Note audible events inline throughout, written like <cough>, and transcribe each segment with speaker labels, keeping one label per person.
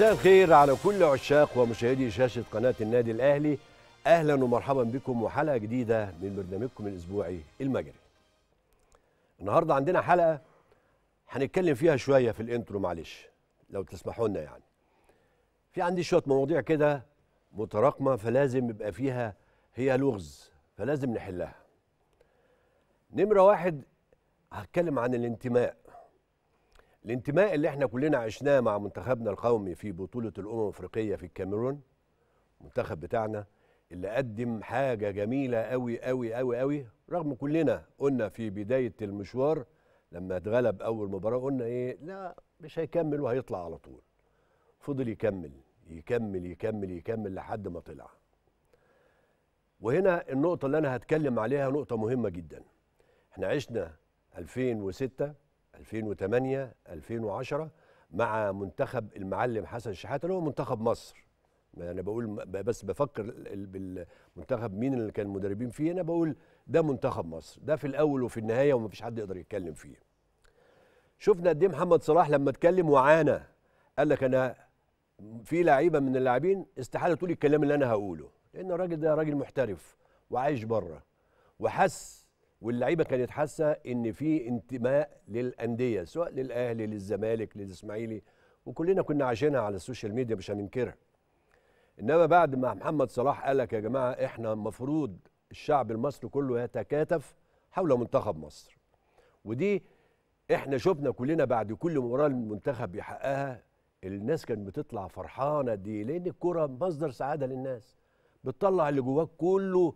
Speaker 1: مساء الخير على كل عشاق ومشاهدي شاشة قناة النادي الأهلي أهلا ومرحبا بكم وحلقة جديدة من برنامجكم الأسبوعي المجري النهاردة عندنا حلقة هنتكلم فيها شوية في الانترو معلش لو تسمحوا لنا يعني في عندي شوية مواضيع كده متراكمة فلازم يبقى فيها هي لغز فلازم نحلها نمرة واحد هتكلم عن الانتماء الانتماء اللي احنا كلنا عشناه مع منتخبنا القومي في بطولة الأمم الأفريقية في الكاميرون المنتخب بتاعنا اللي قدم حاجة جميلة أوي أوي أوي أوي رغم كلنا قلنا في بداية المشوار لما اتغلب أول مباراة قلنا إيه لا مش هيكمل وهيطلع على طول فضل يكمل يكمل يكمل يكمل لحد ما طلع وهنا النقطة اللي أنا هتكلم عليها نقطة مهمة جدا احنا عشنا 2006 2008 2010 مع منتخب المعلم حسن شحاته اللي هو منتخب مصر انا بقول بس بفكر بالمنتخب مين اللي كان مدربين فيه انا بقول ده منتخب مصر ده في الاول وفي النهايه ومفيش حد يقدر يتكلم فيه شفنا قد ايه محمد صلاح لما اتكلم وعانى قال لك انا في لعيبه من اللاعبين استحاله تقول الكلام اللي انا هقوله لان الراجل ده راجل محترف وعايش بره وحس واللعيبه كانت حاسه ان في انتماء للانديه سواء للاهلي للزمالك للاسماعيلي وكلنا كنا عايشينها على السوشيال ميديا مش هننكرها انما بعد ما محمد صلاح قال لك يا جماعه احنا المفروض الشعب المصري كله يتكاتف حول منتخب مصر ودي احنا شفنا كلنا بعد كل مباراه المنتخب بيحققها الناس كانت بتطلع فرحانه دي لان الكره مصدر سعاده للناس بتطلع اللي جواك كله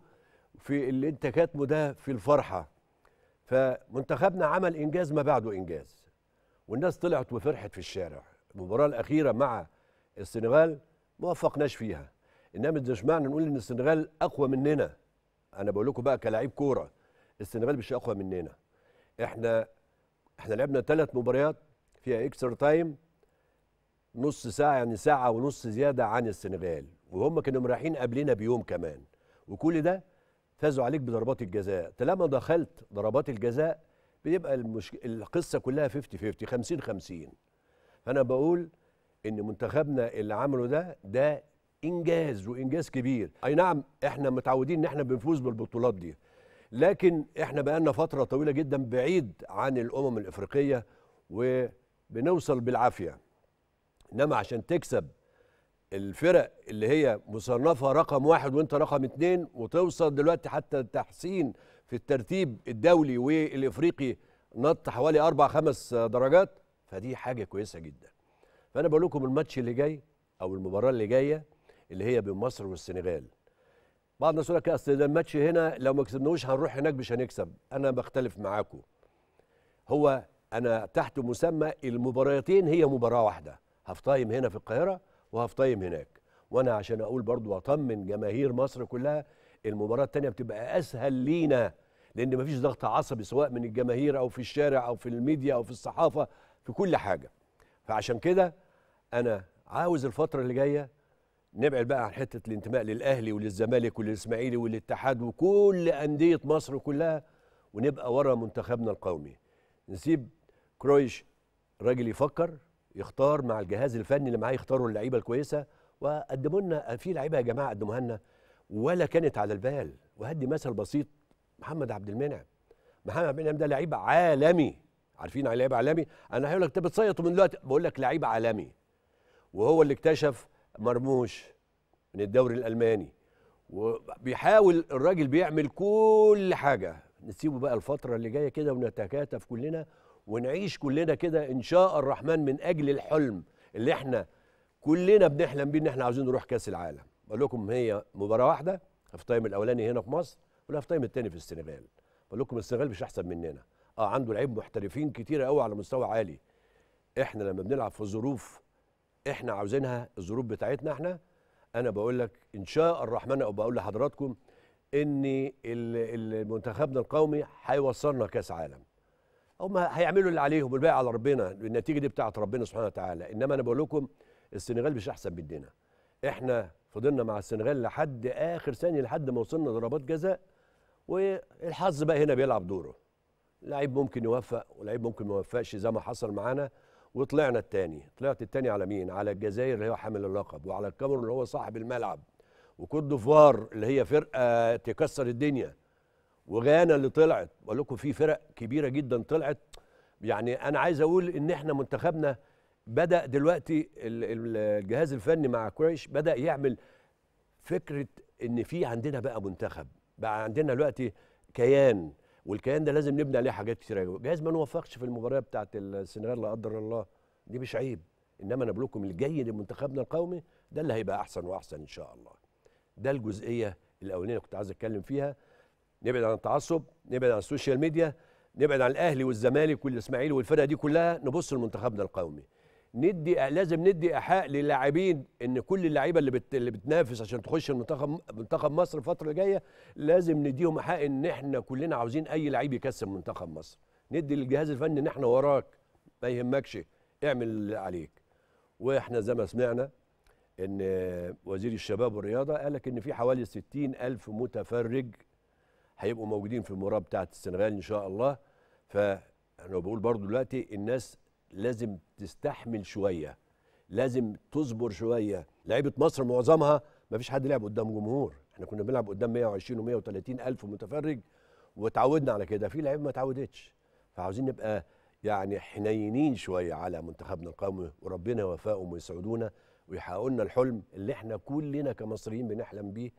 Speaker 1: في اللي انت كاتبه ده في الفرحه فمنتخبنا عمل انجاز ما بعده انجاز والناس طلعت وفرحت في الشارع المباراه الاخيره مع السنغال ما وفقناش فيها انما مش معنى نقول ان السنغال اقوى مننا انا بقول لكم بقى كلاعب كوره السنغال مش اقوى مننا احنا احنا لعبنا ثلاث مباريات فيها اكسترا تايم نص ساعه يعني ساعه ونص زياده عن السنغال وهم كانوا رايحين قبلنا بيوم كمان وكل ده فازوا عليك بضربات الجزاء طالما دخلت ضربات الجزاء بيبقى المشك... القصه كلها 50 50 50 50 فانا بقول ان منتخبنا اللي عمله ده ده انجاز وانجاز كبير اي نعم احنا متعودين ان احنا بنفوز بالبطولات دي لكن احنا بقالنا فتره طويله جدا بعيد عن الامم الافريقيه وبنوصل بالعافيه انما عشان تكسب الفرق اللي هي مصنفه رقم واحد وانت رقم اتنين وتوصل دلوقتي حتى تحسين في الترتيب الدولي والافريقي نط حوالي اربع خمس درجات فدي حاجه كويسه جدا. فانا بقول لكم الماتش اللي جاي او المباراه اللي جايه اللي هي بين مصر والسنغال. بعض الناس يقول لك اصل ده الماتش هنا لو ما كسبناهوش هنروح هناك مش هنكسب، انا بختلف معاكم. هو انا تحت مسمى المباراتين هي مباراه واحده. هاف هنا في القاهره وهفطيم هناك وانا عشان اقول برضو واطمن جماهير مصر كلها المباراه الثانيه بتبقى اسهل لينا لان مفيش ضغط عصبي سواء من الجماهير او في الشارع او في الميديا او في الصحافه في كل حاجه فعشان كده انا عاوز الفتره اللي جايه نبعد بقى عن حته الانتماء للاهلي وللزمالك وللاسماعيلي والاتحاد وكل انديه مصر كلها ونبقى ورا منتخبنا القومي نسيب كرويش راجل يفكر يختار مع الجهاز الفني اللي معاه يختاروا اللعيبه الكويسه وقدموا لنا في لعيبه يا جماعه قدموها لنا ولا كانت على البال وهدي مثل بسيط محمد عبد المنعم محمد عبد المنعم ده لعيب عالمي عارفين لعيب عالمي انا هقول لك انت بتصيط من دلوقتي بقول لك لعيب عالمي وهو اللي اكتشف مرموش من الدوري الالماني وبيحاول الراجل بيعمل كل حاجه نسيبه بقى الفتره اللي جايه كده ونتكاتف كلنا ونعيش كلنا كده ان شاء الرحمن من اجل الحلم اللي احنا كلنا بنحلم بيه ان احنا عاوزين نروح كاس العالم بقول لكم هي مباراه واحده هاف تايم الاولاني هنا في مصر والهاف تايم الثاني في السنغال بقول لكم السنغال مش احسن مننا اه عنده لعيب محترفين كتير قوي على مستوى عالي احنا لما بنلعب في ظروف احنا عاوزينها الظروف بتاعتنا احنا انا بقول لك ان شاء الرحمن او بقول لحضراتكم ان منتخبنا القومي هيوصلنا كاس عالم هم هيعملوا اللي عليهم والباقي على ربنا النتيجه دي بتاعت ربنا سبحانه وتعالى انما انا بقول لكم السنغال مش احسن مننا احنا فضلنا مع السنغال لحد اخر ثانيه لحد ما وصلنا ضربات جزاء والحظ بقى هنا بيلعب دوره لعيب ممكن يوفق ولعيب ممكن ما يوفقش زي ما حصل معانا وطلعنا الثاني طلعت الثاني على مين على الجزائر اللي هو حامل اللقب وعلى الكاميرون اللي هو صاحب الملعب وكوت ديفوار اللي هي فرقه تكسر الدنيا وغانا اللي طلعت بقول لكم في فرق كبيره جدا طلعت يعني انا عايز اقول ان احنا منتخبنا بدا دلوقتي الجهاز الفني مع كريش بدا يعمل فكره ان في عندنا بقى منتخب بقى عندنا دلوقتي كيان والكيان ده لازم نبني عليه حاجات كتير جايز ما نوفقش في المباراه بتاعه السنغال لا قدر الله دي مش عيب انما انا بقول لكم الجاي لمنتخبنا القومي ده اللي هيبقى احسن واحسن ان شاء الله ده الجزئيه الاولانيه كنت عايز اتكلم فيها نبعد عن التعصب نبعد عن السوشيال ميديا نبعد عن الاهلي والزمالك والاسماعيلي والفرقه دي كلها نبص لمنتخبنا القومي ندي لازم ندي ايحاء للاعبين ان كل اللعيبه اللي, بت... اللي بتنافس عشان تخش المنتخب منتخب مصر الفتره الجايه لازم نديهم احاء ان احنا كلنا عاوزين اي لعيب يكسب منتخب مصر ندي للجهاز الفني ان احنا وراك ما يهمكش اعمل اللي عليك واحنا زي ما سمعنا ان وزير الشباب والرياضه قال لك ان في حوالي 60 الف متفرج هيبقوا موجودين في المباراه بتاعه السنغال ان شاء الله فانا بقول برضو دلوقتي الناس لازم تستحمل شويه لازم تصبر شويه لعيبه مصر معظمها ما فيش حد لعب قدام جمهور احنا كنا بنلعب قدام 120 و130 الف متفرج وتعودنا على كده في لعيبه ما تعودتش فعاوزين نبقى يعني حنينين شويه على منتخبنا القومي وربنا يوفقهم ويسعدونا ويحققوا لنا الحلم اللي احنا كلنا كمصريين بنحلم بيه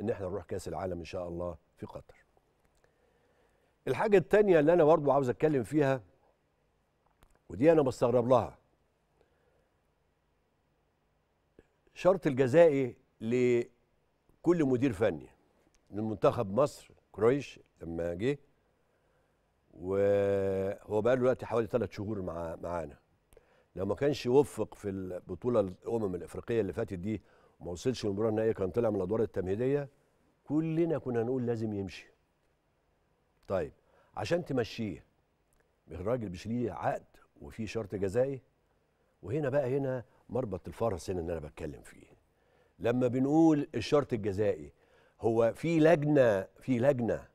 Speaker 1: ان احنا نروح كاس العالم ان شاء الله في قطر الحاجه التانية اللي انا برضو عاوز اتكلم فيها ودي انا بستغرب لها شرط الجزائي لكل مدير فني من منتخب مصر كرويش لما جه وهو بقى له دلوقتي حوالي ثلاث شهور مع معانا لو ما كانش وفق في البطوله الامم الافريقيه اللي فاتت دي وما وصلش للمباراه النهائيه كان طلع من الادوار التمهيديه كلنا كنا هنقول لازم يمشي طيب عشان تمشيه الراجل بيشتريه عقد وفيه شرط جزائي وهنا بقى هنا مربط الفرس هنا اللي انا بتكلم فيه لما بنقول الشرط الجزائي هو في لجنه في لجنه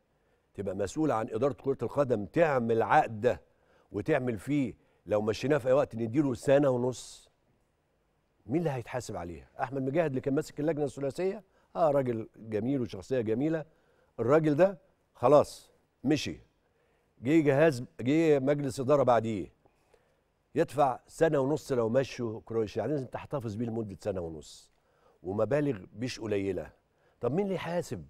Speaker 1: تبقى مسؤوله عن اداره كره القدم تعمل عقد ده وتعمل فيه لو مشيناه في اي وقت نديله سنه ونص مين اللي هيتحاسب عليها احمد مجاهد اللي كان ماسك اللجنه الثلاثيه اه راجل جميل وشخصيه جميله الراجل ده خلاص مشي جه جهاز جه مجلس اداره بعديه يدفع سنه ونص لو مشوا كرويش يعني لازم تحتفظ بيه لمده سنه ونص ومبالغ مش قليله طب مين اللي يحاسب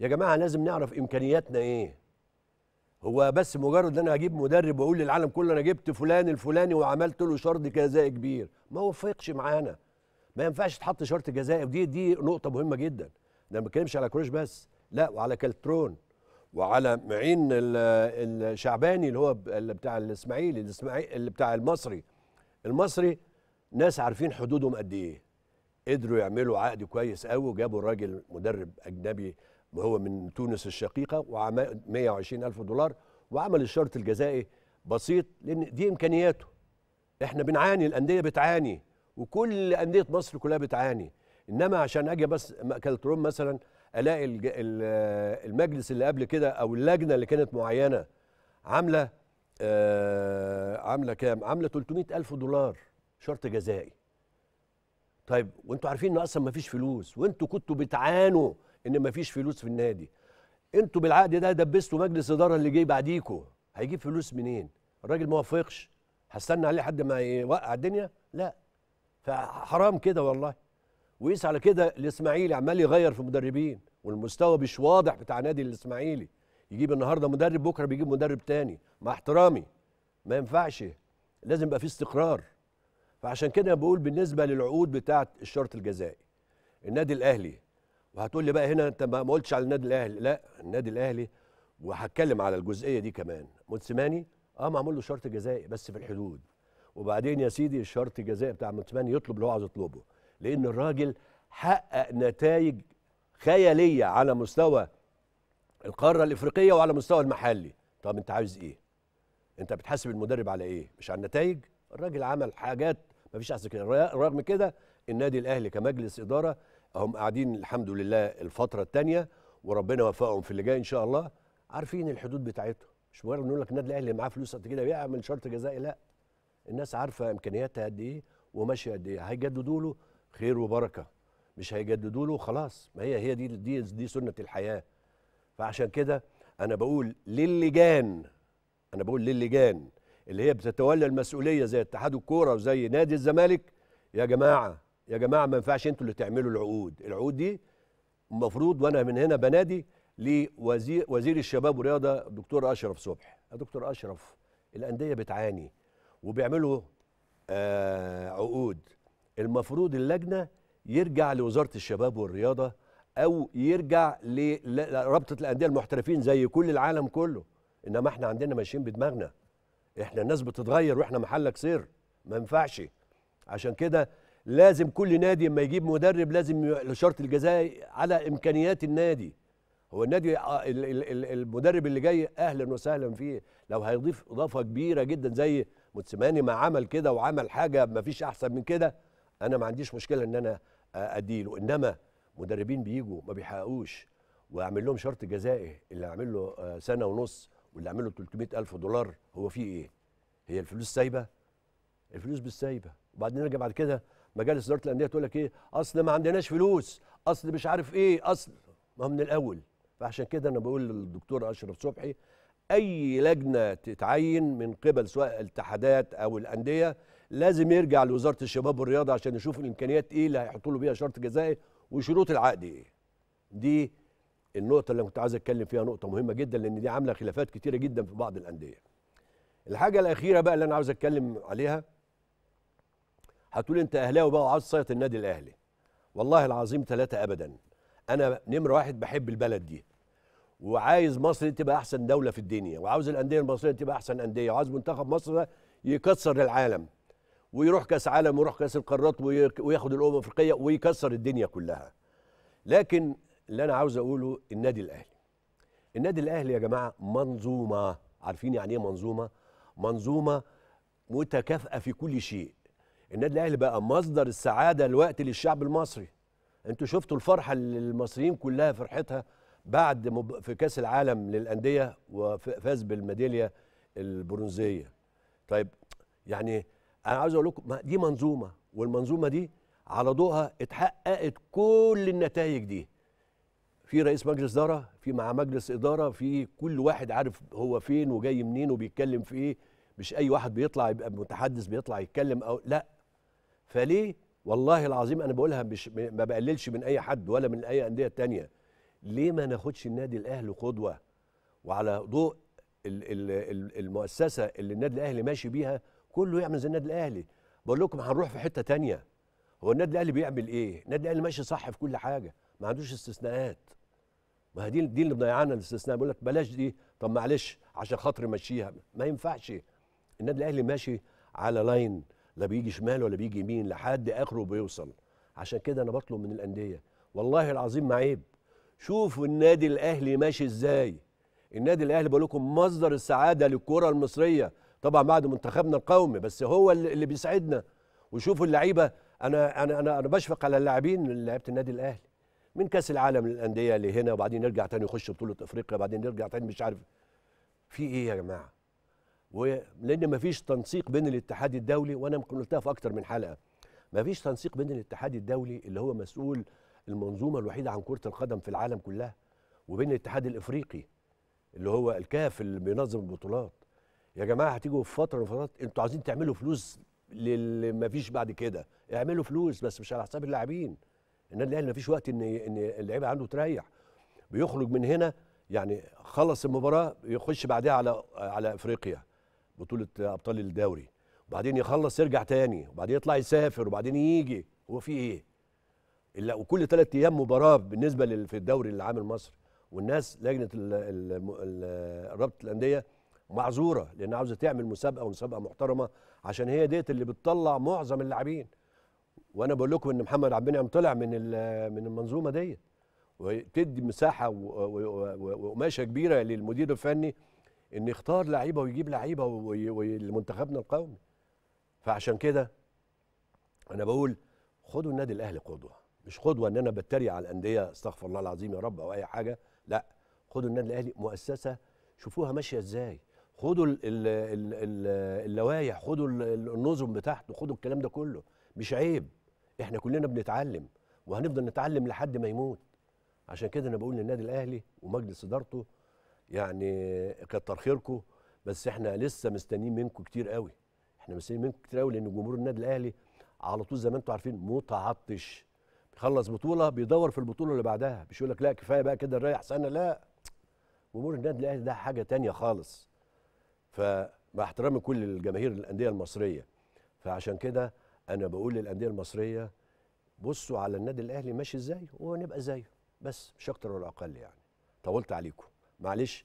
Speaker 1: يا جماعه لازم نعرف امكانياتنا ايه هو بس مجرد ان انا هجيب مدرب واقول للعالم كله انا جبت فلان الفلاني وعملت له شرط جزائي كبير ما وفقش معانا ما ينفعش تحط شرط جزائي دي دي نقطه مهمه جدا ده ما بتكلمش على كروش بس لا وعلى كالترون وعلى معين الشعباني اللي هو اللي بتاع الاسماعيلي الاسماعيلي اللي بتاع المصري المصري ناس عارفين حدودهم قد ايه قدروا يعملوا عقد كويس قوي وجابوا راجل مدرب اجنبي وهو من تونس الشقيقه وعمل 120 الف دولار وعمل الشرط الجزائي بسيط لان دي امكانياته احنا بنعاني الانديه بتعاني وكل انديه مصر كلها بتعاني انما عشان اجي بس ماكلتروم مثلا الاقي المجلس اللي قبل كده او اللجنه اللي كانت معينه عامله آه عامله كام؟ عامله 300000 دولار شرط جزائي. طيب وانتوا عارفين ان اصلا ما فيش فلوس وانتوا كنتوا بتعانوا ان ما فيش فلوس في النادي. انتوا بالعقد ده دبستوا مجلس اداره اللي جه بعديكوا هيجيب فلوس منين؟ الراجل ما وافقش هستنى عليه لحد ما يوقع الدنيا؟ لا فحرام كده والله وقيس على كده الاسماعيلي عمال يغير في مدربين والمستوى مش واضح بتاع نادي الاسماعيلي يجيب النهارده مدرب بكره بيجيب مدرب تاني مع احترامي ما ينفعش لازم يبقى في استقرار فعشان كده بقول بالنسبه للعقود بتاعه الشرط الجزائي النادي الاهلي وهتقول لي بقى هنا انت ما قلتش على النادي الاهلي لا النادي الاهلي وهتكلم على الجزئيه دي كمان موتسيماني اه معمول له شرط جزائي بس في الحدود وبعدين يا سيدي الشرط الجزائي بتاع موتسيماني يطلب اللي هو عاوز يطلبه لأن الراجل حقق نتائج خيالية على مستوى القارة الإفريقية وعلى مستوى المحلي طب أنت عايز إيه؟ أنت بتحاسب المدرب على إيه؟ مش على النتائج؟ الراجل عمل حاجات مفيش أحسن كده رغم كده النادي الأهلي كمجلس إدارة هم قاعدين الحمد لله الفترة الثانية وربنا وفقهم في اللي جاي إن شاء الله عارفين الحدود بتاعتهم مش مجرد نقول لك النادي الاهلي معاه فلوس قد كده بيعمل شرط جزائي لا الناس عارفه امكانياتها قد ايه وماشيه قد ايه هيجددوا له خير وبركه مش هيجددوا له خلاص ما هي هي دي دي دي سنه الحياه فعشان كده انا بقول للجان انا بقول للجان اللي هي بتتولى المسؤوليه زي اتحاد الكوره وزي نادي الزمالك يا جماعه يا جماعه ما ينفعش انتوا اللي تعملوا العقود العقود دي المفروض وانا من هنا بنادي لوزير وزير الشباب والرياضه الدكتور اشرف صبحي يا دكتور اشرف الانديه بتعاني وبيعملوا آه عقود المفروض اللجنه يرجع لوزاره الشباب والرياضه او يرجع لرابطه الانديه المحترفين زي كل العالم كله انما احنا عندنا ماشيين بدماغنا احنا الناس بتتغير واحنا محلك سر ما ينفعش عشان كده لازم كل نادي لما يجيب مدرب لازم لشرط الجزاء على امكانيات النادي هو النادي آه، المدرب اللي جاي اهلا وسهلا فيه لو هيضيف اضافه كبيره جدا زي موتسيماني ما عمل كده وعمل حاجه ما فيش احسن من كده انا ما عنديش مشكله ان انا اديله انما مدربين بيجوا ما بيحققوش واعمل لهم شرط جزائي اللي اعمل له آه، سنه ونص واللي اعمل له 300000 دولار هو في ايه هي الفلوس سايبه الفلوس بالسايبه وبعدين نرجع بعد كده مجالس اداره الانديه تقول لك ايه اصل ما عندناش فلوس اصل مش عارف ايه اصل ما هو من الاول فعشان كده انا بقول للدكتور اشرف صبحي اي لجنه تتعين من قبل سواء الاتحادات او الانديه لازم يرجع لوزاره الشباب والرياضه عشان يشوف الامكانيات ايه اللي هيحطوا له بيها شرط جزائي وشروط العقد ايه دي النقطه اللي كنت عايز اتكلم فيها نقطه مهمه جدا لان دي عامله خلافات كتيره جدا في بعض الانديه الحاجه الاخيره بقى اللي انا عاوز اتكلم عليها هتقول انت اهلاوي بقى وعاوز تصيط النادي الاهلي والله العظيم ثلاثه ابدا انا نمره واحد بحب البلد دي وعايز مصر تبقى احسن دوله في الدنيا وعاوز الانديه المصريه تبقى احسن انديه وعاوز منتخب مصر يكسر العالم ويروح كاس عالم ويروح كاس القارات وياخد الامم الافريقيه ويكسر الدنيا كلها لكن اللي انا عاوز اقوله النادي الاهلي النادي الاهلي يا جماعه منظومه عارفين يعني ايه منظومه منظومه متكافئه في كل شيء النادي الاهلي بقى مصدر السعاده الوقت للشعب المصري انتوا شفتوا الفرحه اللي المصريين كلها فرحتها بعد مب... في كاس العالم للانديه وفاز بالميداليه البرونزيه طيب يعني انا عاوز اقول لكم دي منظومه والمنظومه دي على ضوءها اتحققت كل النتائج دي في رئيس مجلس اداره في مع مجلس اداره في كل واحد عارف هو فين وجاي منين وبيتكلم في ايه مش اي واحد بيطلع يبقى متحدث بيطلع يتكلم او لا فليه والله العظيم انا بقولها مش ما بقللش من اي حد ولا من اي انديه تانية ليه ما ناخدش النادي الاهلي قدوه وعلى ضوء المؤسسه اللي النادي الاهلي ماشي بيها كله يعمل زي النادي الاهلي بقول لكم هنروح في حته تانية هو النادي الاهلي بيعمل ايه النادي الاهلي ماشي صح في كل حاجه ما عندوش استثناءات ما هي دي دي اللي مضيعانا الاستثناء بيقول لك بلاش دي طب معلش عشان خاطر مشيها ما ينفعش النادي الاهلي ماشي على لاين لا بيجي شمال ولا بيجي يمين لحد اخره بيوصل عشان كده انا بطلب من الانديه والله العظيم ما عيب شوفوا النادي الاهلي ماشي ازاي النادي الاهلي بقول لكم مصدر السعاده للكره المصريه طبعا بعد منتخبنا القومي بس هو اللي بيساعدنا وشوفوا اللعيبه انا انا انا انا بشفق على اللاعبين اللي لعيبه النادي الاهلي من كاس العالم للانديه لهنا وبعدين نرجع تاني نخش بطوله افريقيا وبعدين نرجع تاني مش عارف في ايه يا جماعه ولان ما فيش تنسيق بين الاتحاد الدولي وانا ممكن قلتها في اكتر من حلقه ما فيش تنسيق بين الاتحاد الدولي اللي هو مسؤول المنظومه الوحيده عن كره القدم في العالم كلها وبين الاتحاد الافريقي اللي هو الكاف اللي بينظم البطولات يا جماعه هتيجوا في فتره من الفترات انتوا عايزين تعملوا فلوس للي ما فيش بعد كده اعملوا فلوس بس مش على حساب اللاعبين النادي الاهلي ما فيش وقت ان ان اللعيبه عنده تريح بيخرج من هنا يعني خلص المباراه يخش بعدها على على افريقيا بطوله ابطال الدوري وبعدين يخلص يرجع تاني وبعدين يطلع يسافر وبعدين يجي هو في ايه؟ الا وكل ثلاث ايام مباراه بالنسبه في الدوري العام المصري والناس لجنه رابطه الانديه معذوره لانها عاوزه تعمل مسابقه ومسابقه محترمه عشان هي ديت اللي بتطلع معظم اللاعبين وانا بقول لكم ان محمد عبد المنعم طلع من من المنظومه ديت وتدي مساحه وقماشه كبيره للمدير الفني ان يختار لعيبه ويجيب لعيبه لمنتخبنا القومي فعشان كده انا بقول خدوا النادي الاهلي قدوه مش قدوه ان انا بتريق على الانديه استغفر الله العظيم يا رب او اي حاجه لا خدوا النادي الاهلي مؤسسه شوفوها ماشيه ازاي خدوا اللوايح خدوا النظم بتاعته خدوا الكلام ده كله مش عيب احنا كلنا بنتعلم وهنفضل نتعلم لحد ما يموت عشان كده انا بقول للنادي الاهلي ومجلس ادارته يعني كتر خيركم بس احنا لسه مستنيين منكم كتير قوي احنا مستنيين منكم كتير قوي لان جمهور النادي الاهلي على طول زي ما انتم عارفين متعطش بيخلص بطوله بيدور في البطوله اللي بعدها مش يقول لك لا كفايه بقى كده نريح سنه لا جمهور النادي الاهلي ده حاجه تانية خالص فمع احترامي كل الجماهير الانديه المصريه فعشان كده انا بقول للانديه المصريه بصوا على النادي الاهلي ماشي ازاي ونبقى زيه بس مش اكتر ولا اقل يعني طولت عليكم معلش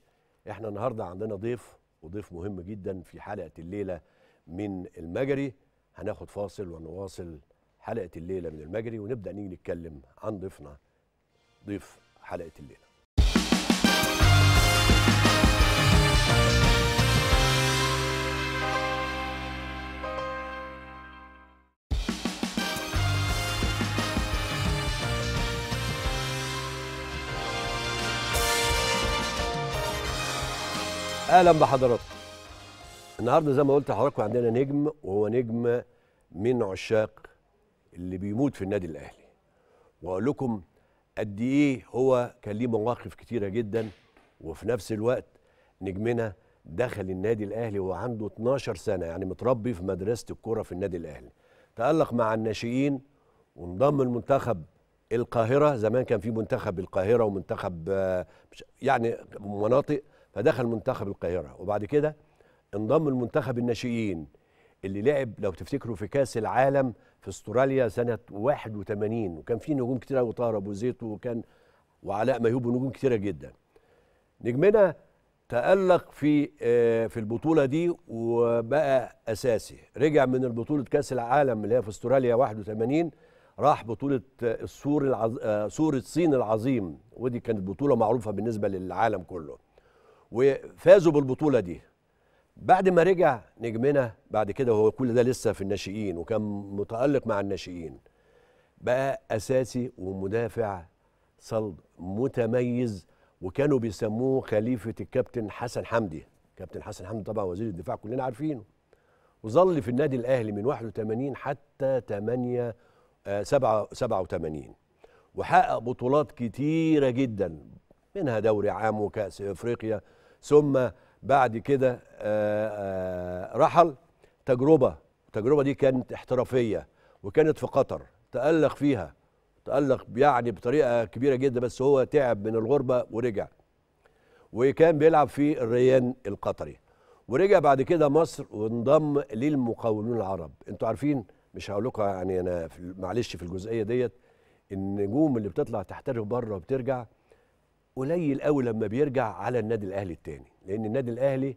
Speaker 1: احنا النهارده عندنا ضيف وضيف مهم جدا في حلقه الليله من المجري هناخد فاصل ونواصل حلقه الليله من المجري ونبدا نيجي نتكلم عن ضيفنا ضيف حلقه الليله اهلا بحضراتكم النهارده زي ما قلت لحضراتكم عندنا نجم وهو نجم من عشاق اللي بيموت في النادي الاهلي واقول لكم قد ايه هو كان ليه مواقف كتيره جدا وفي نفس الوقت نجمنا دخل النادي الاهلي وهو عنده 12 سنه يعني متربي في مدرسه الكوره في النادي الاهلي تالق مع الناشئين وانضم المنتخب القاهره زمان كان في منتخب القاهره ومنتخب آه، يعني مناطق فدخل منتخب القاهره وبعد كده انضم المنتخب الناشئين اللي لعب لو تفتكروا في كاس العالم في استراليا سنه 81 وكان في نجوم كتيرة قوي طاهر ابو زيد وكان وعلاء مهيوب ونجوم كتيره جدا نجمنا تألق في آه، في البطولة دي وبقى أساسي رجع من البطولة كأس العالم اللي هي في استراليا 81 راح بطولة آه، السور العظ... آه، سور الصين العظيم ودي كانت بطولة معروفة بالنسبة للعالم كله وفازوا بالبطوله دي بعد ما رجع نجمنا بعد كده وهو كل ده لسه في الناشئين وكان متالق مع الناشئين بقى اساسي ومدافع صلب متميز وكانوا بيسموه خليفه الكابتن حسن حمدي كابتن حسن حمدي طبعا وزير الدفاع كلنا عارفينه وظل في النادي الاهلي من 81 حتى 8 7 87 وحقق بطولات كتيره جدا منها دوري عام وكاس افريقيا ثم بعد كده آه، آه، رحل تجربة التجربة دي كانت احترافية وكانت في قطر تألق فيها تألق يعني بطريقة كبيرة جدا بس هو تعب من الغربة ورجع وكان بيلعب في الريان القطري ورجع بعد كده مصر وانضم للمقاولون العرب انتوا عارفين مش هقول لكم يعني انا معلش في الجزئيه ديت النجوم اللي بتطلع تحترف بره وبترجع قليل قوي لما بيرجع على النادي الاهلي التاني لان النادي الاهلي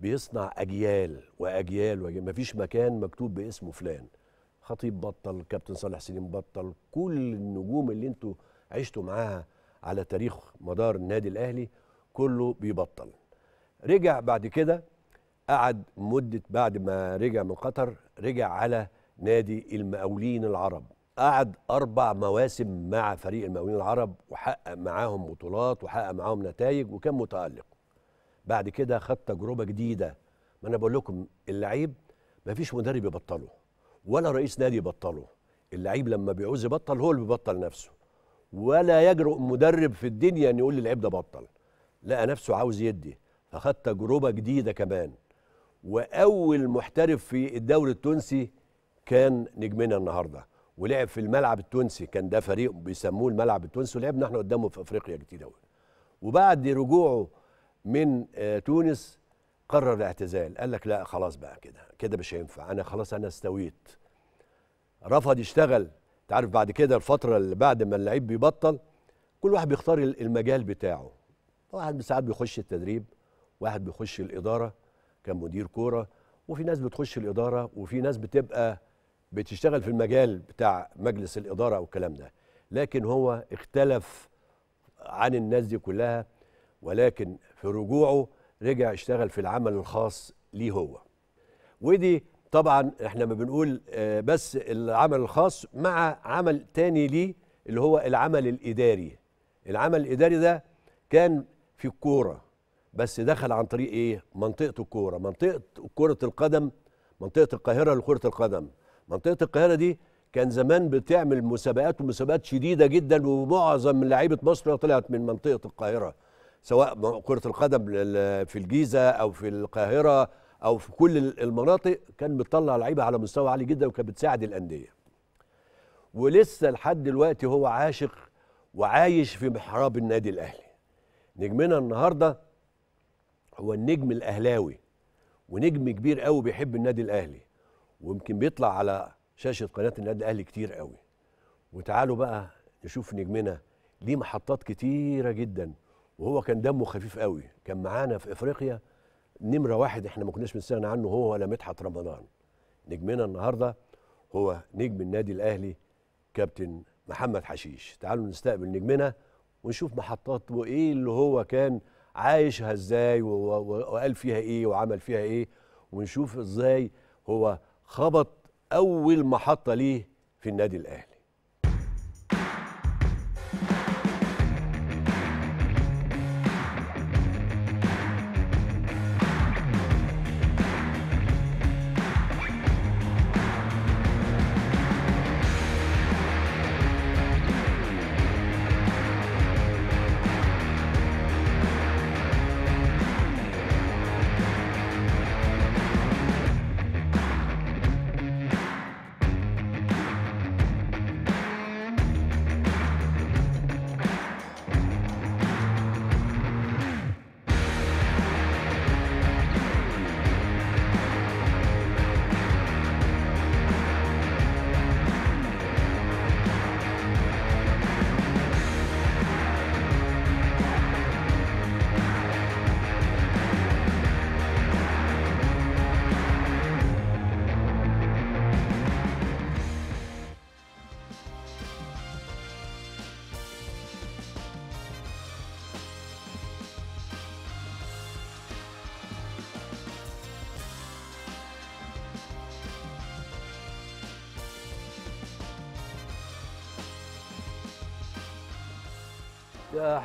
Speaker 1: بيصنع اجيال واجيال واجيال مفيش مكان مكتوب باسمه فلان خطيب بطل كابتن صالح سليم بطل كل النجوم اللي انتوا عشتوا معاها على تاريخ مدار النادي الاهلي كله بيبطل رجع بعد كده قعد مده بعد ما رجع من قطر رجع على نادي المقاولين العرب قعد اربع مواسم مع فريق المقاولين العرب وحقق معاهم بطولات وحقق معاهم نتائج وكان متالق بعد كده خد تجربه جديده ما انا بقول لكم اللعيب ما فيش مدرب يبطله ولا رئيس نادي يبطله اللعيب لما بيعوز يبطل هو اللي بيبطل نفسه ولا يجرؤ مدرب في الدنيا ان يقول للعيب ده بطل لقى نفسه عاوز يدي فخد تجربه جديده كمان واول محترف في الدوري التونسي كان نجمنا النهارده ولعب في الملعب التونسي كان ده فريق بيسموه الملعب التونسي ولعبنا احنا قدامه في افريقيا كتير قوي وبعد رجوعه من آه، تونس قرر الاعتزال قال لك لا خلاص بقى كده كده مش هينفع انا خلاص انا استويت رفض يشتغل تعرف بعد كده الفتره اللي بعد ما اللعيب بيبطل كل واحد بيختار المجال بتاعه واحد ساعات بيخش التدريب واحد بيخش الاداره كمدير كوره وفي ناس بتخش الاداره وفي ناس بتبقى بتشتغل في المجال بتاع مجلس الاداره والكلام ده لكن هو اختلف عن الناس دي كلها ولكن في رجوعه رجع اشتغل في العمل الخاص ليه هو ودي طبعا احنا ما بنقول آه، بس العمل الخاص مع عمل تاني ليه اللي هو العمل الاداري العمل الاداري ده كان في الكوره بس دخل عن طريق ايه منطقه الكوره منطقه كره القدم منطقه القاهره لكره القدم منطقه القاهره دي كان زمان بتعمل مسابقات ومسابقات شديده جدا ومعظم لعيبه مصر طلعت من منطقه القاهره سواء كره القدم في الجيزه او في القاهره او في كل المناطق كان بتطلع لعيبه على مستوى عالي جدا وكانت بتساعد الانديه ولسه لحد دلوقتي هو عاشق وعايش في محراب النادي الاهلي نجمنا النهارده هو النجم الاهلاوي ونجم كبير قوي بيحب النادي الاهلي ويمكن بيطلع على شاشه قناه النادي الاهلي كتير قوي وتعالوا بقى نشوف نجمنا ليه محطات كتيره جدا وهو كان دمه خفيف قوي كان معانا في افريقيا نمره واحد احنا ما كناش بنستغنى عنه هو ولا مدحت رمضان نجمنا النهارده هو نجم النادي الاهلي كابتن محمد حشيش تعالوا نستقبل نجمنا ونشوف محطات وايه اللي هو كان عايشها ازاي وقال فيها ايه وعمل فيها ايه ونشوف ازاي هو خبط اول محطه ليه في النادي الاهلي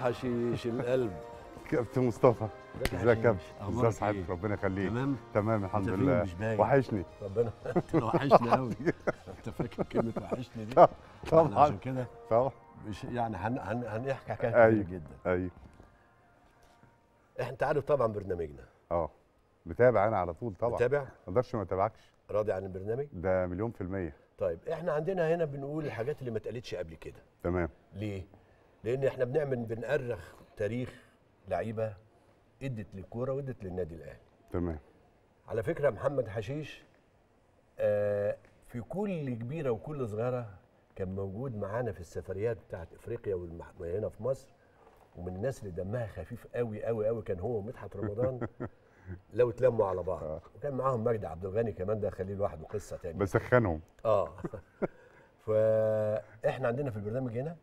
Speaker 1: حشيش القلب
Speaker 2: كابتن مصطفى ازيك يا كابتن استاذ صحتك إيه؟ ربنا يخليك تمام تمام
Speaker 3: الحمد لله وحشني ربنا <laughs> <laughs> انت وحشني قوي
Speaker 1: انت فاكر كلمه وحشني دي طبعا يعني عشان
Speaker 2: كده طبعا مش
Speaker 1: يعني هنحكي حكايه
Speaker 4: أيوه.
Speaker 2: كتير جدا ايوه
Speaker 1: انت عارف طبعا برنامجنا
Speaker 2: اه متابع انا على طول طبعا متابع ما اقدرش ما اتابعكش راضي عن البرنامج ده مليون في الميه طيب
Speaker 1: احنا عندنا هنا بنقول الحاجات اللي ما اتقالتش قبل كده تمام ليه لان احنا بنعمل بنأرخ تاريخ لعيبه ادت للكوره وادت للنادي الاهلي تمام على فكره محمد حشيش آه في كل كبيره وكل صغيره كان موجود معانا في السفريات بتاعت افريقيا وهنا في مصر ومن الناس اللي دمها خفيف قوي قوي قوي كان هو ومدحت رمضان <laughs> لو اتلموا على بعض آه. وكان معاهم مجدي عبد الغني كمان ده خليه لوحده قصه تاني
Speaker 2: بسخنهم
Speaker 1: اه <laughs> فاحنا عندنا في البرنامج هنا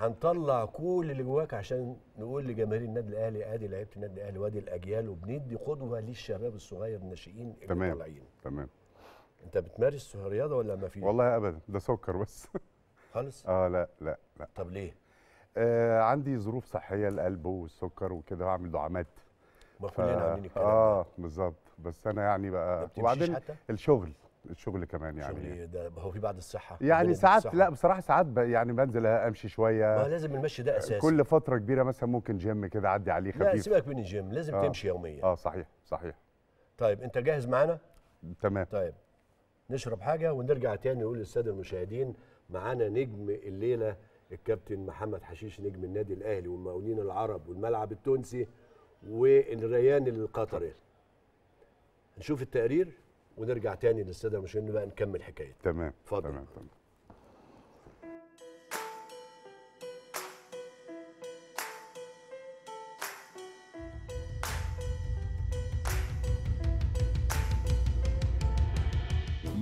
Speaker 1: هنطلع كل اللي جواك عشان نقول لجماهير النادي الاهلي ادي لعيبه النادي الاهلي وادي الاجيال وبندي قدوه للشباب الصغير الناشئين اللي طالعين
Speaker 2: تمام انت بتمارس رياضه ولا ما فيش؟ والله ابدا ده سكر بس <laughs> خالص؟ اه لا لا لا طب ليه؟ آه عندي ظروف صحيه القلب والسكر وكده هعمل دعامات ما كلنا عاملين الكلام اه بالظبط بس انا يعني بقى وبعدين الشغل الشغل كمان يعني شغل إيه ده هو في بعد الصحه يعني ساعات لا بصراحه ساعات يعني بنزل امشي شويه ما لازم المشي ده اساسي كل فتره كبيره مثلا ممكن جيم كده اعدي عليه خفيف لا سيبك من الجيم لازم آه تمشي يوميا اه صحيح صحيح
Speaker 1: طيب انت جاهز معانا تمام طيب نشرب حاجه ونرجع تاني نقول للساده المشاهدين معانا نجم الليله الكابتن محمد حشيش نجم النادي الاهلي والمقاولين العرب والملعب التونسي والريان القطري نشوف التقرير ونرجع تاني للساده مشير بقى نكمل حكايتنا تمام اتفضل تمام تمام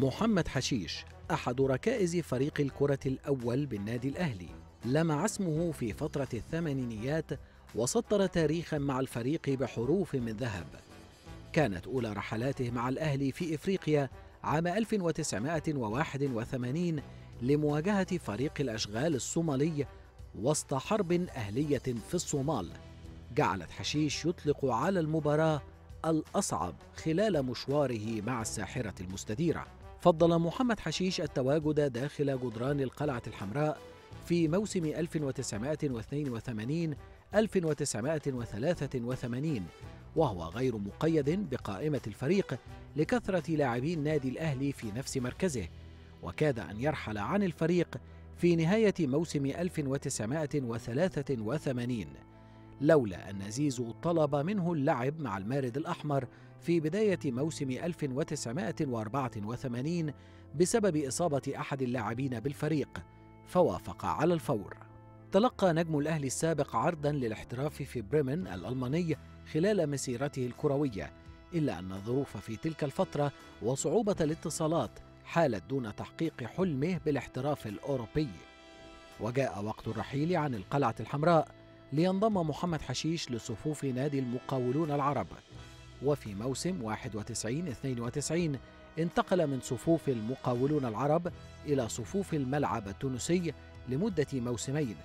Speaker 5: محمد حشيش أحد ركائز فريق الكرة الأول بالنادي الأهلي لمع اسمه في فترة الثمانينيات وسطر تاريخا مع الفريق بحروف من ذهب كانت أولى رحلاته مع الأهلي في إفريقيا عام 1981 لمواجهة فريق الأشغال الصومالي وسط حرب أهلية في الصومال جعلت حشيش يطلق على المباراة الأصعب خلال مشواره مع الساحرة المستديرة فضل محمد حشيش التواجد داخل جدران القلعة الحمراء في موسم 1982 1983 وهو غير مقيد بقائمة الفريق لكثرة لاعبي النادي الأهلي في نفس مركزه وكاد أن يرحل عن الفريق في نهاية موسم 1983 لولا أن زيزو طلب منه اللعب مع المارد الأحمر في بداية موسم 1984 بسبب إصابة أحد اللاعبين بالفريق فوافق على الفور تلقى نجم الأهلي السابق عرضا للاحتراف في بريمن الألماني خلال مسيرته الكروية إلا أن الظروف في تلك الفترة وصعوبة الاتصالات حالت دون تحقيق حلمه بالاحتراف الأوروبي وجاء وقت الرحيل عن القلعة الحمراء لينضم محمد حشيش لصفوف نادي المقاولون العرب وفي موسم 91-92 انتقل من صفوف المقاولون العرب إلى صفوف الملعب التونسي لمدة موسمين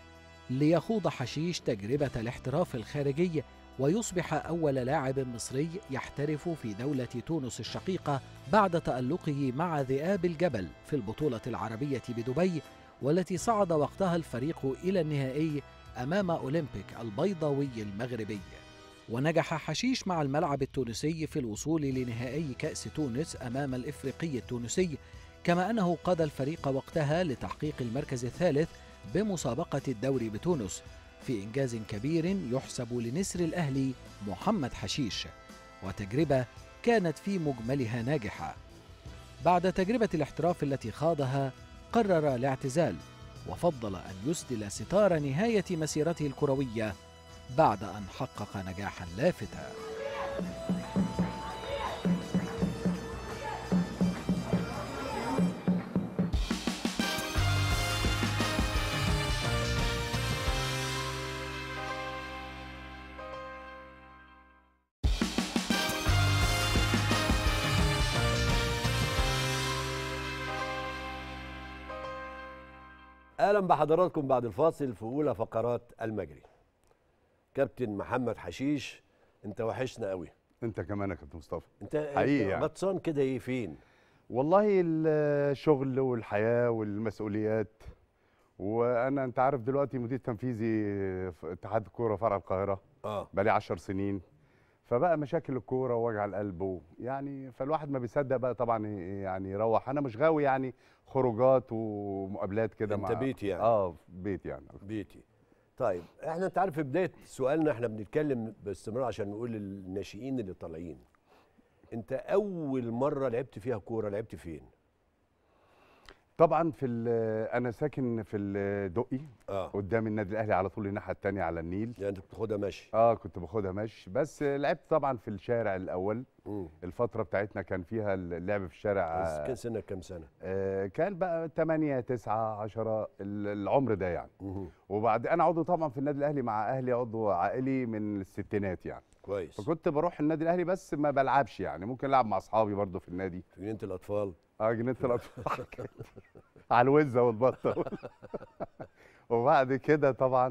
Speaker 5: ليخوض حشيش تجربة الاحتراف الخارجي ويصبح أول لاعب مصري يحترف في دولة تونس الشقيقة بعد تألقه مع ذئاب الجبل في البطولة العربية بدبي والتي صعد وقتها الفريق إلى النهائي أمام أولمبيك البيضاوي المغربي ونجح حشيش مع الملعب التونسي في الوصول لنهائي كأس تونس أمام الإفريقي التونسي كما أنه قاد الفريق وقتها لتحقيق المركز الثالث بمسابقة الدوري بتونس في إنجاز كبير يحسب لنسر الأهلي محمد حشيش وتجربة كانت في مجملها ناجحة بعد تجربة الاحتراف التي خاضها قرر الاعتزال وفضل أن يسدل ستار نهاية مسيرته الكروية بعد أن حقق نجاحا لافتا
Speaker 1: اهلا بحضراتكم بعد الفاصل في اولى فقرات المجري كابتن محمد حشيش انت وحشنا قوي انت كمان يا كابتن مصطفى انت حقيقي يعني.
Speaker 2: غطسان كده ايه فين والله الشغل والحياه والمسؤوليات وانا انت عارف دلوقتي مدير تنفيذي في اتحاد الكوره فرع القاهره اه بقالي 10 سنين فبقى مشاكل الكوره ووجع القلب يعني فالواحد ما بيصدق بقى طبعا يعني يروح انا مش غاوي يعني خروجات ومقابلات كده مع انت بيتي يعني اه بيتي يعني بيتي طيب احنا انت عارف في بدايه
Speaker 1: سؤالنا احنا بنتكلم باستمرار عشان نقول للناشئين اللي طالعين انت
Speaker 2: اول مره لعبت فيها كوره لعبت فين طبعا في انا ساكن في الدقي آه. قدام النادي الاهلي على طول الناحيه الثانيه على النيل يعني انت بتاخدها ماشي اه كنت باخدها ماشي بس لعبت طبعا في الشارع الاول مم. الفتره بتاعتنا كان فيها اللعب في الشارع آه، كان سنك كام سنه آه كان بقى 8 9 10 العمر ده يعني مم. وبعد انا عضو طبعا في النادي الاهلي مع اهلي عضو عائلي من الستينات يعني كويس فكنت بروح النادي الاهلي بس ما بلعبش يعني ممكن العب مع اصحابي برضو في النادي في جنينه الاطفال اه جنينه الاطفال على الوزه والبطه وبعد كده طبعا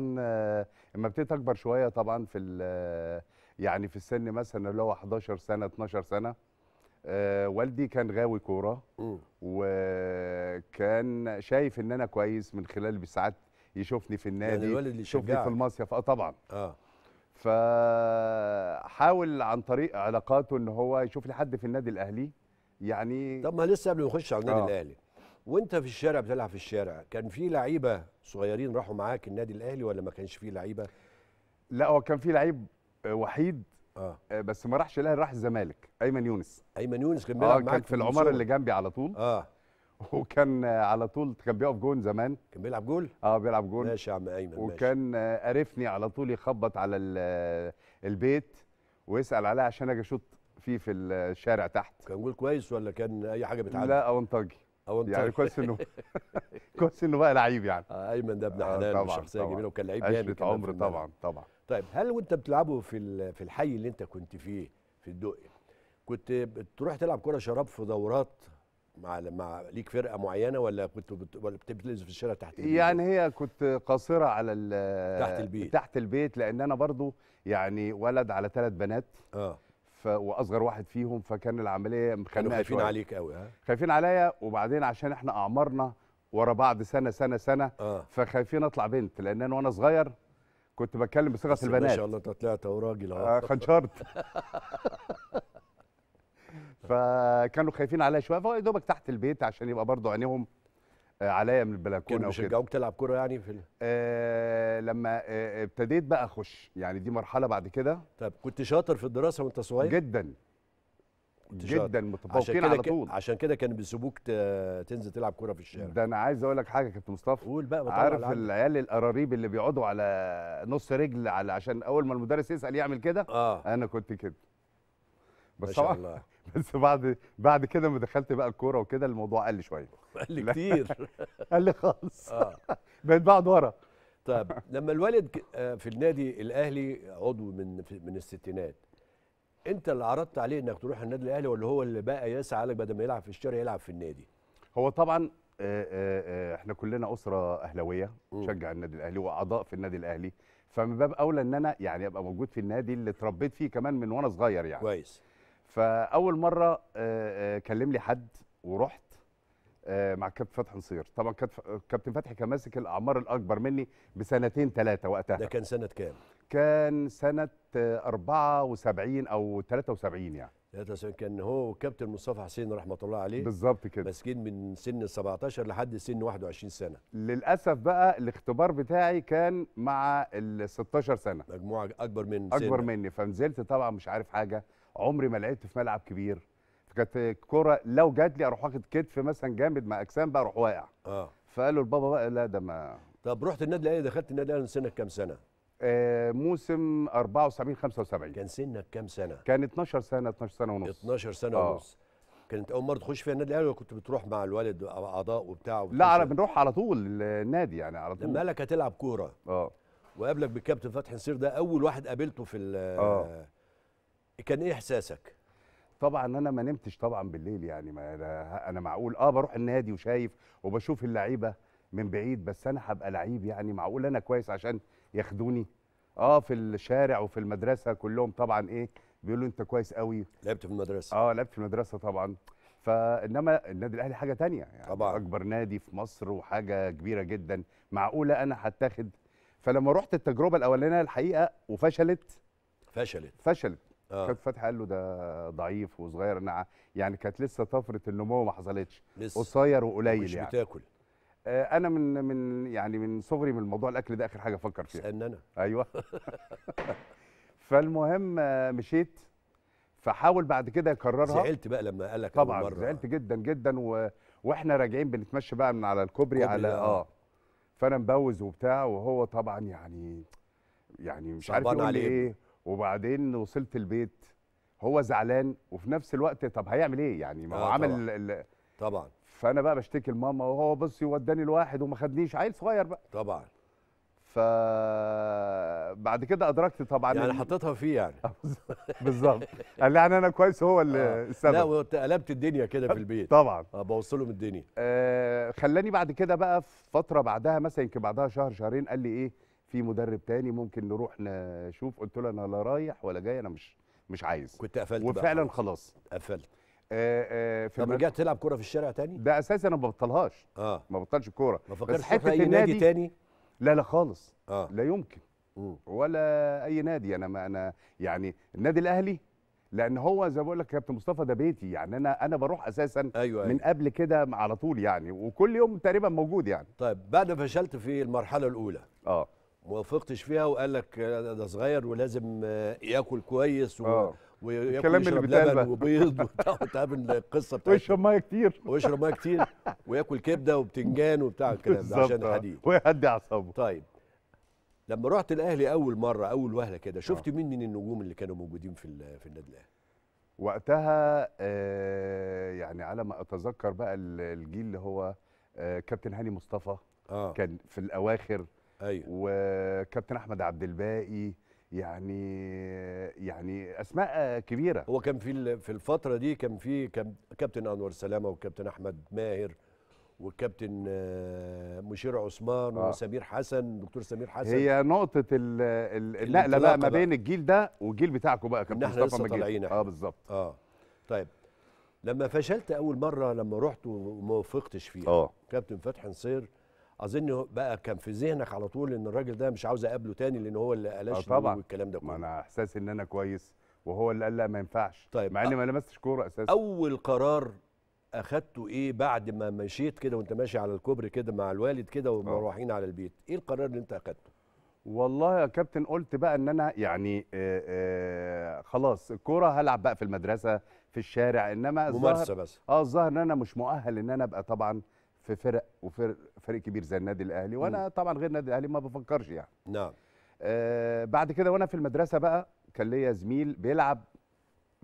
Speaker 2: اما ابتديت اكبر شويه طبعا في يعني في السن مثلا اللي هو 11 سنه 12 سنه آه والدي كان غاوي كوره وكان شايف ان انا كويس من خلال ساعات يشوفني في يعني النادي يعني الوالد اللي يشوفني في المصيف اه طبعا اه فحاول عن طريق علاقاته ان هو يشوف لي حد في النادي الاهلي يعني طب ما لسه قبل ما نخش على النادي آه. الاهلي وانت في الشارع بتلعب في
Speaker 1: الشارع كان في لعيبه صغيرين راحوا معاك النادي الاهلي ولا ما كانش في لعيبه
Speaker 2: لا هو كان في لعيب آه، وحيد آه. آه. بس ما راحش الاهلي راح الزمالك ايمن يونس ايمن يونس كان بيلعب آه معاك كان في العماره اللي جنبي على طول اه <laughs> وكان آه، على طول كان بيقف جون زمان كان بيلعب جول اه بيلعب جول ماشي يا عم ايمن وكان قرفني على طول يخبط على البيت ويسال عليا عشان اجي اشوط فيه في الشارع تحت كان جول كويس ولا كان اي حاجه بتعدي لا اونطاجي اونطاجي
Speaker 4: يعني كويس انه
Speaker 1: <laughs> كويس انه بقى لعيب يعني آه ايمن ده ابن آه، حلال شخصيه جميله وكان لعيب جامد عمر طبعا طبعا طيب هل وانت بتلعبه في في الحي اللي انت كنت فيه في الدقي كنت بتروح تلعب كره شراب في دورات مع مع ليك فرقه معينه ولا كنت بت... ولا بتنزل في الشارع تحت البيت يعني
Speaker 2: هي كنت قاصره على ال... تحت البيت تحت البيت لان انا برضو يعني ولد على ثلاث بنات اه ف... واصغر واحد فيهم فكان العمليه كانوا خايفين عليك قوي ها خايفين عليا وبعدين عشان احنا اعمارنا ورا بعض سنه سنه سنه آه. فخايفين اطلع بنت لان انا وانا صغير كنت بتكلم بصيغه البنات ما شاء الله انت طلعت
Speaker 1: اهو راجل آه، خنشرت <laughs>
Speaker 2: فكانوا خايفين عليا شويه فهو يا دوبك تحت البيت عشان يبقى برضه عينيهم عليا من البلكونه وكده شجعوك تلعب كوره يعني في ال... آه لما آه ابتديت بقى اخش يعني دي مرحله بعد كده طب كنت شاطر في الدراسه وانت صغير جدا جدا متفوقين على طول
Speaker 1: عشان كده كانوا بيسيبوك تنزل تلعب كوره في الشارع ده انا عايز اقول لك
Speaker 2: حاجه كابتن مصطفى قول بقى عارف العيال القراريب اللي بيقعدوا على نص رجل على عشان اول ما المدرس يسال يعمل كده آه. انا كنت كده بس ما شاء الله <laughs> بس بعد بعد كده ما دخلت بقى الكوره وكده الموضوع قل شويه قل كتير <laughs> قل خالص آه. <laughs> بقيت بقعد ورا
Speaker 1: طيب لما الوالد آه، في النادي الاهلي عضو من من الستينات انت اللي عرضت عليه انك تروح النادي الاهلي ولا هو
Speaker 2: اللي بقى يسعى لك بدل ما يلعب في الشارع يلعب في النادي هو طبعا آه، آه، احنا كلنا اسره اهلاويه بنشجع النادي الاهلي واعضاء في النادي الاهلي فمن باب اولى ان انا يعني ابقى موجود في النادي اللي اتربيت فيه كمان من وانا صغير يعني كويس فاول مره آه، آه، كلم لي حد ورحت آه، مع كابتن فتحي نصير طبعا كابتن فتحي كان ماسك الاعمار الاكبر مني بسنتين ثلاثه وقتها ده كان سنه كام كان سنه 74 او 73 يعني 73 كان هو
Speaker 1: كابتن مصطفى حسين رحمه الله عليه بالظبط كده ماسكين من سن 17 لحد سن 21
Speaker 2: سنه للاسف بقى الاختبار بتاعي كان مع ال 16 سنه مجموعه اكبر من اكبر سنة. مني فنزلت طبعا مش عارف حاجه عمري ما لعبت في ملعب كبير فكانت الكوره لو جات لي اروح واخد كتف مثلا جامد مع اجسام بقى اروح واقع اه فقالوا لبابا بقى لا ده ما طب رحت النادي الاهلي دخلت النادي الاهلي سنك كام سنه؟ آه، موسم 74 75 كان سنك كام سنه؟ كان 12 سنه 12 سنه ونص
Speaker 1: 12 سنه آه. ونص كانت اول مره تخش فيها النادي الاهلي ولا كنت بتروح مع الوالد اعضاء وبتاع لا على بنروح على
Speaker 2: طول النادي يعني على طول لما قالك هتلعب كوره اه
Speaker 1: وقابلك بالكابتن فتحي نصير ده اول واحد قابلته في اه كان ايه احساسك
Speaker 2: طبعا انا ما نمتش طبعا بالليل يعني ما انا معقول اه بروح النادي وشايف وبشوف اللعيبه من بعيد بس انا هبقى لعيب يعني معقول انا كويس عشان ياخدوني اه في الشارع وفي المدرسه كلهم طبعا ايه بيقولوا انت كويس قوي لعبت في المدرسه اه لعبت في المدرسه طبعا فانما النادي الاهلي حاجه تانية يعني طبعا اكبر نادي في مصر وحاجه كبيره جدا معقوله انا هتاخد فلما رحت التجربه الاولانيه الحقيقه وفشلت فشلت فشلت كابتن آه. فتحي قال له ده ضعيف وصغير انا يعني كانت لسه طفره النمو ما حصلتش قصير وقليل مش يعني مش بتاكل آه انا من من يعني من صغري من موضوع الاكل ده اخر حاجه افكر فيها سألنا انا ايوه <laughs> <laughs> فالمهم آه، مشيت فحاول بعد كده يكررها زعلت بقى لما قال لك طبعا مرة. زعلت جدا جدا و... واحنا راجعين بنتمشى بقى من على الكوبري على آه. اه فانا مبوز وبتاع وهو طبعا يعني يعني مش عارف يقول لي ايه وبعدين وصلت البيت هو زعلان وفي نفس الوقت طب هيعمل ايه يعني ما هو آه عمل طبعا, طبعا. فانا بقى بشتكي لماما وهو بصي وداني الواحد وما خدنيش عيل صغير بقى طبعا ف بعد كده ادركت طبعا يعني حطيتها فيه يعني <laughs> بالظبط قال لي يعني انا كويس هو اللي آه. السبب لا وقلبت الدنيا كده في البيت طبعا اه بوصلهم الدنيا آه خلاني بعد كده بقى في فتره بعدها مثلا يمكن بعدها شهر شهرين قال لي ايه في مدرب تاني ممكن نروح نشوف قلت له انا لا رايح ولا جاي انا مش مش عايز كنت قفلت وفعلا بقى. خلاص قفلت آه آه في طب رجعت تلعب كوره في الشارع تاني ده اساسا انا ما ببطلهاش اه ما بطلش الكوره ما فكرتش في اي نادي تاني لا لا خالص آه. لا يمكن مم. ولا اي نادي انا ما انا يعني النادي الاهلي لان هو زي ما بقول لك كابتن مصطفى ده بيتي يعني انا انا بروح اساسا أيوة, أيوة. من أيوة. قبل كده على طول يعني وكل يوم تقريبا موجود يعني
Speaker 1: طيب بعد ما فشلت في المرحله الاولى اه وافقتش فيها وقال لك ده صغير ولازم آه، ياكل كويس و... آه. وياكل شرب اللي بيتقال وبيض <laughs> وتقابل القصه بتاعتك ويشرب ميه كتير ويشرب ميه كتير <laughs> وياكل كبده وبتنجان وبتاع الكلام ده عشان آه. الحديد ويهدي اعصابه طيب لما رحت الاهلي اول مره اول وهله
Speaker 2: كده شفت مين من النجوم اللي كانوا موجودين في في النادي الاهلي وقتها آه يعني على ما اتذكر بقى الجيل اللي هو آه كابتن هاني مصطفى آه. كان في الاواخر ايوه وكابتن احمد عبد الباقي يعني يعني اسماء كبيره هو كان في في الفتره دي كان
Speaker 1: في كابتن انور سلامه وكابتن احمد ماهر والكابتن آه، مشير عثمان آه. وسمير حسن دكتور سمير حسن هي
Speaker 2: نقطه النقله بقى ما بين الجيل ده والجيل بتاعكم بقى كابتن مصطفى مجيد اه بالظبط اه
Speaker 1: طيب لما فشلت اول مره لما رحت وما وفقتش فيها اه كابتن فتحي نصير اظن بقى كان في ذهنك على طول ان الراجل ده مش عاوز اقابله تاني لان هو اللي قلاش آه، طبعا والكلام ده كله ما انا احساسي ان انا كويس وهو اللي قال لا ما ينفعش طيب مع اني ما لمستش كوره اساسا اول قرار اخدته ايه بعد ما مشيت كده وانت ماشي على الكوبري كده مع الوالد
Speaker 2: كده آه. ومروحين على البيت ايه القرار اللي انت اخدته والله يا كابتن قلت بقى ان انا يعني آآ آه، آآ خلاص الكوره هلعب بقى في المدرسه في الشارع انما ممارسه بس اه الظاهر ان انا مش مؤهل ان انا ابقى طبعا في فرق وفرق فريق كبير زي النادي الاهلي وانا م. طبعا غير النادي الاهلي ما بفكرش يعني نعم آه بعد كده وانا في المدرسه بقى كان ليا زميل بيلعب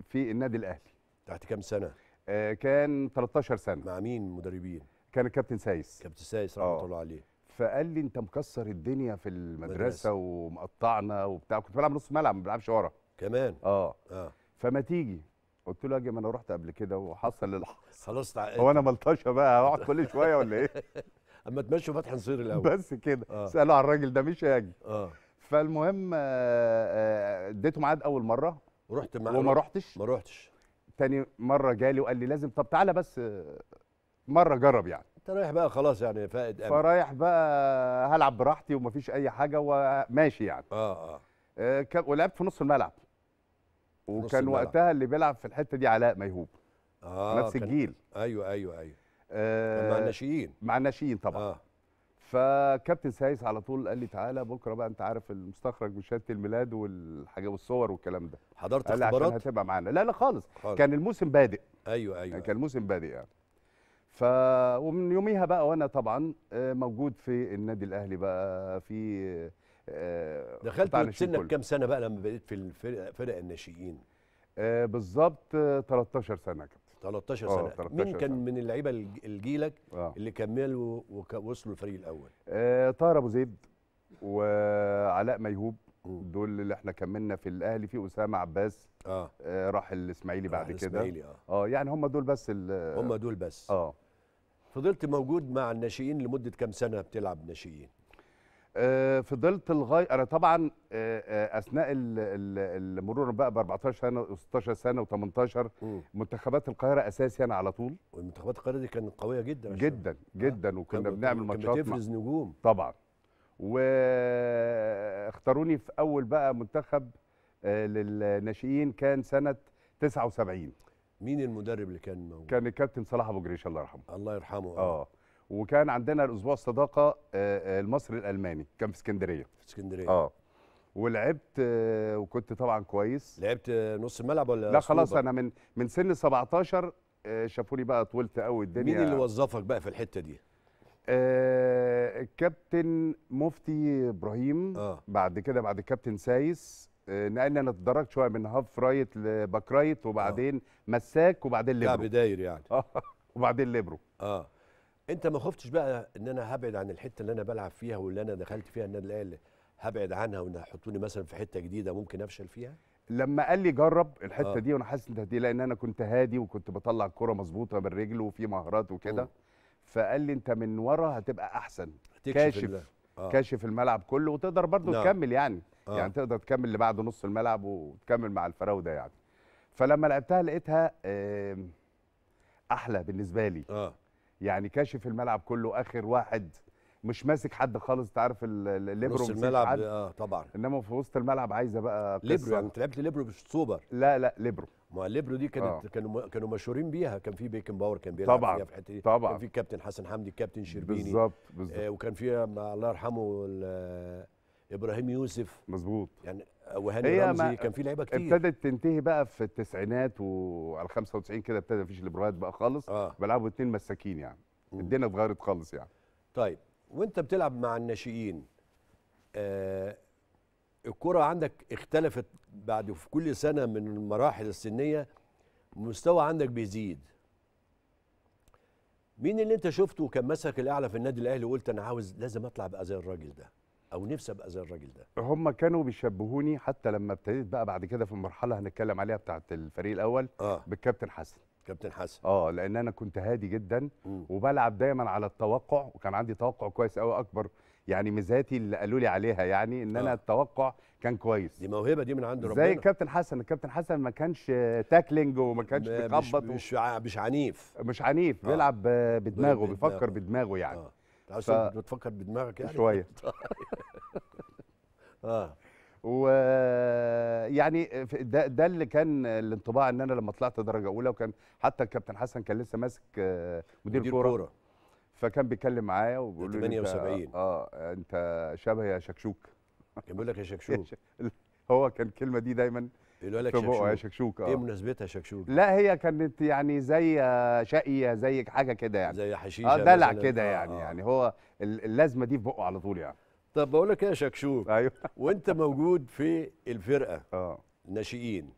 Speaker 2: في النادي الاهلي تحت كام سنه آه كان 13 سنه مع مين مدربين كان الكابتن سايس كابتن سايس رحمه آه. الله عليه فقال لي انت مكسر الدنيا في المدرسه مدرسة. ومقطعنا وبتاع كنت بلعب نص ملعب ما بلعبش ورا كمان اه اه فما تيجي قلت له يا ما انا رحت قبل كده وحصل اللي
Speaker 1: حصل خلاص هو انا
Speaker 2: ملطشه بقى هقعد كل شويه ولا ايه؟ <laughs> اما تمشوا
Speaker 1: فتحي نصير الاول بس
Speaker 2: كده آه. سالوا على الراجل ده مش هاجي اه فالمهم آه، آه، اديته معاد اول مره ورحت معاه وما رحتش ما رحتش تاني مره جالي وقال لي لازم طب تعالى بس آه، مره جرب يعني انت رايح بقى خلاص يعني فائد قوي فرايح بقى هلعب براحتي ومفيش اي حاجه وماشي يعني اه اه, آه ولعبت في نص الملعب وكان وقتها اللي بيلعب في الحته دي علاء ميهوب آه نفس الجيل ايوه ايوه ايوه آه مع الناشئين مع الناشئين طبعا آه. فكابتن سايس على طول قال لي تعالى بكره بقى انت عارف المستخرج بشهاده الميلاد والحاجه والصور والكلام ده حضرت اختبارات عشان هتبقى معانا لا لا خالص, خالص. كان الموسم بادئ ايوه ايوه, يعني أيوه. كان الموسم بادئ يعني ف ومن يوميها بقى وانا طبعا آه، موجود في النادي الاهلي بقى في آه، دخلت سنك كم سنه
Speaker 1: بقى لما بقيت في فرق الناشئين
Speaker 2: آه بالظبط 13 آه، سنه كده
Speaker 1: 13 آه، سنه 13 مين كان سنة. من اللعيبه الجيلك آه. اللي كملوا ووصلوا الفريق
Speaker 2: الاول آه طاهر ابو زيد وعلاء ميهوب دول اللي احنا كملنا في الاهلي في اسامه عباس آه. آه راح الاسماعيلي بعد كده اه يعني هم دول بس هم دول بس اه فضلت موجود مع الناشئين لمده كام سنه بتلعب ناشئين آه، فضلت لغايه انا طبعا آه، آه، اثناء المرور بقى ب 14 سنه و16 سنه و18 منتخبات القاهره اساسي انا على طول ومنتخبات القاهره دي كانت قويه جدا جدا جدا آه. وكنا بنعمل ماتشات بتفرز نجوم طبعا واختاروني في اول بقى منتخب للناشئين كان سنه 79 مين المدرب اللي كان موجود؟ كان الكابتن صلاح ابو جريش الله يرحمه الله يرحمه اه وكان عندنا الاسبوع الصداقه آه، آه، المصري الالماني كان في اسكندريه في اسكندريه اه ولعبت آه، وكنت طبعا كويس لعبت نص الملعب ولا لا خلاص انا من من سن 17 شافوني بقى طولت قوي الدنيا مين اللي وظفك بقى في الحته دي الكابتن مفتي ابراهيم آه. بعد كده بعد الكابتن سايس نقلنا انا اتدرجت شويه من هاف رايت لباك رايت وبعدين آه. مساك وبعدين ليبرو لا بداير يعني <laughs> وبعدين ليبرو اه انت ما خفتش بقى ان انا هبعد عن
Speaker 1: الحته اللي انا بلعب فيها واللي انا دخلت فيها النادي الاهلي هبعد عنها وان هيحطوني مثلا في حته جديده
Speaker 2: ممكن افشل فيها لما قال لي جرب الحته آه. دي وانا حاسس ان دي لان انا كنت هادي وكنت بطلع الكره مظبوطه بالرجل وفي مهارات وكده فقال لي انت من ورا هتبقى احسن كاشف آه. كاشف الملعب كله وتقدر برضه نعم. تكمل يعني آه. يعني تقدر تكمل لبعد نص الملعب وتكمل مع الفراوده يعني فلما لعبتها لقيتها احلى بالنسبه لي آه. يعني كاشف الملعب كله اخر واحد مش ماسك حد خالص انت عارف الليبرو نص الملعب اه طبعا انما في وسط الملعب عايزه بقى ليبرو يعني انت لعبت ليبرو مش سوبر لا لا ليبرو ما ليبرو دي كانت آه. كانوا كانوا مشهورين
Speaker 1: بيها كان في بيكن باور كان بيلعب طبعا فيها في الحته دي طبعا كان في الكابتن حسن حمدي الكابتن شربيني بالظبط آه، بالظبط آه وكان في الله يرحمه ابراهيم يوسف مظبوط يعني وهاني رمزي كان في لعيبه كتير
Speaker 2: ابتدت تنتهي بقى في التسعينات وعلى 95 كده ابتدى مفيش ليبرات بقى خالص آه. بلعبوا اتنين مساكين يعني الدنيا اتغيرت خالص يعني
Speaker 1: طيب وانت بتلعب مع الناشئين آه الكرة عندك اختلفت بعد في كل سنة من المراحل السنية مستوى عندك بيزيد مين اللي انت شفته كان مسك الاعلى في النادي الاهلي وقلت انا عاوز لازم اطلع بقى زي الراجل ده او نفسي ابقى زي الراجل
Speaker 2: ده هم كانوا بيشبهوني حتى لما ابتديت بقى بعد كده في المرحله هنتكلم عليها بتاعه الفريق الاول آه. بالكابتن حسن كابتن حسن اه لان انا كنت هادي جدا م. وبلعب دايما على التوقع وكان عندي توقع كويس قوي اكبر يعني ميزاتي اللي قالوا لي عليها يعني ان انا آه. التوقع كان كويس دي موهبه دي من عند ربنا زي الكابتن حسن الكابتن حسن ما كانش تاكلينج وما كانش بيخبط مش, و...
Speaker 1: مش عنيف
Speaker 2: مش عنيف آه. بيلعب بدماغه بيفكر بدماغه يعني آه. عاوز ف... بتفكر بدماغك يعني شويه <laughs> طيب. اه ويعني ده ده اللي كان الانطباع ان انا لما طلعت درجه اولى وكان حتى الكابتن حسن كان لسه ماسك آه، مدير, مدير كوره فكان بيتكلم معايا وبيقول لي 78 اه انت شبه يا شكشوك كان بيقول لك يا شكشوك <laughs> هو كان الكلمه دي دايما يقول لك شكشوك شكشوك ايه, إيه آه. مناسبتها شكشوك لا هي كانت يعني زي شقيه زي حاجه كده يعني زي حشيشه اه دلع كده آه، يعني آه. يعني هو اللازمه دي في بقه على طول يعني طب بقول لك ايه يا شكشوك ايوه <laughs> وانت موجود في
Speaker 1: الفرقه اه ناشئين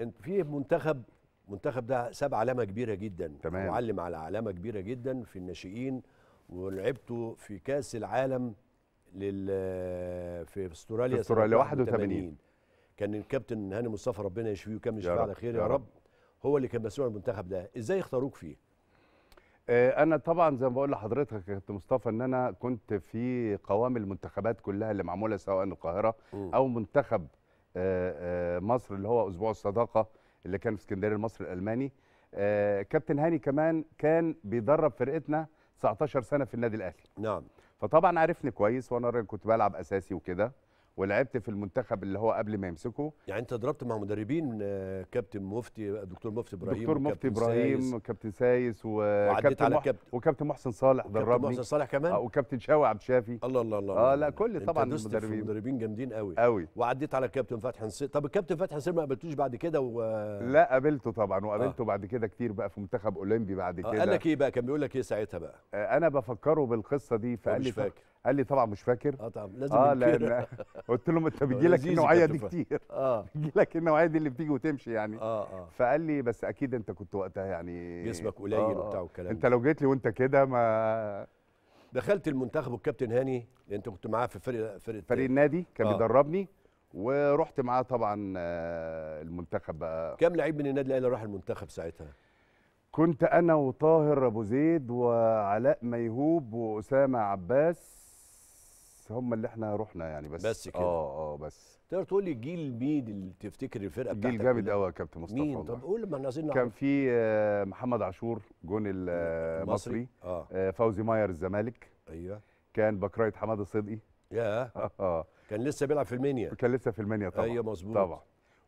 Speaker 1: انت في منتخب منتخب ده ساب علامه كبيره جدا تمام معلم على علامه كبيره جدا في الناشئين ولعبته في كاس العالم لل في استراليا في استراليا 81 كان الكابتن هاني مصطفى ربنا يشفيه ويكمل شفاعه على خير يا, يا رب. رب هو اللي كان مسؤول عن المنتخب
Speaker 2: ده ازاي اختاروك فيه آه، انا طبعا زي ما بقول لحضرتك يا كابتن مصطفى ان انا كنت في قوام المنتخبات كلها اللي معموله سواء القاهره م. او منتخب آه، آه، مصر اللي هو اسبوع الصداقه اللي كان في اسكندريه المصري الالماني كابتن هاني كمان كان بيدرب فرقتنا 19 سنه في النادي الاهلي نعم فطبعا عرفني كويس وانا كنت بلعب اساسي وكده ولعبت في المنتخب اللي هو قبل ما يمسكه يعني
Speaker 1: انت ضربت مع مدربين آه، كابتن مفتي دكتور مفتي
Speaker 2: ابراهيم دكتور مفتي ابراهيم وكابتن سايس وكابتن على كابتن وكابتن محسن صالح دربني محسن صالح كمان آه وكابتن شاوي عبد الشافي الله الله الله اه لا كل طبعا المدربين مدربين جامدين قوي قوي وعديت على
Speaker 1: كابتن فتحي نصير طب الكابتن فتحي نصير ما قابلتوش بعد كده و...
Speaker 2: لا قابلته طبعا وقابلته آه. بعد كده كتير بقى في منتخب اولمبي بعد آه، كده آه قال لك
Speaker 1: ايه بقى كان بيقول لك ايه ساعتها بقى
Speaker 2: آه انا بفكره بالقصه دي فقال لي فاكر قال لي طبعا مش فاكر اه طبعا لازم اه لان <laughs> قلت له انت بيجي لك النوعيه دي كتير اه بيجي <laughs> لك النوعيه دي اللي بتيجي وتمشي يعني اه اه فقال لي بس اكيد انت كنت وقتها يعني جسمك قليل آه, آه. وبتاع والكلام انت لو جيت لي وانت كده ما دخلت
Speaker 1: المنتخب والكابتن هاني اللي انت كنت معاه في فريق
Speaker 2: فريق فريق النادي كان آه. بيدربني ورحت معاه طبعا آه، المنتخب بقى كام لعيب من النادي الاهلي راح المنتخب ساعتها؟ كنت انا وطاهر ابو زيد وعلاء ميهوب واسامه عباس هم اللي احنا رحنا يعني بس بس كده اه
Speaker 1: اه بس تقدر تقول لي
Speaker 2: الجيل مين اللي تفتكر الفرقه بتاعتك جيل جامد قوي يا كابتن مصطفى مين طب قول ما احنا عايزين نعرف كان في آه، محمد عاشور جون المصري آه،, آه. آه فوزي ماير الزمالك ايوه كان بكرايه حماده صدقي ياه <laughs> اه كان لسه بيلعب في المنيا كان لسه في المنيا طبعا ايوه مظبوط طبعا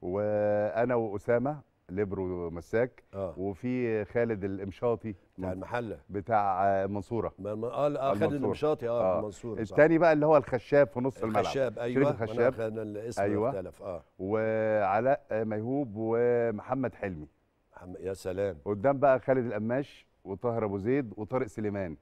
Speaker 2: وانا واسامه ليبرو مساك آه. وفي خالد الامشاطي بتاع المحله بتاع منصوره آه،, اه خالد المشاطي اه, آه. منصوره الثاني بقى اللي هو الخشاب في نص الملعب الخشاب ايوه الخشاب الاسم أيوة. اختلف اه وعلاء ميهوب ومحمد حلمي يا سلام قدام بقى خالد القماش وطاهر ابو زيد وطارق سليمان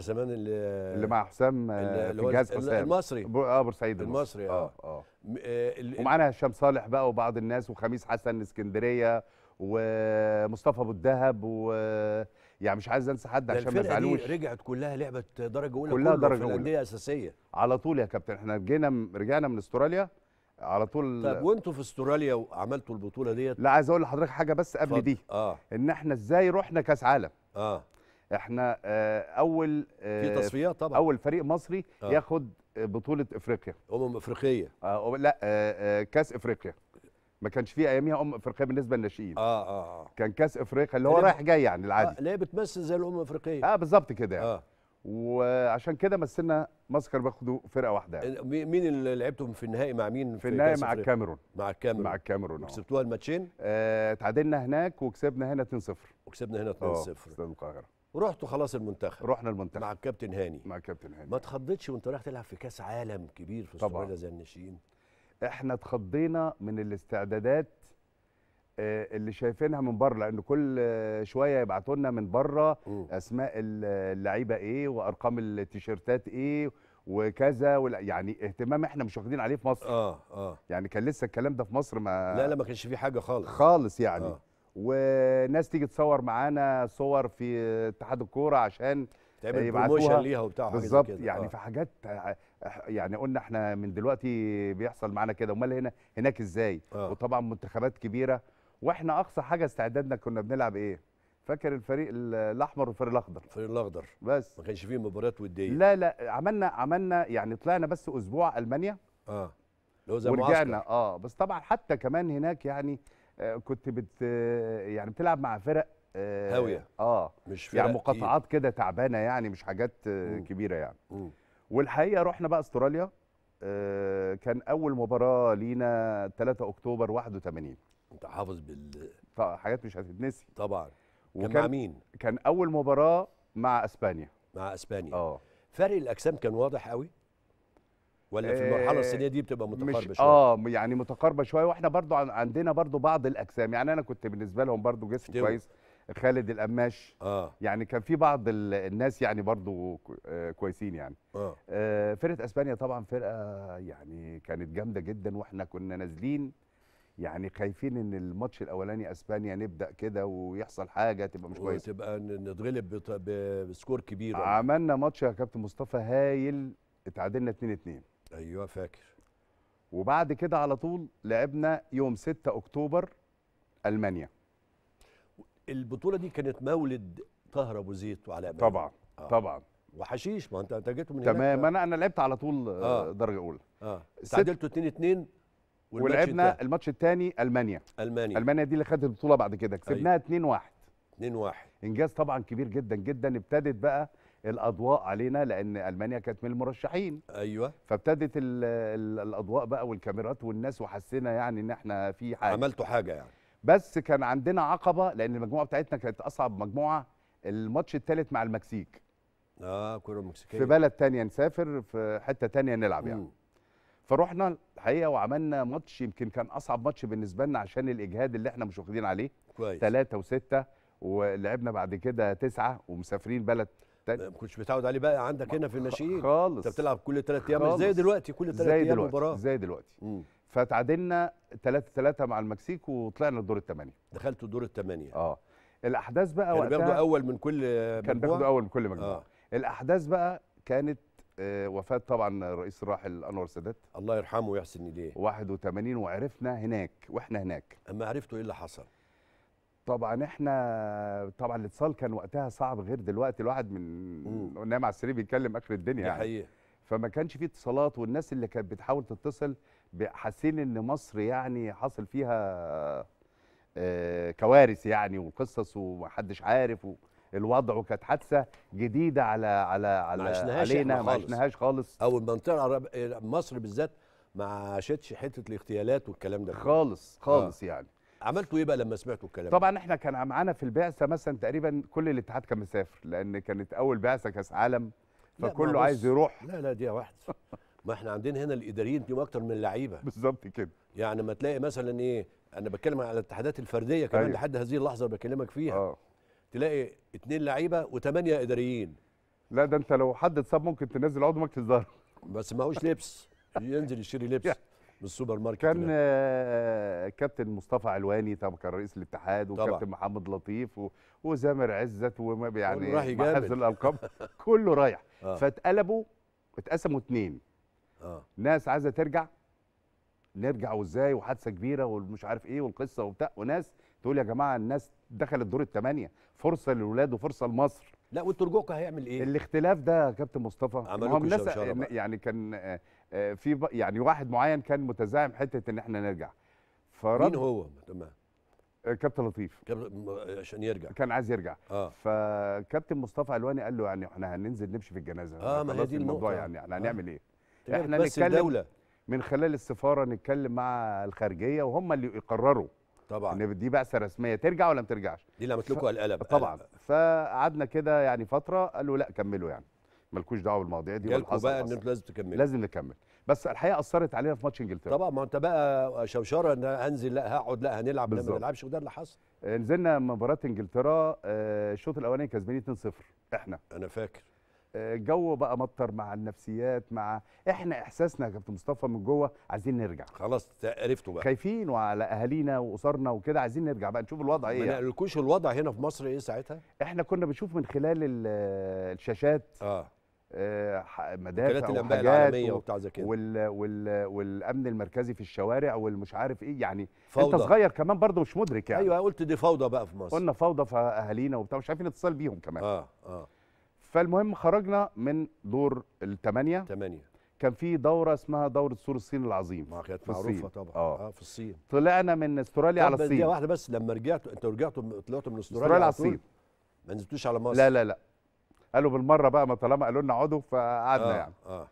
Speaker 2: زمان اللي اللي مع حسام آه، في الجهاز حسام المصري اه بورسعيد المصري اه اه,
Speaker 1: آه. آه، ومعانا
Speaker 2: هشام صالح بقى وبعض الناس وخميس حسن اسكندريه ومصطفى ابو الدهب و يعني مش عايز انسى حد عشان ما يزعلوش
Speaker 1: رجعت كلها لعبه درجه اولى كلها درجه اولى الانديه
Speaker 2: اساسيه على طول يا كابتن احنا جينا رجعنا من استراليا على طول طب وانتوا في استراليا وعملتوا البطوله ديت لا عايز اقول لحضرتك حاجه بس قبل فضل. دي اه ان احنا ازاي رحنا كاس عالم اه احنا آه، اول في آه، تصفيات طبعا اول فريق مصري آه. ياخد بطوله افريقيا امم افريقيه آه لا آه،, آه كاس افريقيا ما كانش فيه اياميها امم افريقيه بالنسبه للناشئين اه اه كان كاس افريقيا اللي هو رايح جاي يعني العادي آه هي بتمثل زي الامم الافريقيه اه بالظبط كده يعني. آه. وعشان كده مثلنا مصر كانوا بياخدوا فرقه واحده
Speaker 1: يعني. مين اللي لعبتهم في النهائي مع مين في, في النهائي مع الكاميرون مع الكاميرون مع الكاميرون كسبتوها الماتشين آه تعادلنا هناك وكسبنا هنا 2-0 وكسبنا هنا 2-0 استاد القاهره رحتوا خلاص المنتخب رحنا المنتخب مع الكابتن هاني مع الكابتن هاني ما اتخضيتش وانت رايح تلعب في كاس عالم كبير في استراليا زي الناشئين
Speaker 2: احنا اتخضينا من الاستعدادات آه، اللي شايفينها من بره لان كل شويه يبعتوا لنا من بره اسماء اللعيبه ايه وارقام التيشيرتات ايه وكذا ولا يعني اهتمام احنا مش واخدين عليه في مصر اه اه يعني كان لسه الكلام ده في مصر ما لا لا
Speaker 1: ما كانش في حاجه خالص
Speaker 2: خالص يعني آه. وناس تيجي تصور معانا صور في اتحاد الكوره عشان تعمل بروموشن ليها وبتاع بالظبط يعني آه. في حاجات يعني قلنا احنا من دلوقتي بيحصل معانا كده امال هنا هناك ازاي آه. وطبعا منتخبات كبيره واحنا اقصى حاجه استعدادنا كنا بنلعب ايه فاكر الفريق الاحمر والفريق الاخضر الفريق
Speaker 1: الاخضر بس ما كانش فيه مباريات وديه
Speaker 2: لا لا عملنا عملنا يعني طلعنا بس اسبوع المانيا
Speaker 1: اه لو
Speaker 2: زي ورجعنا معسكر. اه بس طبعا حتى كمان هناك يعني كنت بت يعني بتلعب مع فرق آه، هاويه اه مش يعني فرق يعني مقاطعات كده تعبانه يعني مش حاجات آه، مم. كبيره يعني مم. والحقيقه رحنا بقى استراليا آه، كان اول مباراه لينا 3 اكتوبر 81 انت حافظ بال حاجات مش هتتنسي طبعا كان وكان مع مين كان اول مباراه مع اسبانيا مع اسبانيا اه فرق الاجسام كان واضح قوي
Speaker 1: ولا في المرحله آه، الصينيه دي بتبقى متقاربه شويه اه
Speaker 2: يعني متقاربه شويه واحنا برضو عندنا برضو بعض الاجسام يعني انا كنت بالنسبه لهم برضو جسم كويس خالد القماش آه. يعني كان في بعض الناس يعني برضو آه، كويسين يعني آه. آه فرقه اسبانيا طبعا فرقه يعني كانت جامده جدا واحنا كنا نازلين يعني خايفين ان الماتش الاولاني اسبانيا نبدا كده ويحصل حاجه تبقى مش كويسه
Speaker 1: وتبقى نتغلب بسكور كبير
Speaker 2: عملنا ماتش يا كابتن مصطفى هايل اتعادلنا 2 2 ايوه فاكر وبعد كده على طول لعبنا يوم 6 اكتوبر المانيا
Speaker 1: البطوله دي كانت مولد طاهر ابو زيد وعلاء طبعا آه. طبعا وحشيش ما انت انت جيت من تمام
Speaker 2: انا انا لعبت على طول آه. درجه اولى اه تعادلتوا 2 2 ولعبنا الماتش الثاني المانيا المانيا المانيا دي اللي خدت البطوله بعد كده كسبناها 2 1 2 1 انجاز طبعا كبير جدا جدا ابتدت بقى الاضواء علينا لان المانيا كانت من المرشحين ايوه فابتدت الاضواء بقى والكاميرات والناس وحسينا يعني ان احنا في حاجه عملتوا حاجه يعني بس كان عندنا عقبه لان المجموعه بتاعتنا كانت اصعب مجموعه الماتش الثالث مع المكسيك
Speaker 1: اه كره مكسيكيه في بلد
Speaker 2: تانية نسافر في حته تانية نلعب يعني فروحنا الحقيقه وعملنا ماتش يمكن كان اصعب ماتش بالنسبه لنا عشان الاجهاد اللي احنا مش واخدين عليه كويس ثلاثه وسته ولعبنا بعد كده تسعه ومسافرين بلد ما كنتش متعود عليه بقى عندك هنا في الناشئين خالص انت بتلعب كل ثلاث ايام زي دلوقتي كل ثلاث ايام مباراه زي دلوقتي مم. فتعادلنا 3 3 مع المكسيك وطلعنا الدور الثمانيه دخلتوا الدور الثمانيه اه الاحداث بقى وقتها بياخدوا اول من كل مجموعه كان بياخدوا اول من كل مجموعه آه. الاحداث بقى كانت آه، وفاه طبعا الرئيس الراحل انور السادات الله يرحمه ويحسن اليه 81 وعرفنا هناك واحنا هناك اما عرفتوا ايه اللي حصل طبعا احنا طبعا الاتصال كان وقتها صعب غير دلوقتي الواحد من نايم على السرير بيتكلم اخر الدنيا يعني حقيقة. فما كانش فيه اتصالات والناس اللي كانت بتحاول تتصل حاسين ان مصر يعني حصل فيها آه، كوارث يعني وقصص ومحدش عارف الوضع وكانت حادثه جديده على على على ما علينا ما عشناهاش
Speaker 1: خالص او المنطقه مصر بالذات ما عاشتش حته الاغتيالات والكلام ده خالص خالص آه. يعني عملتوا ايه بقى لما سمعتوا الكلام طبعا
Speaker 2: احنا كان معانا في البعثه مثلا تقريبا كل الاتحاد كان مسافر لان كانت اول بعثه كاس عالم فكله عايز يروح لا لا دي واحده ما احنا عندنا هنا الاداريين فيهم اكتر من اللعيبه بالظبط كده
Speaker 1: يعني ما تلاقي مثلا ايه انا بتكلم على الاتحادات الفرديه كمان أيوه. لحد هذه اللحظه بكلمك فيها أوه. تلاقي اثنين لعيبه وثمانيه اداريين لا ده انت لو حد اتصاب
Speaker 2: ممكن تنزل عضو مجلس الظهر بس ما هوش لبس ينزل يشتري لبس <laughs> بالسوبر ماركت كان ده. آه، كابتن مصطفى علواني طبعا كان رئيس الاتحاد وكابتن محمد لطيف و... وزامر عزت وما يعني محافظ الالقاب <laughs> كله رايح آه. فاتقلبوا اتقسموا اثنين آه. ناس عايزه ترجع نرجع وازاي وحادثه كبيره ومش عارف ايه والقصه وبتاع وناس تقول يا جماعه الناس دخلت دور الثمانيه فرصه للولاد وفرصه لمصر لا وانتوا رجوعكم هيعمل ايه الاختلاف ده يا كابتن مصطفى عملوا يعني كان آه، آه، في يعني واحد معين كان متزاحم حته ان احنا نرجع فرد مين هو تمام آه، كابتن لطيف آه، عشان يرجع كان عايز يرجع آه. فكابتن مصطفى الواني قال له يعني احنا هننزل نمشي في الجنازه اه ما هي دي الموضوع يعني احنا هنعمل آه. ايه احنا بس نتكلم الدولة. من خلال السفاره نتكلم مع الخارجيه وهم اللي يقرروا طبعا ان دي بعثه رسميه ترجع ولا ما ترجعش دي اللي عملت لكم ف... القلب طبعا فقعدنا كده يعني فتره قالوا لا كملوا يعني مالكوش دعوه بالمواضيع دي جالكوا بقى ان انتوا لازم تكملوا لازم نكمل بس الحقيقه اثرت علينا في ماتش انجلترا طبعا ما انت
Speaker 1: بقى شوشره ان هنزل لا هقعد لا هنلعب
Speaker 2: لا ما نلعبش وده اللي حصل آه، نزلنا مباراه انجلترا آه، الشوط الاولاني كسبانين 2-0 احنا انا فاكر آه، الجو بقى مطر مع النفسيات مع احنا احساسنا يا كابتن مصطفى من جوه عايزين نرجع خلاص عرفتوا بقى خايفين وعلى اهالينا واسرنا وكده عايزين نرجع بقى نشوف الوضع ايه ما يعني. نقلكوش الوضع هنا في مصر ايه ساعتها احنا كنا بنشوف من خلال الشاشات اه آه، مدافع الانباء العالميه وبتاع زي كده وال وال والامن المركزي في الشوارع والمش عارف ايه يعني فوضى. انت صغير كمان برضه مش مدرك يعني ايوه قلت دي فوضى بقى في مصر قلنا فوضى في اهالينا وبتاع مش عارفين اتصال بيهم كمان اه اه فالمهم خرجنا من دور الثمانيه ثمانيه كان في دوره اسمها دوره سور الصين العظيم ما كانت معروفه طبعا
Speaker 1: آه. آه. في الصين
Speaker 2: طلعنا من استراليا على الصين دي واحده
Speaker 1: بس لما رجعتوا انتوا رجعتوا طلعتوا من استراليا, استراليا
Speaker 4: على الصين
Speaker 2: ما نزلتوش على مصر لا لا لا قالوا بالمره بقى ما طالما قالوا لنا اقعدوا فقعدنا آه يعني آه.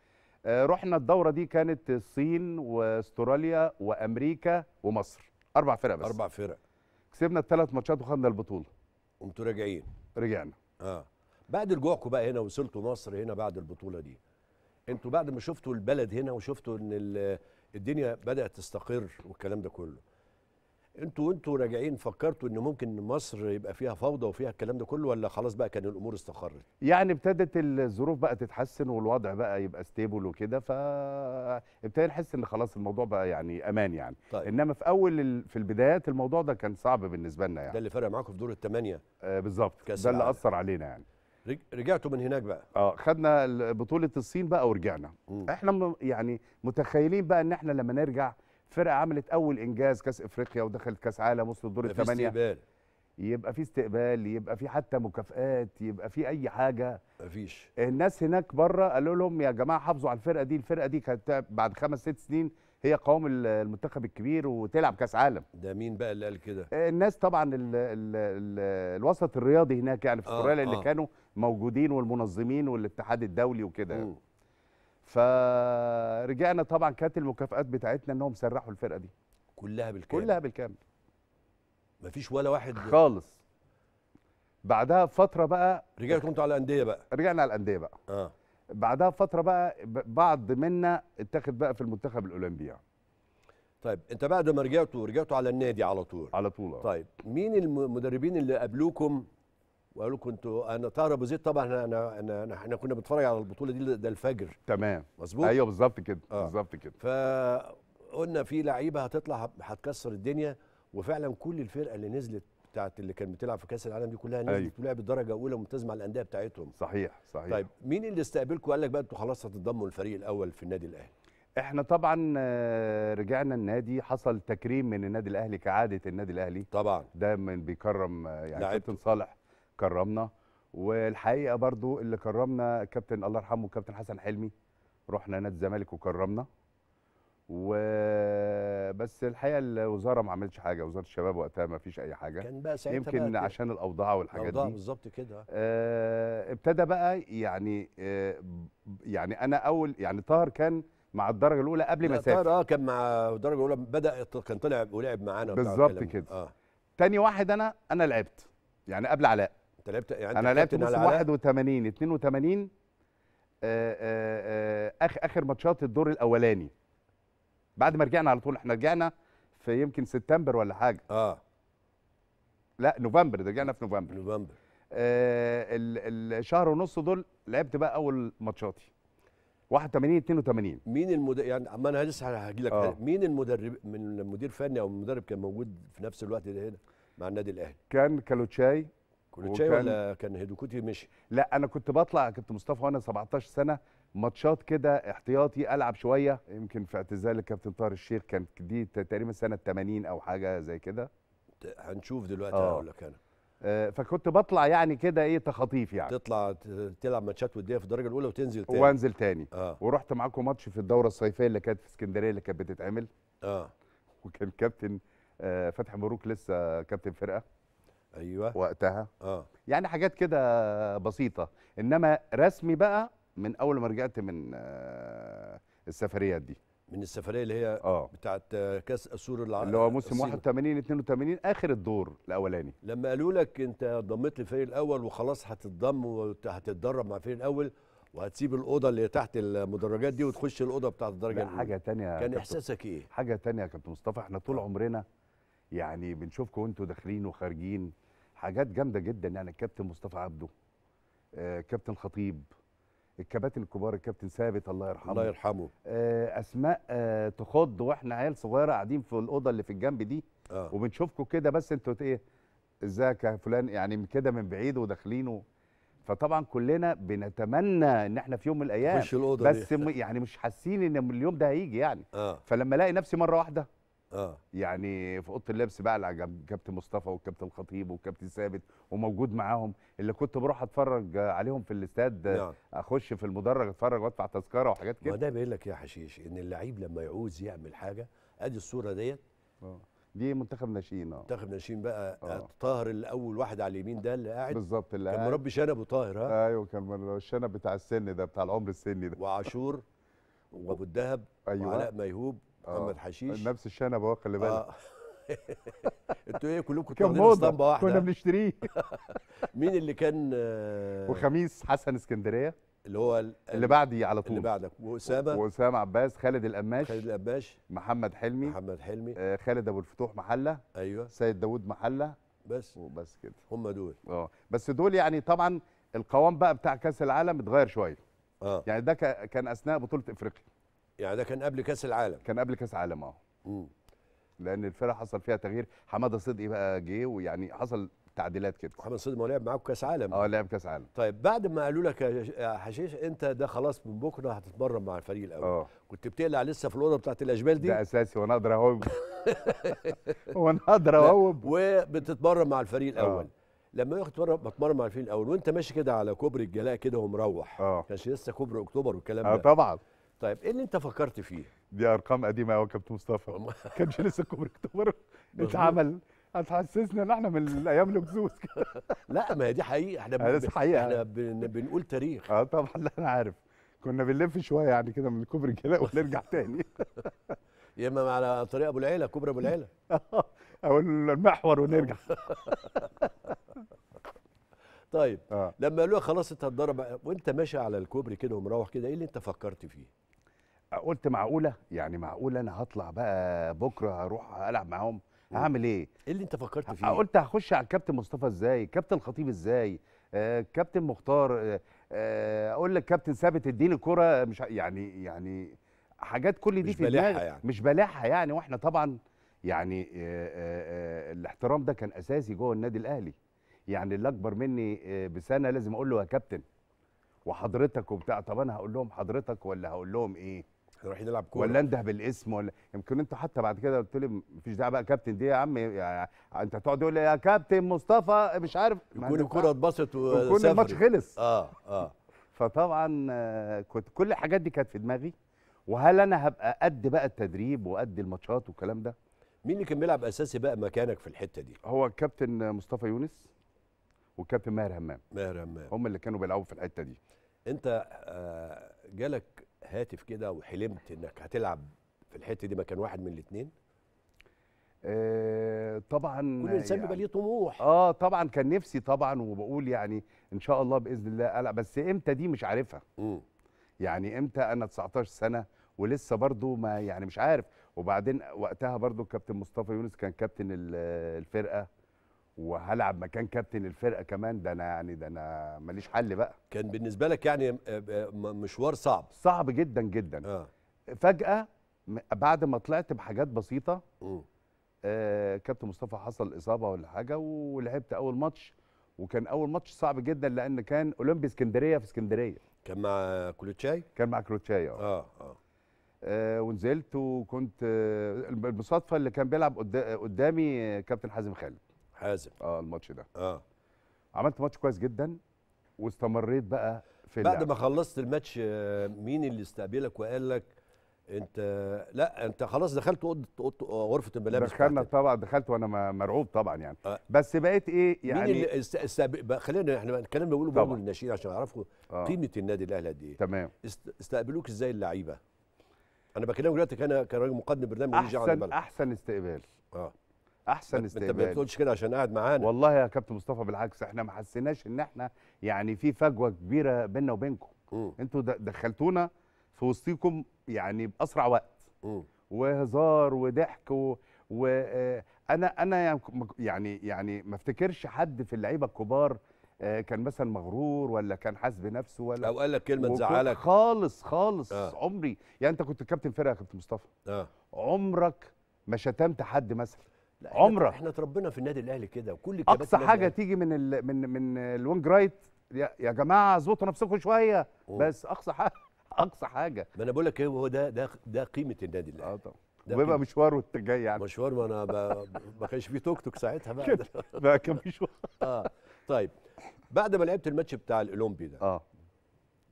Speaker 2: آه رحنا الدوره دي كانت الصين واستراليا وامريكا ومصر اربع فرق بس اربع فرق كسبنا الثلاث ماتشات وخدنا البطوله
Speaker 1: قمتوا راجعين رجعنا اه بعد رجوعكم بقى هنا وصلتوا مصر هنا بعد البطوله دي انتوا بعد ما شفتوا البلد هنا وشفتوا ان الدنيا بدات تستقر والكلام ده كله انتوا وانتوا راجعين فكرتوا ان ممكن مصر يبقى فيها فوضى وفيها الكلام ده كله ولا خلاص بقى كان الامور استقرت؟
Speaker 2: يعني ابتدت الظروف بقى تتحسن والوضع بقى يبقى ستيبل وكده فابتدى نحس ان خلاص الموضوع بقى يعني امان يعني طيب. انما في اول ال... في البدايات الموضوع ده كان صعب بالنسبه لنا يعني ده اللي فرق معاكم في دور الثمانيه آه بالظبط ده اللي اثر علينا يعني رجعتوا من هناك بقى اه خدنا بطوله الصين بقى ورجعنا م. احنا يعني متخيلين بقى ان احنا لما نرجع فرقه عملت اول انجاز كاس افريقيا ودخلت كاس عالم وصلت دور الثمانيه استقبال يبقى في استقبال يبقى في حتى مكافآت يبقى في اي حاجه مفيش الناس هناك بره قالوا لهم يا جماعه حافظوا على الفرقه دي الفرقه دي كانت بعد خمس ست سنين هي قوام المنتخب الكبير وتلعب كاس عالم ده
Speaker 1: مين بقى اللي قال
Speaker 2: كده الناس طبعا الـ الـ الـ الوسط الرياضي هناك يعني في آه، استراليا آه اللي آه. كانوا موجودين والمنظمين والاتحاد الدولي وكده فرجعنا طبعا كانت المكافئات بتاعتنا انهم سرحوا الفرقه دي كلها بالكامل كلها بالكامل مفيش ولا واحد خالص بعدها بفتره بقى رجعتوا انتوا على الانديه بقى رجعنا على الانديه بقى اه بعدها بفتره بقى بعض منا اتاخد بقى في المنتخب الاولمبي يعني طيب
Speaker 1: انت بعد ما رجعتوا رجعتوا على النادي على طول على طول آه. طيب مين المدربين اللي قابلوكم وقالوا كنت انا طاهر ابو زيد طبعا انا انا احنا كنا بنتفرج على البطوله دي ده
Speaker 2: الفجر تمام مظبوط ايوه بالظبط كده آه. بالظبط كده
Speaker 1: فقلنا في لعيبه هتطلع هتكسر الدنيا وفعلا كل الفرقه اللي نزلت بتاعت اللي كانت بتلعب في كاس العالم دي كلها نزلت أيوة. ولعبت درجه اولى ممتاز مع الانديه بتاعتهم صحيح صحيح طيب مين اللي استقبلكم وقال لك بقى
Speaker 2: انتوا خلاص هتتضموا الفريق الاول في النادي الاهلي احنا طبعا آه، رجعنا النادي حصل تكريم من النادي الاهلي كعاده النادي الاهلي طبعا دايما بيكرم آه، يعني كابتن صالح كرمنا والحقيقه برضو اللي كرمنا كابتن الله يرحمه كابتن حسن حلمي رحنا نادي الزمالك وكرمنا و بس الحقيقه الوزاره ما عملتش حاجه وزاره الشباب وقتها ما فيش اي حاجه كان بقى ساعتها يمكن بقى عشان الاوضاع والحاجات الأوضاع دي بالظبط كده آه ابتدى بقى يعني آه يعني انا اول يعني طاهر كان مع الدرجه الاولى قبل ما سافر طاهر اه كان مع الدرجه الاولى بدا كان طلع ولعب معانا بالظبط كده آه. تاني واحد انا انا لعبت يعني قبل علاء انت لعبت يعني انا لعبت موسم 81 82 آه، آه، آه، اخ اخر ماتشات الدور الاولاني بعد ما رجعنا على طول احنا رجعنا في يمكن سبتمبر ولا حاجه اه لا نوفمبر ده رجعنا في نوفمبر نوفمبر آه الشهر ونص دول لعبت بقى اول ماتشاتي 81 82 مين المد... يعني عم انا لسه هجي لك آه. مين المدرب
Speaker 1: من مدير فني او المدرب كان موجود في نفس الوقت ده هنا مع النادي الاهلي
Speaker 2: كان كالوتشاي كوليتشاي ولا كان هيدوكوتي مشي لا انا كنت بطلع كابتن مصطفى وانا 17 سنه ماتشات كده احتياطي العب شويه يمكن في اعتزال الكابتن طاهر الشيخ كانت دي تقريبا سنه 80 او حاجه زي كده هنشوف دلوقتي آه. هقول لك انا آه، فكنت بطلع يعني كده ايه تخاطيف يعني تطلع تلعب ماتشات وديه في الدرجه الاولى وتنزل تاني وانزل تاني آه. ورحت معاكم ماتش في الدوره الصيفيه اللي كانت في اسكندريه اللي كانت بتتعمل اه <laughs> وكان كابتن آه، فتحي مبروك لسه كابتن فرقه ايوه وقتها اه يعني حاجات كده بسيطه انما رسمي بقى من اول ما رجعت من آه السفريات دي من السفريه اللي هي آه. بتاعت
Speaker 1: كاس اسور العالم
Speaker 2: اللي هو موسم 81 82 اخر الدور الاولاني
Speaker 1: لما قالوا لك انت ضميت للفريق الاول وخلاص هتتضم وهتتدرب مع الفريق الاول وهتسيب الاوضه اللي تحت المدرجات دي وتخش الاوضه بتاعه الدرجه الاولى حاجه تانية كان احساسك
Speaker 2: ايه حاجه تانية يا كابتن مصطفى احنا طول آه. عمرنا يعني بنشوفكم وأنتم داخلين وخارجين حاجات جامده جدا يعني الكابتن مصطفى عبده آه كابتن خطيب الكباتن الكبار الكابتن ثابت الله يرحمه الله يرحمه آه اسماء آه تخض واحنا عيال صغيره قاعدين في الاوضه اللي في الجنب دي آه. وبنشوفكم كده بس انتوا ايه ازيك يا فلان يعني كده من بعيد وداخلين فطبعا كلنا بنتمنى ان احنا في يوم من الايام بس دي. يعني مش حاسين ان اليوم ده هيجي يعني آه. فلما الاقي نفسي مره واحده اه يعني في اوضه اللبس بقى كابتن مصطفى والكابتن الخطيب والكابتن ثابت وموجود معاهم اللي كنت بروح اتفرج عليهم في الاستاد نعم. اخش في المدرج اتفرج وادفع تذكره وحاجات كده ما ده بيقول لك يا حشيش ان اللعيب لما يعوز يعمل حاجه ادي الصوره ديت اه
Speaker 1: دي منتخب ناشئين اه منتخب ناشئين بقى أوه. طاهر الاول واحد على اليمين ده اللي قاعد بالظبط
Speaker 2: اللي كان مربي شنب وطاهر ها ايوه كان الشنب بتاع السن ده بتاع العمر السني ده وعاشور وابو الدهب أيوة. وعلاء ميهوب آه. محمد حشيش نفس الشنب اهو خلي آه. بالك <laughs>
Speaker 1: انتوا ايه كلكم كنتوا واخدين واحده كنا
Speaker 2: بنشتريه <laughs> مين اللي كان آه، وخميس حسن اسكندريه اللي هو اللي بعدي على طول اللي بعدك واسامه واسامه عباس خالد القماش خالد القماش محمد حلمي محمد حلمي آه خالد ابو الفتوح محله ايوه سيد داوود محله بس وبس كده هم دول اه بس دول يعني طبعا القوام بقى بتاع كاس العالم اتغير شويه اه يعني ده كان اثناء بطوله افريقيا يعني ده كان قبل كاس العالم كان قبل كاس العالم اه لان الفرقه حصل فيها تغيير حماده صدقي بقى جه ويعني حصل تعديلات كده محمد
Speaker 1: صدقي ما لعب معاكم كاس عالم اه لعب كاس عالم طيب بعد ما قالوا لك يا حشيش انت ده خلاص من بكره هتتمرن مع الفريق الاول أوه. كنت بتقلع لسه في الاوضه بتاعت الاشبال دي ده اساسي وانا اقدر اهوب
Speaker 4: <laughs> وانا اقدر اهوب
Speaker 1: وبتتمرن مع الفريق آه. الاول أوه. لما ياخد بتمرن مع الفريق الاول وانت ماشي كده على كوبري الجلاء كده ومروح اه كانش لسه كوبري اكتوبر
Speaker 2: والكلام آه، ده اه طبعا طيب ايه اللي انت فكرت فيه؟ دي ارقام قديمه قوي يا كابتن مصطفى كانش لسه كوبري اكتوبر اتعمل هتحسسنا ان احنا من الايام لجزوز <laughs>
Speaker 1: لا ما هي دي حقيقه احنا <laughs> آه، بن... حقيقة. احنا
Speaker 2: بن... بنقول تاريخ اه طبعا لا انا عارف كنا بنلف شويه يعني كده من الكوبري كده <laughs> ونرجع تاني
Speaker 1: يا اما على طريق ابو العيله كوبري ابو العيله
Speaker 2: او المحور ونرجع
Speaker 1: طيب آه. لما قالوا خلاص انت هتضرب وانت ماشي على الكوبري كده ومروح كده ايه اللي
Speaker 2: انت فكرت فيه؟ قلت معقوله يعني معقوله انا هطلع بقى بكره هروح العب معاهم هعمل ايه ايه اللي انت فكرت فيه قلت هخش على الكابتن مصطفى ازاي كابتن الخطيب ازاي آه، كابتن مختار آه، آه، اقول لك كابتن ثابت اديني الكره مش يعني يعني حاجات كل دي في بلاحة يعني. مش بلاحه يعني واحنا طبعا يعني الاحترام ده كان اساسي جوه النادي الاهلي يعني اللي اكبر مني بسنه لازم اقول له يا كابتن وحضرتك وبتاع طب انا هقول لهم حضرتك ولا هقول لهم ايه يروح يلعب كوره ولا انده بالاسم ولا يمكن انت حتى بعد كده قلت لي مفيش داعي بقى كابتن دي يا عم يعني انت تقعد تقول لي يا كابتن مصطفى مش عارف يكون الكوره اتبسط ويكون الماتش خلص اه اه <laughs> فطبعا آه، كنت كل الحاجات دي كانت في دماغي وهل انا هبقى قد بقى التدريب وقد الماتشات والكلام ده مين اللي كان بيلعب اساسي بقى مكانك في الحته دي هو الكابتن مصطفى يونس والكابتن ماهر همام
Speaker 1: ماهر همام هم اللي كانوا بيلعبوا في الحته دي انت آه، جالك هاتف كده وحلمت انك هتلعب في الحته دي مكان واحد من الاثنين
Speaker 2: آه طبعا كل انسان بيبقى ليه يعني طموح اه طبعا كان نفسي طبعا وبقول يعني ان شاء الله باذن الله العب بس امتى دي مش عارفها مم. يعني امتى انا 19 سنه ولسه برضو ما يعني مش عارف وبعدين وقتها برضو الكابتن مصطفى يونس كان كابتن الفرقه وهلعب مكان كابتن الفرقه كمان ده انا يعني ده انا ماليش حل بقى كان بالنسبه لك يعني آه، آه، مشوار صعب صعب جدا جدا آه. فجاه بعد ما طلعت بحاجات بسيطه آه كابتن مصطفى حصل اصابه ولا حاجه ولعبت اول ماتش وكان اول ماتش صعب جدا لان كان اولمبي اسكندريه في اسكندريه كان مع كلوتشاي كان مع كلوتشاي آه. اه اه, آه. ونزلت وكنت آه المصادفه اللي كان بيلعب قدامي كابتن حازم خالد حازم اه الماتش ده اه عملت ماتش كويس جدا واستمريت بقى في بعد
Speaker 1: ما خلصت الماتش آه، مين اللي استقبلك وقال لك انت لا انت خلاص دخلت اوضه غرفه
Speaker 2: الملابس دخلنا طبعا دخلت وانا مرعوب طبعا يعني آه. بس بقيت ايه يعني مين اللي يعني
Speaker 1: است... خلينا احنا الكلام اللي بقوله برضه للناشئين عشان يعرفوا آه. قيمه النادي الاهلي قد ايه تمام است... استقبلوك ازاي اللعيبه انا بكلمك دلوقتي انا كراجل مقدم برنامج احسن
Speaker 2: احسن استقبال اه احسن استقبال انت ما بتقولش كده عشان قاعد معانا والله يا كابتن مصطفى بالعكس احنا ما حسيناش ان احنا يعني في فجوه كبيره بيننا وبينكم انتوا دخلتونا في وسطيكم يعني باسرع وقت وهزار وضحك و... وانا آه، انا يعني, يعني يعني ما افتكرش حد في اللعيبه الكبار آه، كان مثلا مغرور ولا كان حاسس بنفسه ولا او قال لك كلمه تزعلك خالص خالص آه. عمري يعني انت كنت كابتن فرقه يا كابتن مصطفى آه. عمرك ما شتمت حد مثلا لا عمرك
Speaker 1: احنا اتربينا في النادي الاهلي كده وكل اقصى حاجه
Speaker 2: تيجي من ال من من الونج رايت يا جماعه ظبطوا نفسكم شويه بس اقصى حاجه
Speaker 1: اقصى حاجه ما انا بقول لك ايه هو ده ده ده قيمه النادي الاهلي اه طبعا وبيبقى
Speaker 2: مشواره جاي يعني
Speaker 1: مشوار ما انا ب... ما كانش في توك توك ساعتها بقى بقى كان مشوار <laughs> اه طيب بعد ما لعبت الماتش بتاع الاولمبي ده اه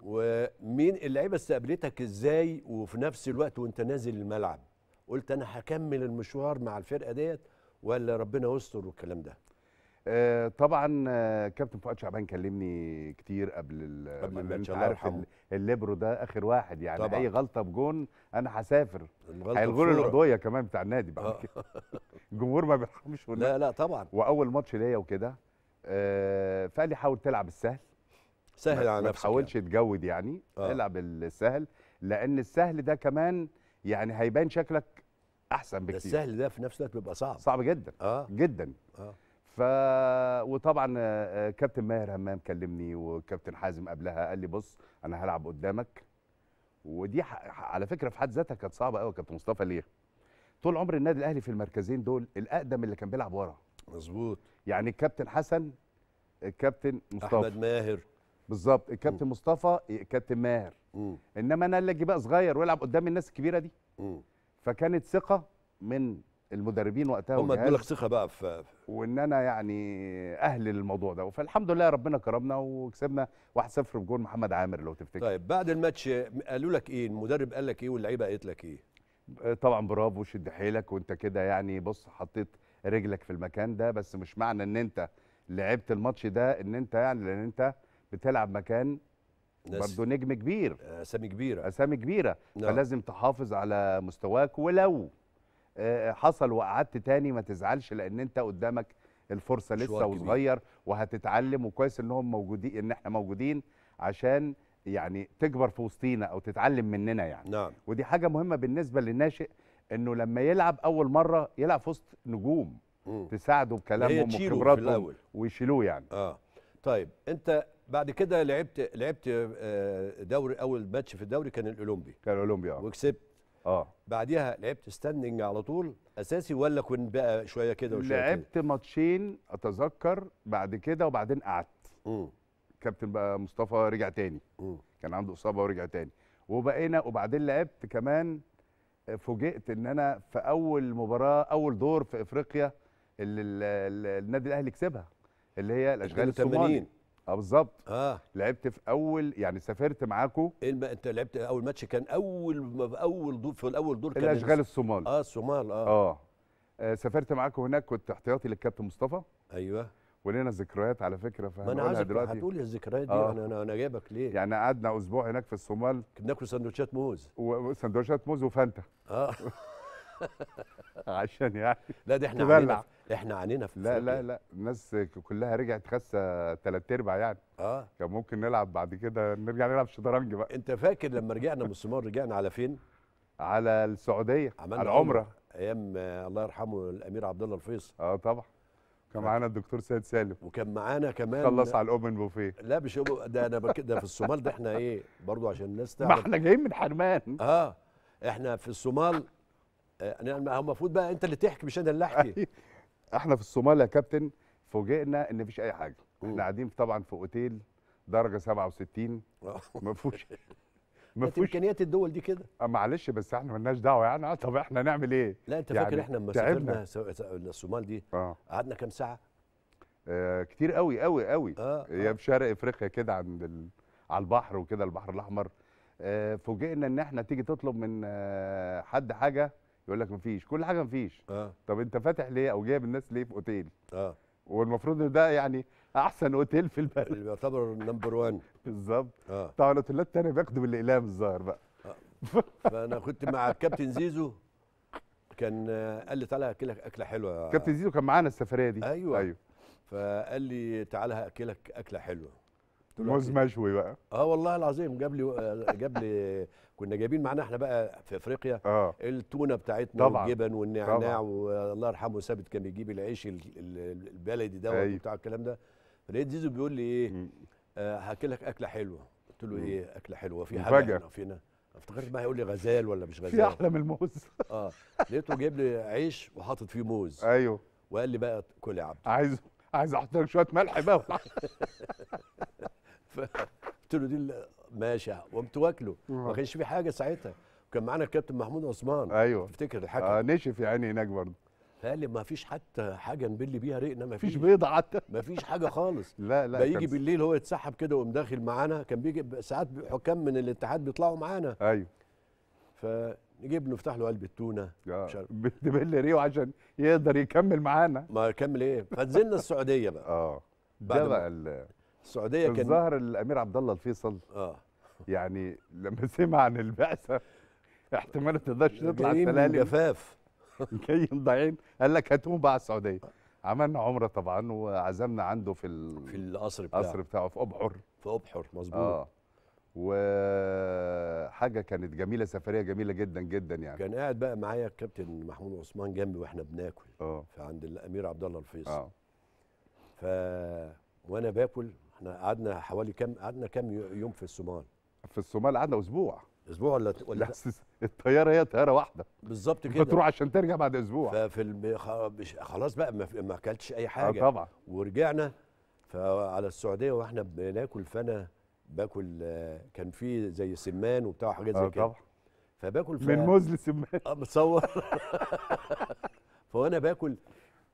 Speaker 1: ومين اللعيبه استقبلتك ازاي وفي نفس الوقت وانت نازل الملعب قلت انا هكمل المشوار مع الفرقه ديت ولا ربنا يستر والكلام ده
Speaker 2: آه، طبعا آه، كابتن فؤاد شعبان كلمني كتير قبل قبل الماتش الله عارف الليبرو ده اخر واحد يعني طبعا. اي غلطه بجون انا هسافر هي لي القضيه كمان بتاع النادي بعد آه. كده الجمهور ما بيرحمش لا لا طبعا واول ماتش ليا وكده آه فقال لي حاول تلعب السهل سهل على نفسك ما تحاولش يعني. تجود يعني العب السهل لان السهل ده كمان يعني هيبان شكلك احسن بكتير السهل ده في نفس الوقت بيبقى صعب صعب جدا اه جدا اه ف وطبعا آه، آه، كابتن ماهر همام كلمني وكابتن حازم قبلها قال لي بص انا هلعب قدامك ودي ح... على فكره في حد ذاتها كانت صعبه قوي كابتن مصطفى ليه طول عمر النادي الاهلي في المركزين دول الاقدم اللي كان بيلعب ورا مظبوط يعني الكابتن حسن الكابتن مصطفى احمد ماهر بالظبط الكابتن مصطفى كابتن ماهر م. انما انا اللي اجي بقى صغير والعب قدام الناس الكبيره دي م. فكانت ثقه من المدربين وقتها هم ادوا لك ثقه بقى في وان انا يعني اهل الموضوع ده فالحمد لله ربنا كرمنا وكسبنا 1-0 بجول محمد عامر لو تفتكر
Speaker 1: طيب بعد الماتش قالوا لك ايه المدرب قال لك ايه واللعيبه قالت لك ايه
Speaker 2: آه، طبعا برافو شد حيلك وانت كده يعني بص حطيت رجلك في المكان ده بس مش معنى ان انت لعبت الماتش ده ان انت يعني لان انت بتلعب مكان برضه نجم كبير آه، اسامي كبيره اسامي كبيره نعم. فلازم تحافظ على مستواك ولو آه، حصل وقعدت تاني ما تزعلش لان انت قدامك الفرصه لسه وصغير وهتتعلم وكويس انهم موجودين ان احنا موجودين عشان يعني تكبر في وسطينا او تتعلم مننا يعني نعم. ودي حاجه مهمه بالنسبه للناشئ انه لما يلعب اول مره يلعب في وسط نجوم تساعده بكلامهم وخبراتهم ويشيلوه يعني
Speaker 1: اه طيب انت بعد كده لعبت لعبت آه، دوري اول ماتش في الدوري كان الاولمبي كان الاولمبي اه وكسبت اه بعديها لعبت ستاندنج على طول اساسي ولا كنت بقى شويه كده وشويه لعبت
Speaker 2: ماتشين اتذكر بعد كده وبعدين قعدت كابتن بقى مصطفى رجع تاني م. كان عنده اصابه ورجع تاني وبقينا وبعدين لعبت كمان آه، فوجئت ان انا في اول مباراه اول دور في افريقيا اللي النادي الاهلي كسبها اللي هي الاشغال الصومالي اه بالظبط اه لعبت في اول يعني سافرت معاكم
Speaker 1: ايه الم... انت لعبت اول ماتش كان اول ما اول دور في الاول دور كان الاشغال إيه؟ الصومال اه الصومال اه
Speaker 2: اه, آه سافرت معاكم هناك كنت احتياطي للكابتن مصطفى ايوه ولينا ذكريات على فكره ما انا عايزك دلوقتي هتقول الذكريات دي آه. انا انا جايبك ليه يعني قعدنا اسبوع هناك في الصومال بناكل سندوتشات موز وسندوتشات موز وفانتا
Speaker 4: اه <laughs>
Speaker 2: عشان يعني لا دي احنا تبلع احنا عانينا في لا لا لا الناس كلها رجعت خاسه ثلاث ارباع يعني اه كان ممكن نلعب بعد كده نرجع نلعب شطرنج بقى انت فاكر لما رجعنا من الصومال رجعنا على فين؟ على السعوديه عملنا على عمره ايام الله
Speaker 1: يرحمه الامير عبد الله الفيصل اه طبعا كان معانا الدكتور سيد سالم وكان معانا كمان خلص على الاوبن بوفيه لا مش ده انا ده في الصومال ده احنا ايه برضو عشان الناس تعرف ما احنا جايين
Speaker 2: من حرمان اه احنا في الصومال آه نعم، المفروض بقى انت اللي تحكي مش انا اللي احكي أيوه. احنا في الصومال يا كابتن فوجئنا ان مفيش اي حاجه احنا قاعدين طبعا في اوتيل درجه 67 ما فيهوش <laughs> ما فيهوش امكانيات الدول دي كده آه، معلش بس احنا مالناش دعوه يعني آه، طب احنا نعمل ايه لا انت يعني فاكر احنا لما سافرنا الصومال دي آه. قعدنا كام ساعه آه كتير قوي قوي قوي آه آه. في شرق افريقيا كده عند ال... على البحر وكده البحر الاحمر آه فوجئنا ان احنا تيجي تطلب من آه حد حاجه يقول لك مفيش كل حاجه مفيش آه. طب انت فاتح ليه او جايب الناس ليه في اوتيل اه والمفروض ان ده يعني احسن اوتيل في البلد اللي يعتبر نمبر 1 بالظبط آه. طبعا الاوتيلات الثانيه بياخدوا بالاقلام الظاهر بقى آه. فانا كنت مع الكابتن
Speaker 1: زيزو كان قال لي تعالى اكلك اكله حلوه كابتن
Speaker 2: زيزو كان معانا السفريه دي ايوه ايوه فقال
Speaker 1: لي تعالى هاكلك اكله حلوه
Speaker 2: موز إيه؟ مشوي بقى
Speaker 1: اه والله العظيم جاب لي جاب لي كنا جايبين معانا احنا بقى في افريقيا آه. التونه بتاعتنا طبعا. والجبن والنعناع والله يرحمه ثابت كان بيجيب العيش البلدي دوت أيوه. بتاع الكلام ده فلقيت زيزو بيقول لي ايه آه لك اكله حلوه قلت له ايه اكله حلوه في حاجه في هنا افتكرت بقى هيقول لي غزال ولا مش غزال في احلى من الموز اه لقيته جايب لي عيش وحاطط فيه موز ايوه وقال لي بقى كل يا عبد عايز عايز احط لك شويه ملح بقى <laughs> قلت له دي ماشي شاء قمت واكله ما آه. كانش في حاجه ساعتها كان معانا الكابتن محمود عثمان ايوه تفتكر الحكم آه نشف يعني هناك برضه قال لي ما فيش حتى حاجه نبل بيها رقنا ما فيش بيضه حتى ما فيش حاجه خالص <laughs> لا لا بيجي بالليل هو يتسحب كده ويقوم داخل معانا كان بيجي ساعات حكام من الاتحاد بيطلعوا معانا ايوه فنجيب نفتح له علبه تونه آه. مش عارف بتبل <laughs> ريو عشان يقدر يكمل معانا ما يكمل ايه فنزلنا السعوديه بقى اه ده بقى
Speaker 2: السعوديه كان الظاهر الامير عبد الله الفيصل اه يعني لما سمع عن البعثه احتمال ما تقدرش تطلع السلالم جفاف <laughs> جاي ضايعين قال لك هاتوهم بقى السعوديه عملنا عمره طبعا وعزمنا عنده في ال... في القصر بتاعه القصر بتاعه في ابحر في ابحر مظبوط اه وحاجه كانت جميله سفريه جميله جدا جدا يعني كان قاعد بقى معايا الكابتن محمود عثمان جنبي واحنا
Speaker 1: بناكل اه فعند الامير عبد الله الفيصل اه ف وانا باكل احنا قعدنا حوالي كام قعدنا كام يوم في الصومال في الصومال قعدنا اسبوع اسبوع ولا ولا الطياره هي طياره واحده بالظبط كده بتروح عشان ترجع بعد اسبوع ففي الم... خلاص بقى ما, ما اكلتش اي حاجه آه طبعا ورجعنا فعلى السعوديه واحنا بناكل فانا باكل كان في زي سمان وبتاع حاجات زي آه كده طبعا فباكل فأنا... من موز لسمان اه متصور <laughs> فانا باكل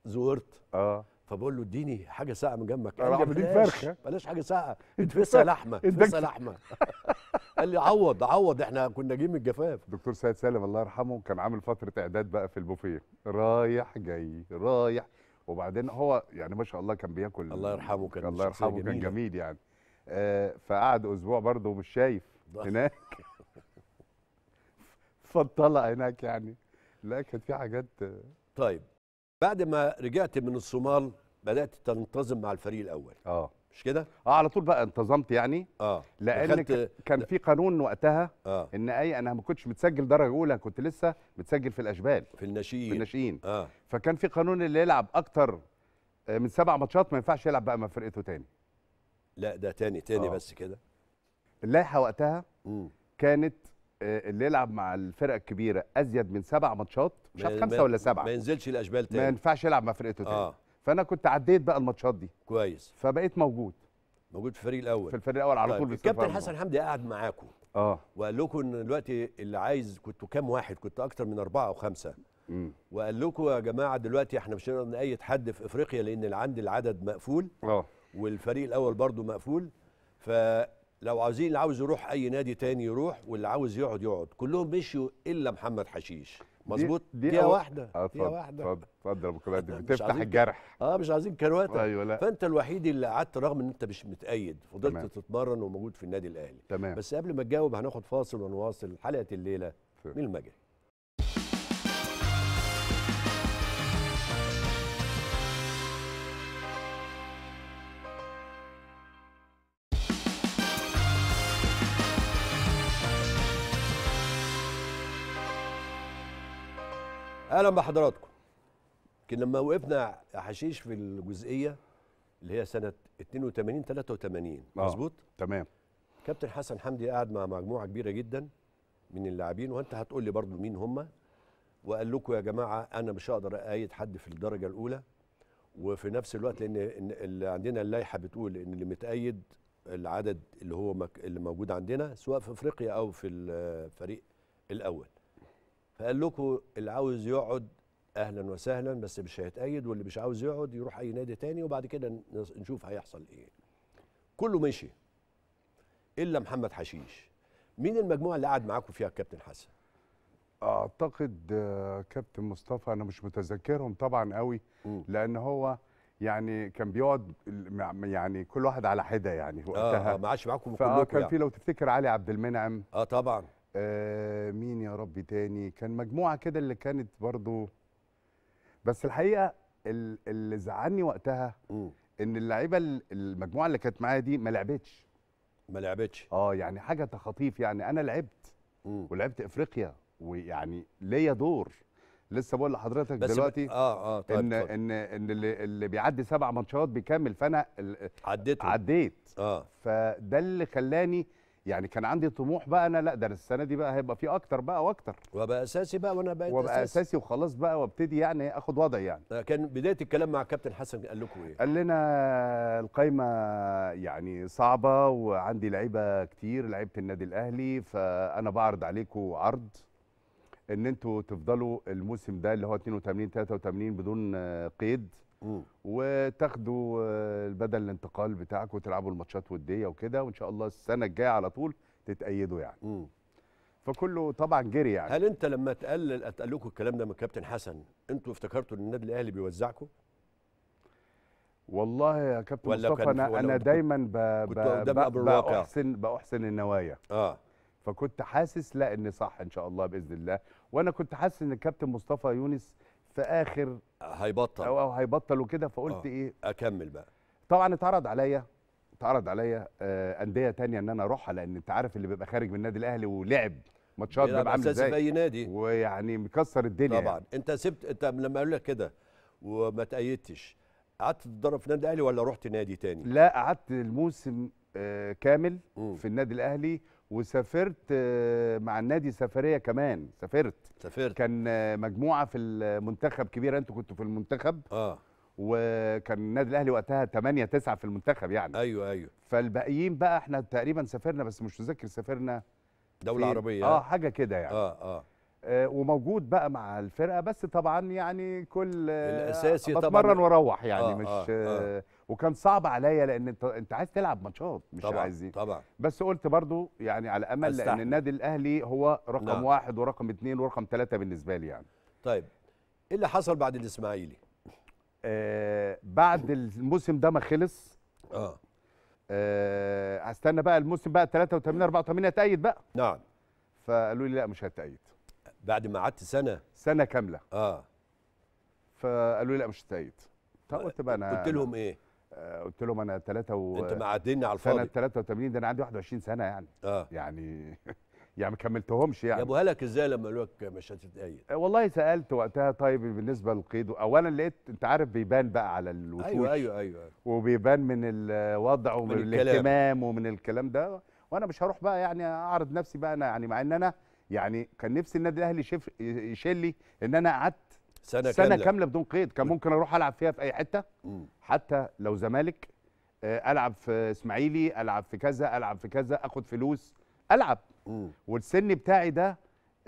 Speaker 1: زورت اه فبقول له اديني حاجه ساقعه من جنبك قال لي فرخه بلاش حاجه ساقعه <laughs> ادفسها لحمه ادفسها لحمه
Speaker 2: <laughs> قال لي عوض عوض احنا كنا جايين من الجفاف دكتور سيد سالم الله يرحمه كان عامل فتره اعداد بقى في البوفيه رايح جاي رايح وبعدين هو يعني ما شاء الله كان بياكل الله يرحمه كان الله يرحمه كان جميل يعني آه فقعد اسبوع برضه مش شايف <laughs> هناك فطلع هناك يعني لا كانت في حاجات طيب
Speaker 1: بعد ما رجعت من الصومال بدات تنتظم مع الفريق الاول اه
Speaker 2: مش كده اه على طول بقى انتظمت يعني اه لان دخلت... كان في قانون وقتها آه. ان اي انا ما كنتش متسجل درجه اولى كنت لسه متسجل في الاشبال في الناشئين في الناشئين آه. فكان في قانون اللي يلعب اكتر آه، من سبع ماتشات ما ينفعش يلعب بقى مع فرقته تاني
Speaker 1: لا ده تاني تاني آه. بس كده
Speaker 2: اللائحه وقتها مم. كانت آه، اللي يلعب مع الفرقه الكبيره ازيد من سبع ماتشات مش عارف خمسه ولا سبعه ما ينزلش الاشبال تاني ما ينفعش يلعب مع فرقته تاني آه. فانا كنت عديت بقى الماتشات دي كويس فبقيت موجود موجود في الفريق الاول في الفريق الاول على طيب. طول الكابتن حسن حمدي قعد معاكم اه وقال لكم
Speaker 1: ان دلوقتي اللي عايز كنتوا كام واحد كنت اكتر من اربعه او خمسه مم. وقال لكم يا جماعه دلوقتي احنا مش هنقدر نأيد حد في افريقيا لان عندي العدد مقفول اه والفريق الاول برضه مقفول لو عاوزين اللي عاوز يروح اي نادي تاني يروح واللي عاوز يقعد يقعد كلهم مشوا الا محمد حشيش مظبوط دي, دي, آه، دي واحده دي واحده اتفضل اتفضل ابو كرات بتفتح <laughs> الجرح اه مش عايزين كروته ايوه لا فانت الوحيد اللي قعدت رغم ان انت مش متأيد فضلت تمام. تتمرن وموجود في النادي الاهلي تمام بس قبل ما تجاوب هناخد فاصل ونواصل حلقه الليله طيب. من المجد اهلا بحضراتكم كنا لما وقفنا يا حشيش في الجزئيه اللي هي سنه 82 83 آه، مظبوط تمام كابتن حسن حمدي قعد مع مجموعه كبيره جدا من اللاعبين وانت هتقول لي برضو مين هم وقال لكم يا جماعه انا مش هقدر ايد حد في الدرجه الاولى وفي نفس الوقت لان اللي عندنا اللائحه بتقول ان اللي متايد العدد اللي هو اللي موجود عندنا سواء في افريقيا او في الفريق الاول فقال لكم اللي عاوز يقعد اهلا وسهلا بس مش هيتأيد واللي مش عاوز يقعد يروح اي نادي تاني وبعد كده نشوف هيحصل ايه كله مشي الا محمد حشيش مين المجموعه اللي قعد
Speaker 2: معاكم فيها الكابتن حسن اعتقد آه، كابتن مصطفى انا مش متذكرهم طبعا قوي لان هو يعني كان بيقعد يعني كل واحد على حده يعني آه، آه، وقتها اه ما عادش
Speaker 1: معاكم كلكم كان يعني. في
Speaker 2: لو تفتكر علي عبد المنعم اه طبعا آه، مين يا ربي تاني كان مجموعه كده اللي كانت برضو بس الحقيقه اللي زعلني وقتها م. ان اللعيبه المجموعه اللي كانت معايا دي ما لعبتش ما لعبتش اه يعني حاجه تخطيف يعني انا لعبت م. ولعبت افريقيا ويعني ليا دور لسه بقول لحضرتك بس دلوقتي اه اه طيب ان طيب. ان ان اللي, اللي بيعدي سبع ماتشات بيكمل فانا عديت عديت اه فده اللي خلاني يعني كان عندي طموح بقى انا لا ده السنه دي بقى هيبقى في اكتر بقى واكتر وابقى اساسي بقى وانا بقيت وابقى اساسي, أساسي وخلاص بقى وابتدي يعني اخد وضع يعني
Speaker 1: كان بدايه الكلام مع كابتن حسن قال لكم ايه؟
Speaker 2: قال لنا القايمه يعني صعبه وعندي لعيبه كتير لعيبه النادي الاهلي فانا بعرض عليكم عرض ان انتوا تفضلوا الموسم ده اللي هو 82 83 بدون قيد وتاخدوا آه، بدل الانتقال بتاعك وتلعبوا الماتشات وديه وكده وان شاء الله السنه الجايه على طول تتأيدوا يعني مم. فكله طبعا جري يعني هل انت لما تقلل اتقال لكم الكلام ده من كابتن حسن انتوا افتكرتوا ان النادي الاهلي بيوزعكم والله يا كابتن مصطفى انا انا دايما ب... ب... ب... بأحسن بأحسن النوايا اه فكنت حاسس لا ان صح ان شاء الله باذن الله وانا كنت حاسس ان الكابتن مصطفى يونس في اخر هيبطل او هيبطل وكده فقلت أوه. ايه
Speaker 1: اكمل بقى
Speaker 2: طبعا اتعرض عليا اتعرض عليا آه انديه تانية ان انا اروحها لان انت عارف اللي بيبقى خارج من النادي الاهلي ولعب ماتشات بيبقى عامل ازاي في اي
Speaker 1: نادي ويعني
Speaker 2: مكسر الدنيا طبعا يعني.
Speaker 1: انت سبت انت لما اقول لك
Speaker 2: كده وما تأيدتش قعدت تتدرب في النادي الاهلي ولا رحت نادي تاني لا قعدت الموسم آه كامل م. في النادي الاهلي وسافرت آه، مع النادي سفريه كمان سافرت سافرت كان آه، مجموعه في المنتخب كبيره انتوا كنتوا في المنتخب اه وكان النادي الاهلي وقتها 8 9 في المنتخب يعني ايوه ايوه فالباقيين بقى احنا تقريبا سافرنا بس مش متذكر سافرنا
Speaker 1: دوله عربيه يعني. اه
Speaker 2: حاجه كده يعني آه،, اه اه وموجود بقى مع الفرقه بس طبعا يعني كل الاساسي طبعا بتمرن واروح يعني آه مش آه آه وكان صعب عليا لان انت انت عايز تلعب ماتشات مش طبعًا عايزين طبعا بس قلت برضو يعني على امل أستحق. لان النادي الاهلي هو رقم نعم. واحد ورقم اثنين ورقم ثلاثه بالنسبه لي يعني طيب ايه اللي حصل بعد الاسماعيلي؟ آه بعد الموسم ده ما خلص اه, آه، هستنى آه بقى الموسم بقى 83 84 اتأيد بقى نعم فقالوا لي لا مش هتأيد بعد ما قعدت سنه سنه كامله اه فقالوا لي لا مش هتأيد فقلت آه، بقى انا قلت لهم ايه؟ آه، قلت لهم انا 3 و انت معديني على الفاضي سنه 83 ده انا عندي 21 سنه يعني اه يعني <laughs> يعني ما كملتهمش يعني يا ابو
Speaker 1: هلك ازاي لما قالوا لك مش هتتقيد
Speaker 2: آه، والله سالت وقتها طيب بالنسبه للقيد اولا لقيت انت عارف بيبان بقى على الوشوش أيوة, ايوه ايوه ايوه وبيبان من الوضع ومن من الاهتمام ومن الكلام ده وانا مش هروح بقى يعني اعرض نفسي بقى انا يعني مع ان انا يعني كان نفسي النادي الاهلي يشيل لي ان انا قعدت سنه, سنة كامله كامله بدون قيد كان ممكن اروح العب فيها في اي حته حتى لو زمالك آه، العب في اسماعيلي العب في كذا العب في كذا اخد فلوس العب والسن بتاعي ده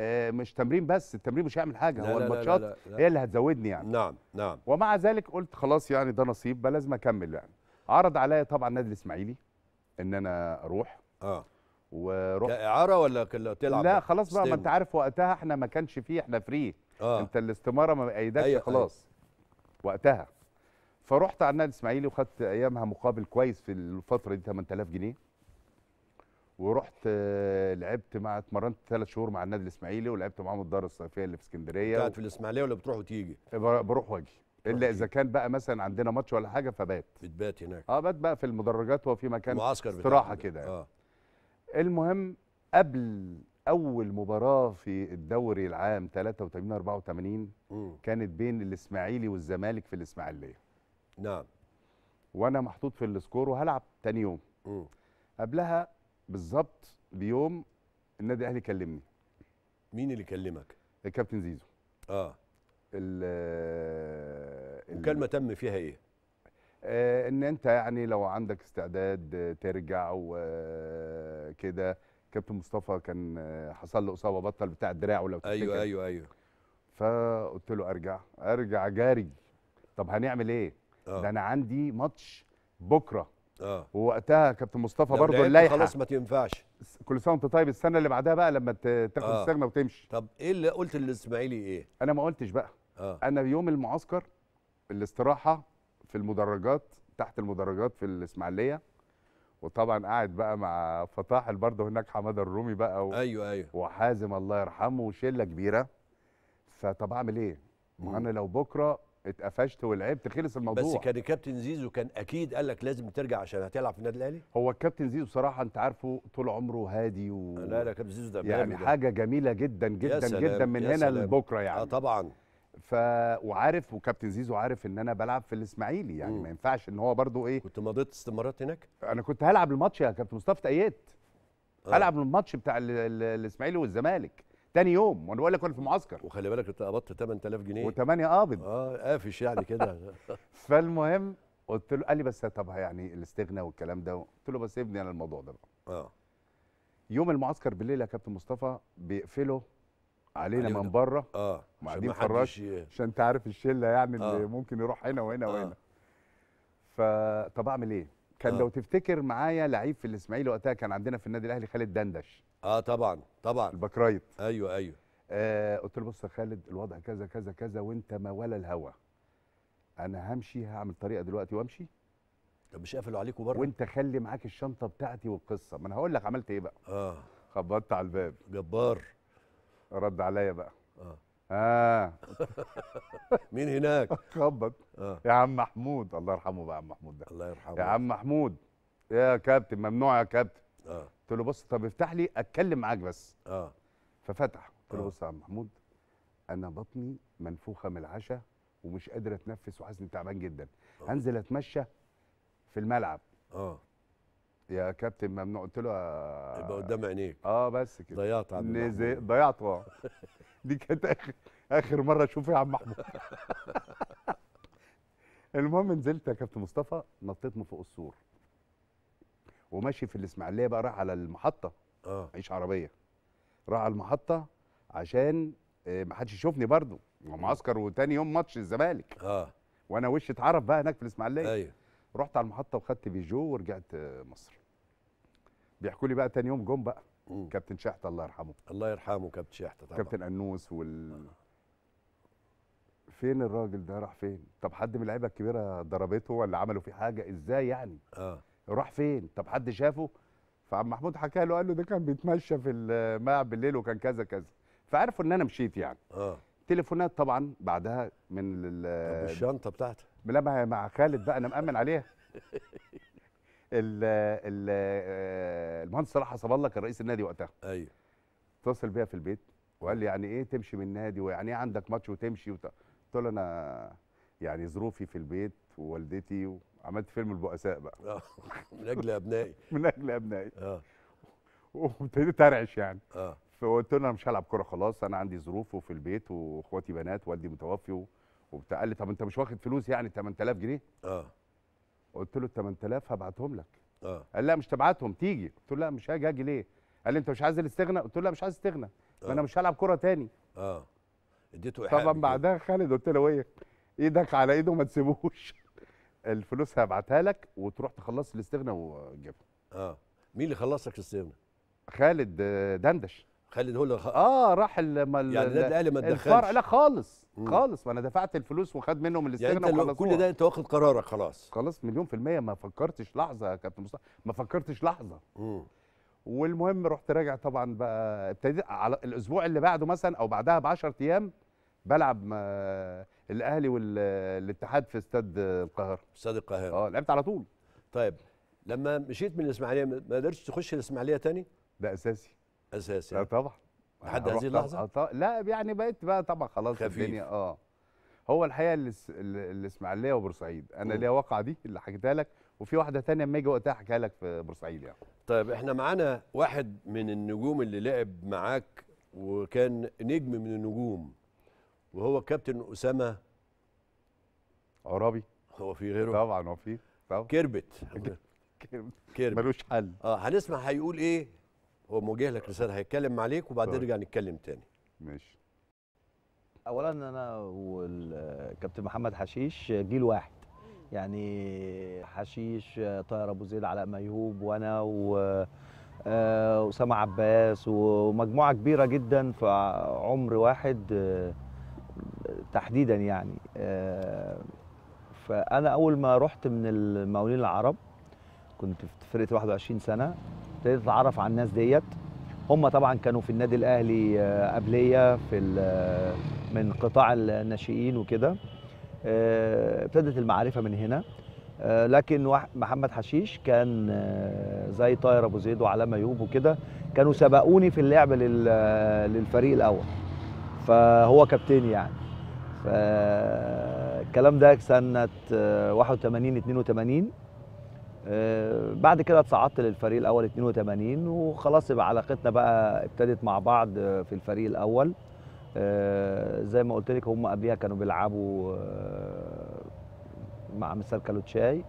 Speaker 2: آه، مش تمرين بس التمرين مش هيعمل حاجه لا هو الماتشات هي اللي هتزودني يعني نعم نعم ومع ذلك قلت خلاص يعني ده نصيب بلازم لازم اكمل يعني عرض عليا طبعا نادي الاسماعيلي ان انا اروح اه ورحت اعاره ولا تلعب لا خلاص بقى ما انت عارف وقتها احنا ما كانش فيه احنا فري آه. انت الاستماره ما بايدكش أيوة،, أيوة خلاص أيوة. وقتها فرحت على النادي الاسماعيلي وخدت ايامها مقابل كويس في الفتره دي 8000 جنيه ورحت آه، لعبت مع اتمرنت ثلاث شهور مع النادي الاسماعيلي ولعبت معاهم الدار الصيفيه اللي في اسكندريه قاعد في الاسماعيليه ولا بتروح وتيجي؟ بروح واجي الا اذا كان بقى مثلا عندنا ماتش ولا حاجه فبات
Speaker 1: بتبات هناك
Speaker 2: اه بات بقى في المدرجات وفي مكان معسكر استراحه كده يعني. آه. المهم قبل اول مباراه في الدوري العام 83 84 كانت بين الاسماعيلي والزمالك في الاسماعيليه نعم وانا محطوط في السكور وهلعب تاني يوم مم. قبلها بالظبط بيوم النادي الاهلي كلمني مين اللي كلمك الكابتن زيزو اه ال آه، المكالمه تم فيها ايه آه ان انت يعني لو عندك استعداد ترجع وكده كابتن مصطفى كان آه، حصل له اصابه بطل بتاع الدراع ولا تفتكر ايوه ايوه ايوه فقلت له ارجع ارجع جاري طب هنعمل ايه؟ أوه. ده انا عندي ماتش بكره اه ووقتها كابتن مصطفى برضه اللايحه خلاص ما تنفعش كل سنه وانت طيب السنه اللي بعدها بقى لما تاخد آه. السجنه وتمشي طب ايه اللي قلت للاسماعيلي ايه؟ انا ما قلتش بقى آه. انا يوم المعسكر الاستراحه في المدرجات تحت المدرجات في الاسماعيليه وطبعا قاعد بقى مع فطاحل برضه هناك حماده الرومي بقى و... ايوه ايوه وحازم الله يرحمه وشله كبيره فطب اعمل ايه؟ ما انا لو بكره اتقفشت ولعبت خلص الموضوع بس كان
Speaker 1: الكابتن زيزو كان اكيد قال لك لازم ترجع عشان هتلعب في النادي
Speaker 2: الاهلي هو الكابتن زيزو صراحه انت عارفه طول عمره هادي و... لا لا كابتن زيزو ده يعني ده. حاجه جميله جدا جدا جدا من هنا لبكره يعني اه طبعا ف وعارف وكابتن زيزو عارف ان انا بلعب في الاسماعيلي يعني م. ما ينفعش ان هو برضو ايه كنت مضيت استمارات هناك انا كنت هلعب الماتش يا كابتن مصطفى تايت آه. هلعب الماتش بتاع الاسماعيلي والزمالك تاني يوم وانا بقول لك وانا في معسكر وخلي بالك انت قبضت 8000 جنيه و8 قابض اه قافش يعني كده <laughs> فالمهم قلت له قال لي بس طب يعني الاستغنى والكلام ده قلت له بس ابني انا الموضوع ده بقى اه يوم المعسكر بالليل يا كابتن مصطفى بيقفلوا علينا من بره اه وقاعدين فراش عشان انت عارف الشله يعني آه. اللي ممكن يروح هنا وهنا آه. وهنا فطب اعمل ايه؟ كان آه. لو تفتكر معايا لعيب في الاسماعيلي وقتها كان عندنا في النادي الاهلي خالد دندش اه طبعا طبعا البكرايت ايوه ايوه آه قلت له بص يا خالد الوضع كذا كذا كذا وانت ما ولا الهوى انا همشي هعمل طريقه دلوقتي وامشي طب مش قافلوا عليكوا بره وانت خلي معاك الشنطه بتاعتي والقصه ما انا هقول لك عملت ايه بقى اه خبطت على الباب جبار رد عليا بقى اه اه <laughs> مين هناك؟ اتخبط آه. يا عم محمود الله يرحمه بقى يا عم محمود ده الله يرحمه يا عم محمود يا كابتن ممنوع يا كابتن اه قلت له بص طب افتح لي اتكلم معاك بس اه ففتح قلت له آه. بص يا عم محمود انا بطني منفوخه من العشاء ومش قادر اتنفس وحاسس اني تعبان جدا آه. هنزل اتمشى في الملعب اه يا كابتن ممنوع قلت له آه، يبقى قدام عينيك اه بس كده ضيعت عبد نزل ضيعته اه دي كانت اخر اخر مره اشوف يا عم محمود <laughs> المهم نزلت يا كابتن مصطفى نطيت من فوق السور وماشي في الاسماعيليه بقى راح على المحطه اه معيش عربيه راح على المحطه عشان آه، ما حدش يشوفني برضه معسكر وتاني يوم ماتش الزمالك اه وانا وش اتعرف بقى هناك في الاسماعيليه ايوه رحت على المحطه وخدت بيجو ورجعت آه، مصر بيحكوا لي بقى تاني يوم جم بقى مم. كابتن شحته الله يرحمه الله يرحمه كابتن شحته طبعا كابتن انوس وال آه. فين الراجل ده راح فين طب حد من اللعيبه الكبيره ضربته ولا عملوا فيه حاجه ازاي يعني اه راح فين طب حد شافه فعم محمود حكى له قال له ده كان بيتمشى في الملعب بالليل وكان كذا كذا فعرفوا ان انا مشيت يعني اه تليفونات طبعا بعدها من طب الشنطه بتاعتك لا مع خالد بقى انا مامن عليها <laughs> آه، المهندس صلاح حسب الله كان رئيس النادي وقتها ايوه اتصل بيا في البيت وقال لي يعني ايه تمشي من النادي ويعني ايه عندك ماتش وتمشي وت... قلت له انا يعني ظروفي في البيت ووالدتي وعملت فيلم البؤساء بقى
Speaker 1: آه، من اجل
Speaker 2: ابنائي <laughs> من اجل ابنائي اه وابتديت ارعش يعني اه فقلت له انا مش هلعب كوره خلاص انا عندي ظروف وفي البيت واخواتي بنات والدي متوفي وبتاع قال لي طب انت مش واخد فلوس يعني 8000 جنيه اه قلت له ال 8000 هبعتهم لك اه قال لا مش تبعتهم تيجي قلت له لا مش هاجي اجي ليه قال لي انت مش عايز الاستغنى قلت له لا مش عايز استغنى آه. انا مش هلعب كره تاني اه اديته ايحاء طبعا بعدها خالد قلت له ايه ايدك على ايده ما تسيبوش <laughs> الفلوس هبعتها لك وتروح تخلص الاستغنى وتجيبها اه مين اللي خلص لك الاستغنى خالد دندش خالد نقول اه راح لما يعني النادي الاهلي ما تدخلش الفرع لا خالص مم. خالص ما انا دفعت الفلوس وخد منهم الاستغناء يعني انت كل ده انت واخد قرارك خلاص خلاص مليون في الميه ما فكرتش لحظه يا كابتن مصطفى ما فكرتش لحظه مم. والمهم رحت راجع طبعا بقى ابتديت على الاسبوع اللي بعده مثلا او بعدها ب 10 ايام بلعب الاهلي والاتحاد في استاد القاهره استاد القاهره اه لعبت على طول طيب لما
Speaker 1: مشيت من الاسماعيليه ما قدرتش تخش الاسماعيليه تاني ده اساسي اساسي آه، طبعا لحد آه، هذه اللحظه
Speaker 2: آه، لا يعني بقيت بقى طبعا خلاص خفيف. الدنيا اه هو الحقيقه الاسماعيليه وبورسعيد انا ليا واقعه دي اللي حكيتها لك وفي واحده ثانيه لما اجي وقتها احكيها لك في بورسعيد يعني
Speaker 1: طيب احنا معانا واحد من النجوم اللي لعب معاك وكان نجم من النجوم وهو كابتن اسامه عرابي هو في غيره طبعا هو في طبعا كربت
Speaker 4: <laughs>
Speaker 1: كربت ملوش حل اه هنسمع هيقول ايه هو موجه لك رساله هيتكلم عليك وبعدين طيب. نرجع نتكلم تاني
Speaker 6: ماشي اولا انا والكابتن محمد حشيش جيل واحد يعني حشيش طاهر ابو زيد علاء ميهوب وانا و آه، عباس ومجموعه كبيره جدا في عمر واحد تحديدا يعني آه، فانا اول ما رحت من المقاولين العرب كنت في فرقه 21 سنه ابتديت اتعرف على الناس ديت هم طبعا كانوا في النادي الاهلي آه، قبليه في آه، من قطاع الناشئين وكده آه، ابتدت المعرفه من هنا لكن محمد حشيش كان زي طاير ابو زيد وعلام يوب وكده كانوا سبقوني في اللعب للفريق الاول فهو كابتن يعني فالكلام ده سنه 81 82 آه، بعد كده اتصعدت للفريق الاول 82 وخلاص يبقى علاقتنا بقى ابتدت مع بعض في الفريق الاول آه، زي ما قلت لك هم قبليها كانوا بيلعبوا آه، مع مستر كالوتشاي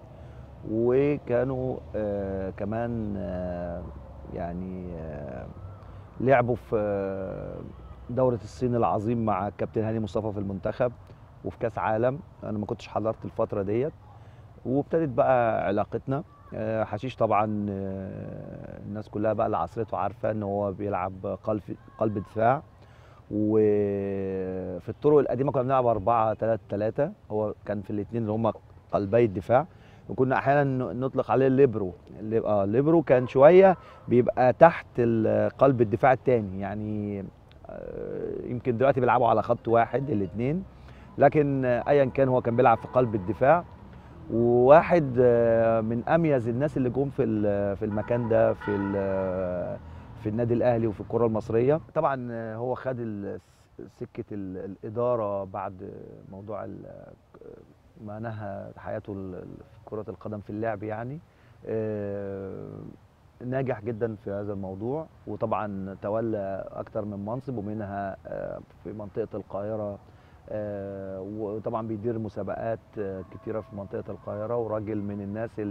Speaker 6: وكانوا كمان يعني لعبوا في دورة الصين العظيم مع الكابتن هاني مصطفى في المنتخب وفي كاس عالم انا ما كنتش حضرت الفترة ديت وابتدت بقى علاقتنا آه، حشيش طبعا آه، الناس كلها بقى اللي عصرته عارفه ان هو بيلعب قلب قلب دفاع وفي الطرق القديمه كنا بنلعب 4 3 3 هو كان في الاثنين اللي هم قلبي الدفاع وكنا احيانا نطلق عليه الليبرو اه الليبرو كان شويه بيبقى تحت قلب الدفاع الثاني يعني آه، يمكن دلوقتي بيلعبوا على خط واحد الاثنين لكن ايا كان هو كان بيلعب في قلب الدفاع وواحد آه، من اميز الناس اللي جم في في المكان ده في في النادي الاهلي وفي الكره المصريه طبعا آه، هو خد سكه الاداره بعد موضوع ما نهى حياته في كره القدم في اللعب يعني آه، ناجح جدا في هذا الموضوع وطبعا تولى اكثر من منصب ومنها في منطقه القاهره آه، وطبعا بيدير مسابقات آه، كتيره في منطقه القاهره وراجل من الناس آه،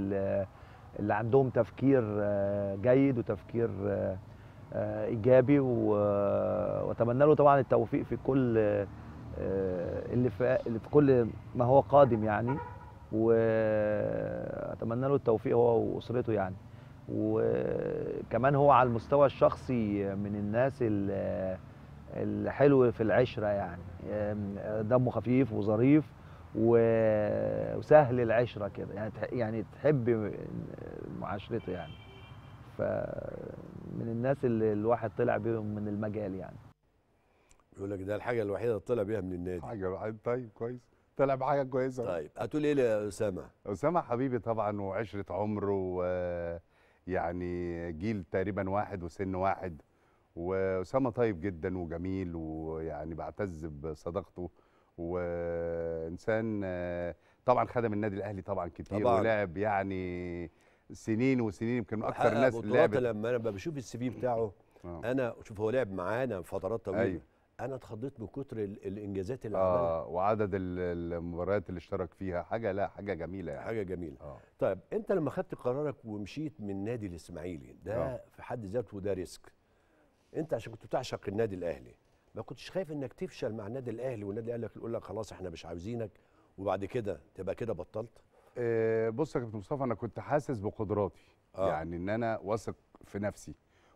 Speaker 6: اللي, عندهم تفكير جيد وتفكير ايجابي واتمنى له طبعا التوفيق في كل اللي في كل ما هو قادم يعني واتمنى له التوفيق هو واسرته يعني وكمان هو على المستوى الشخصي من الناس اللي الحلو في العشره يعني دمه خفيف وظريف وسهل العشره كده يعني يعني تحب معاشرته يعني فمن الناس اللي الواحد طلع بيهم من المجال يعني
Speaker 2: يقول لك ده الحاجه الوحيده اللي طلع بيها من النادي حاجه طيب كويس
Speaker 7: طلع بحاجه كويسه
Speaker 2: طيب هتقول ايه لاسامه؟ اسامه حبيبي طبعا وعشره عمره و يعني جيل تقريبا واحد وسن واحد واسامه طيب جدا وجميل ويعني بعتز بصداقته وانسان طبعا خدم النادي الاهلي طبعا كتير طبعاً. ولعب يعني سنين وسنين يمكن اكثر ناس اللي لعبت لما
Speaker 1: انا بشوف السي في بتاعه أوه. انا شوف هو لعب معانا فترات طويله أيوه. انا اتخضيت من كتر الانجازات اللي آه، عملها اه وعدد المباريات اللي اشترك فيها حاجه لا حاجه جميله يعني حاجه جميله آه. طيب انت لما خدت قرارك ومشيت من نادي الاسماعيلي ده آه. في حد ذاته ده ريسك انت عشان كنت بتعشق النادي الاهلي ما كنتش خايف انك تفشل مع النادي الاهلي والنادي الاهلي يقول لك خلاص احنا مش عاوزينك وبعد كده تبقى كده بطلت
Speaker 2: آه بص يا كابتن مصطفى انا كنت حاسس بقدراتي آه. يعني ان انا واثق في نفسي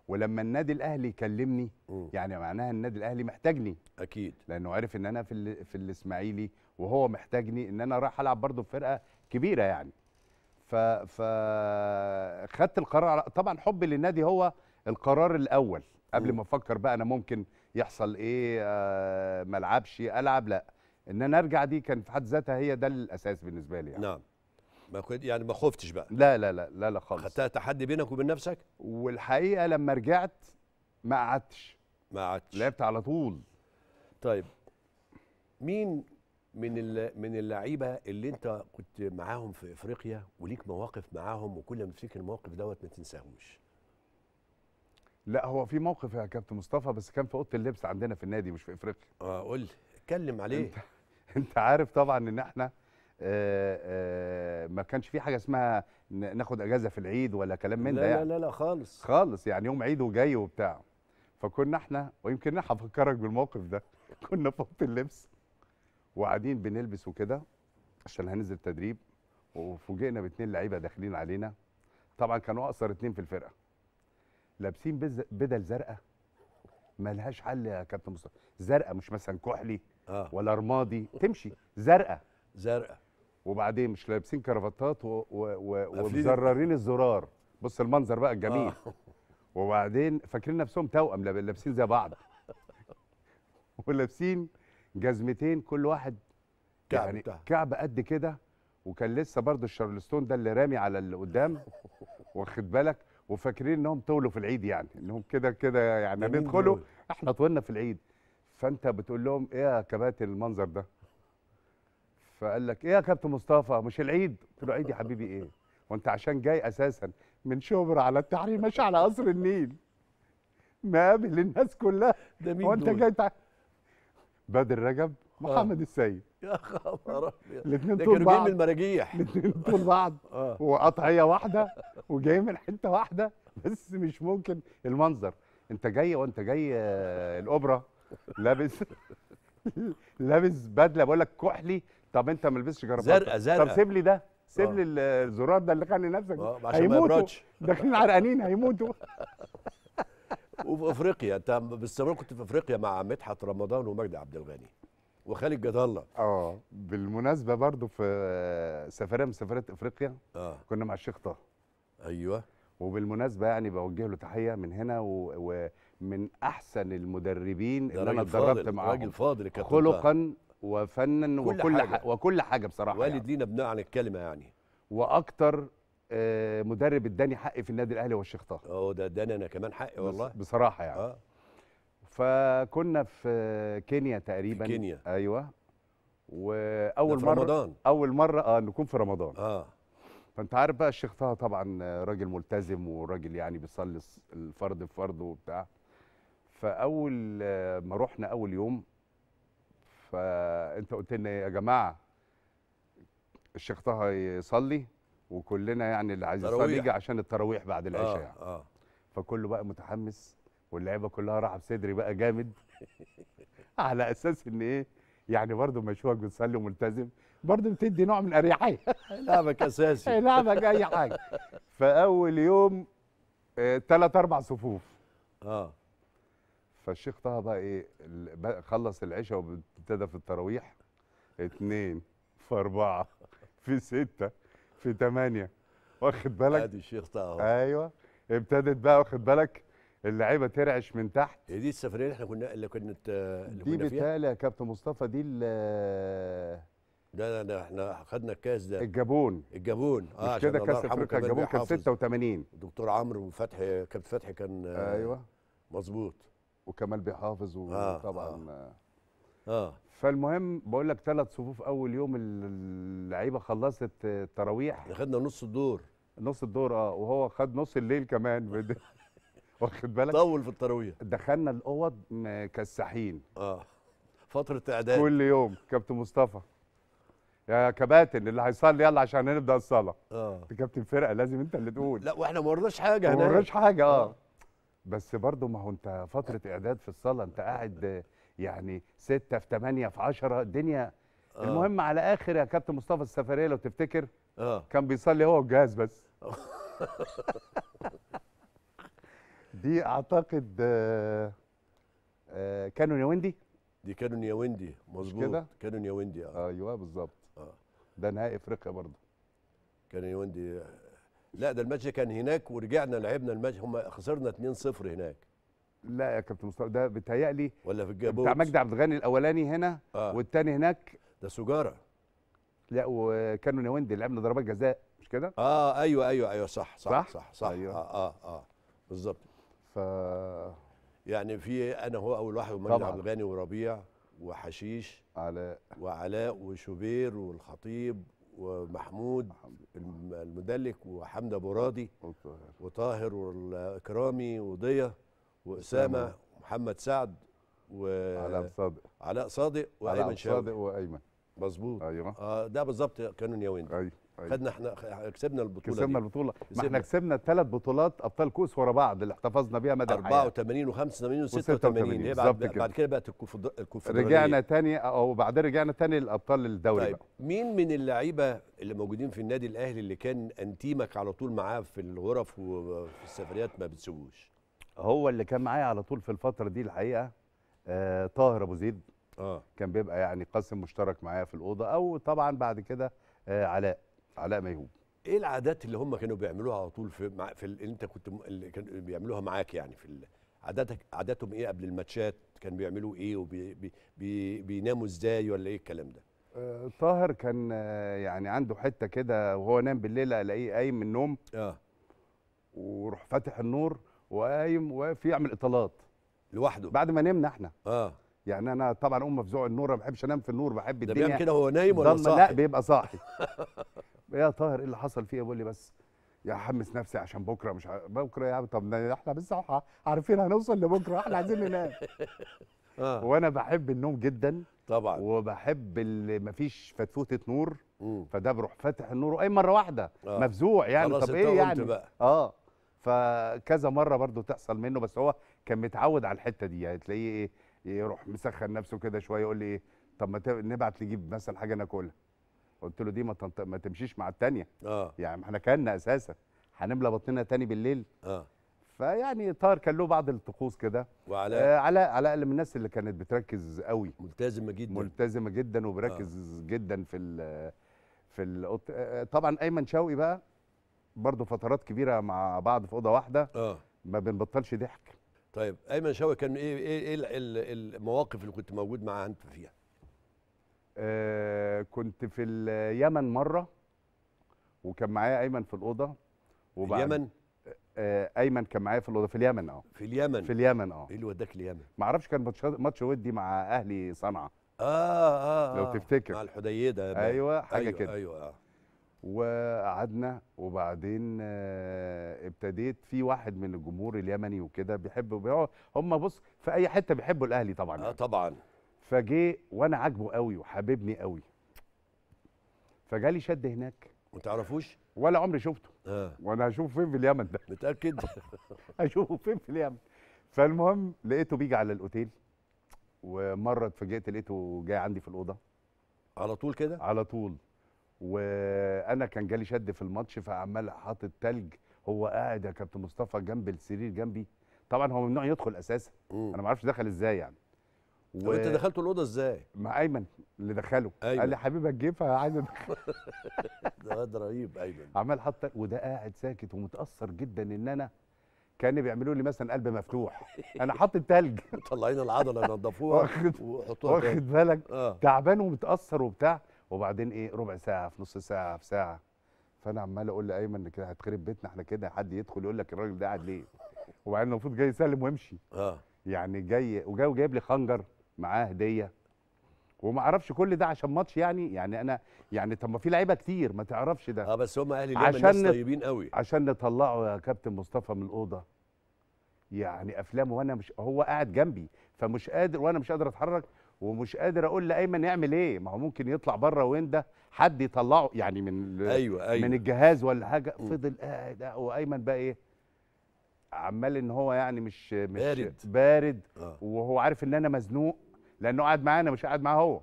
Speaker 2: ولما النادي الاهلي يكلمني م. يعني معناها النادي الاهلي محتاجني اكيد لانه عارف ان انا في في الاسماعيلي وهو محتاجني ان انا رايح العب برضه في فرقه كبيره يعني ف ف خدت القرار طبعا حبي للنادي هو القرار الاول قبل ما افكر بقى انا ممكن يحصل ايه آه ما العبش العب لا ان انا ارجع دي كان في حد ذاتها هي ده الاساس بالنسبه لي يعني. نعم ما كنت يعني ما خفتش بقى لا لا لا لا, لا خالص خدتها
Speaker 1: تحدي بينك وبين نفسك والحقيقه لما رجعت ما قعدتش ما قعدتش لعبت على طول طيب مين من من اللعيبه اللي انت كنت معاهم في افريقيا وليك مواقف معاهم وكل ما تفتكر الموقف دوت ما
Speaker 2: تنساهوش لا هو في موقف يا كابتن مصطفى بس كان في اوضه اللبس عندنا في النادي مش في افريقيا اه قول لي اتكلم عليه انت, <laughs> انت عارف طبعا ان احنا آآ آه، آآ آه، ما كانش في حاجه اسمها ناخد اجازه في العيد ولا كلام من ده يعني. لا لا لا خالص خالص يعني يوم عيد وجاي وبتاع فكنا احنا ويمكن احنا هفكرك بالموقف ده <laughs> كنا في اوضه اللبس وقاعدين بنلبس وكده عشان هننزل تدريب وفوجئنا باتنين لعيبه داخلين علينا طبعا كانوا اقصر اتنين في الفرقه لابسين بدل زرقاء ملهاش حل يا كابتن مصطفى زرقاء مش مثلا كحلي آه. ولا رمادي تمشي زرقاء زرقاء وبعدين مش لابسين كرافتات ومزررين الزرار بص المنظر بقى الجميل آه. وبعدين فاكرين نفسهم توأم لابسين زي بعض <laughs> ولابسين جزمتين كل واحد كعب يعني كعب قد كده وكان لسه برضه الشارلستون ده اللي رامي على اللي قدام <laughs> واخد بالك وفاكرين انهم طولوا في العيد يعني انهم كده كده يعني بيدخلوا احنا طولنا في العيد فانت بتقول لهم ايه يا كباتن المنظر ده فقال لك ايه يا كابتن مصطفى مش العيد قلت له عيد يا حبيبي ايه وانت عشان جاي اساسا من شبرا على التحرير ماشي على قصر النيل مقابل الناس كلها ده مين وانت جاي تع... بدر رجب آه. محمد السيد <laughs> يا خبر ابيض الاثنين طول بعض من المراجيح الاثنين <laughs> طول بعض آه. وقطعيه واحده وجاي من حته واحده بس مش ممكن المنظر انت جاي وانت جاي آه، الاوبرا لابس <laughs> لابس بدله بقول لك كحلي طب انت ما لبستش جربات زرقاء زرقاء طب سيب لي ده سيب لي آه. الزرار ده اللي خلي نفسك هيموتوا داخلين عرقانين هيموتوا
Speaker 1: وفي افريقيا انت باستمرار كنت في افريقيا
Speaker 2: مع مدحت رمضان ومجدي عبد الغني وخالد جد الله اه بالمناسبه برضو في سفريه من سفرات افريقيا آه. كنا مع الشيخ طه ايوه وبالمناسبه يعني بوجه له تحيه من هنا ومن احسن المدربين اللي انا اتدربت معاهم راجل فاضل كابتن خلقا وفنا كل وكل حاجة. وكل حاجه
Speaker 1: بصراحه والد يعني. لينا ابناء عن الكلمه يعني
Speaker 2: واكتر آه، مدرب اداني حقي في النادي الاهلي هو الشيخ طه اه ده اداني انا كمان حقي والله بصراحه يعني آه. فكنا في كينيا تقريبا في كينيا ايوه واول في مره رمضان اول مره اه نكون في رمضان اه فانت عارف بقى الشيخ طه طبعا راجل ملتزم وراجل يعني بيصلي الفرض بفرضه وبتاع فاول آه، ما رحنا اول يوم فانت قلت لنا يا جماعه الشيخ طه يصلي وكلنا يعني اللي عايز يصلي يجي عشان التراويح بعد العشاء آه يعني آه. فكله بقى متحمس واللعيبه كلها راحه بصدري بقى جامد
Speaker 4: <laughs>
Speaker 2: على اساس ان ايه يعني برضه مشوك بتصلي وملتزم برضه بتدي نوع من الاريحيه لعبك اساسي <laughs> لعبك اي حاجه فاول يوم ثلاث آه، اربع صفوف اه فالشيخ طه بقى ايه خلص العشاء وابتدى في التراويح اثنين في اربعه في سته في ثمانيه واخد بالك ادي الشيخ طه ايوه ابتدت بقى واخد بالك اللعيبه ترعش من تحت هي دي السفريه اللي احنا كنا اللي
Speaker 1: كانت اللي دي بتهيألي
Speaker 2: يا كابتن مصطفى دي لا لا لا احنا خدنا الكاس ده
Speaker 1: الجابون الجابون اه مش كده كاس افريقيا الجابون كان 86 دكتور
Speaker 2: عمرو وفتحي كابتن فتحي كان آه، ايوه مظبوط وكمال بيحافظ وطبعا آه،, آه, آه. اه فالمهم بقول لك ثلاث صفوف اول يوم اللعيبه خلصت التراويح خدنا نص الدور نص الدور اه وهو خد نص الليل كمان <laughs> واخد بالك طول في الترويه دخلنا الاوض مكسحين اه
Speaker 1: فتره اعداد كل
Speaker 2: يوم كابتن مصطفى يا كباتن اللي هيصلي يلا عشان نبدا الصلاه اه انت كابتن فرقه لازم انت اللي تقول لا واحنا ما ورناش حاجه هناك ما ورناش حاجه اه, آه. بس برضه ما هو انت فتره اعداد في الصلاه انت قاعد يعني ستة في ثمانية في عشرة الدنيا آه. المهم على اخر يا كابتن مصطفى السفريه لو تفتكر آه. كان بيصلي هو والجهاز بس
Speaker 4: <laughs>
Speaker 2: دي اعتقد آه، آه، كانون ياوندي دي كانون ياوندي مظبوط كده كانون ياوندي اه ايوه بالظبط اه
Speaker 1: ده نهائي افريقيا برضه كانون ياوندي آه. لا ده الماتش كان هناك ورجعنا لعبنا الماتش هم خسرنا 2-0 هناك
Speaker 2: لا يا كابتن مصطفى ده بيتهيألي ولا في الجابوس بتاع مجدي عبد الغني الاولاني هنا آه. والثاني هناك ده سجاره لا يا ويندي لعبنا ضربات جزاء مش كده؟
Speaker 1: اه ايوه ايوه ايوه صح صح صح صح, صح, صح أيوة. اه اه, آه بالظبط ف يعني في انا هو اول واحد ومجد عبد الغني وربيع وحشيش علاء وعلاء وشوبير والخطيب ومحمود المدلك وحمد ابو راضي وطاهر والكرامي وضيه واسامه ومحمد سعد وعلاء صادق علاء صادق وايمن شاوي صادق وايمن مظبوط ايوه آه ده بالظبط كانوا نيوين ايوه طيب. خدنا احنا كسبنا البطوله كسبنا دي. البطوله ما احنا
Speaker 2: كسبنا ثلاث بطولات ابطال كؤوس ورا بعض اللي احتفظنا بيها مدى 84
Speaker 1: و85 و86 بعد بعد كده بقت الكونفدراليه رجعنا
Speaker 2: تاني او بعدين رجعنا تاني لابطال الدوري طيب بقى. مين
Speaker 1: من اللعيبه اللي موجودين في النادي الاهلي اللي كان انتيمك على طول معاه في الغرف وفي
Speaker 2: السفريات ما بتسيبوش هو اللي كان معايا على طول في الفتره دي الحقيقه آه طاهر ابو زيد اه كان بيبقى يعني قاسم مشترك معايا في الاوضه او طبعا بعد كده آه علاء علاء ميهوب ايه العادات اللي هم كانوا بيعملوها على طول في مع في اللي
Speaker 1: انت كنت م... اللي كانوا بيعملوها معاك يعني في عاداتك عاداتهم ايه قبل الماتشات كانوا بيعملوا ايه وبيناموا وبي... بي... ازاي ولا ايه الكلام ده
Speaker 2: آه، طاهر كان آه، يعني عنده حته كده وهو نام بالليل الاقيه قايم من النوم اه وروح فاتح النور وقايم واقف يعمل اطالات لوحده بعد ما نمنا احنا اه يعني انا طبعا ام مفزوع النور ما بحبش انام في النور بحب الدنيا ده بيعمل كده وهو نايم ولا صاحي؟ لا بيبقى صاحي <laughs> يا طاهر ايه اللي حصل فيه بقول لي بس يا حمس نفسي عشان بكره مش ع... بكره يا يعني. عم طب احنا بس عارفين هنوصل لبكره احنا عايزين ننام <laughs> آه. وانا بحب النوم جدا طبعا وبحب اللي مفيش فتفوته نور مم. فده بروح فاتح النور اي مره واحده آه. مفزوع يعني طب ايه يعني بقى. اه فكذا مره برضو تحصل منه بس هو كان متعود على الحته دي يعني تلاقيه ايه يروح مسخن نفسه كده شويه يقول لي ايه طب ما نبعت نجيب مثلا حاجه ناكلها قلت له دي ما, تنط... ما تمشيش مع الثانيه اه يعني احنا كاننا اساسا هنملى بطننا تاني بالليل اه فيعني طاهر كان له بعض الطقوس كده وعلاء آه علاء علاء من الناس اللي كانت بتركز قوي ملتزمه جدا ملتزمه جدا وبركز آه. جدا في الـ في الـ آه، آه، طبعا ايمن شوقي بقى برضه فترات كبيره مع بعض في اوضه واحده اه ما بنبطلش ضحك
Speaker 1: طيب ايمن شوقي كان ايه ايه, إيه
Speaker 2: المواقف اللي كنت موجود معاه انت فيها آه، كنت في اليمن مره وكان معايا ايمن في الاوضه وبعد اليمن آه، آه، ايمن كان معايا في الاوضه في اليمن اه في اليمن في اليمن اه ايه اللي وداك اليمن؟ ما اعرفش كان ماتش ودي مع اهلي صنعاء
Speaker 3: اه اه لو تفتكر مع
Speaker 2: الحديده ايوه حاجه أيوة كده ايوه اه وقعدنا وبعدين آه ابتديت في واحد من الجمهور اليمني وكده بيحب هم بص في اي حته بيحبوا الاهلي طبعا اه يعني. طبعا فجه وانا عاجبه قوي وحاببني قوي فجالي شد هناك ما تعرفوش ولا عمري شفته آه. وانا هشوفه فين في اليمن ده متاكد <laughs> هشوفه فين في اليمن فالمهم لقيته بيجي على الاوتيل ومره اتفاجئت لقيته جاي عندي في الاوضه على طول كده على طول وانا كان جالي شد في الماتش فعمال حاطط تلج هو قاعد يا كابتن مصطفى جنب السرير جنبي طبعا هو ممنوع يدخل اساسا انا ما اعرفش دخل ازاي يعني و... انت دخلت الاوضه ازاي؟ مع ايمن اللي دخله أيوة. قال لي حبيبك جه فعايز
Speaker 4: <laughs>
Speaker 2: ده واد رهيب ايمن عمال حط وده قاعد ساكت ومتاثر جدا ان انا كان بيعملوا لي مثلا قلب مفتوح انا حاطط تلج <laughs> مطلعين العضله نضفوها <laughs> واخد وحطوها واخد بالك آه. تعبان ومتاثر وبتاع وبعدين ايه ربع ساعه في نص ساعه في ساعه فانا عمال اقول لايمن كده هتخرب بيتنا احنا كده حد يدخل يقول لك الراجل ده قاعد ليه وبعدين المفروض جاي يسلم ويمشي اه يعني جاي وجاي وجايب لي خنجر معاه هديه وما اعرفش كل ده عشان ماتش يعني يعني انا يعني طب ما في لعيبه كتير ما تعرفش ده اه بس هم اهلي اليمن ناس طيبين قوي عشان نطلعه يا كابتن مصطفى من الاوضه يعني افلام وانا مش هو قاعد جنبي فمش قادر وانا مش قادر اتحرك ومش قادر اقول لايمن يعمل ايه ما هو ممكن يطلع بره وين ده حد يطلعه يعني من أيوة أيوة. من الجهاز ولا حاجه فضل قاعد وايمن بقى ايه عمال ان هو يعني مش مش بارد بارد آه. وهو عارف ان انا مزنوق لانه قاعد معانا مش قاعد معاه هو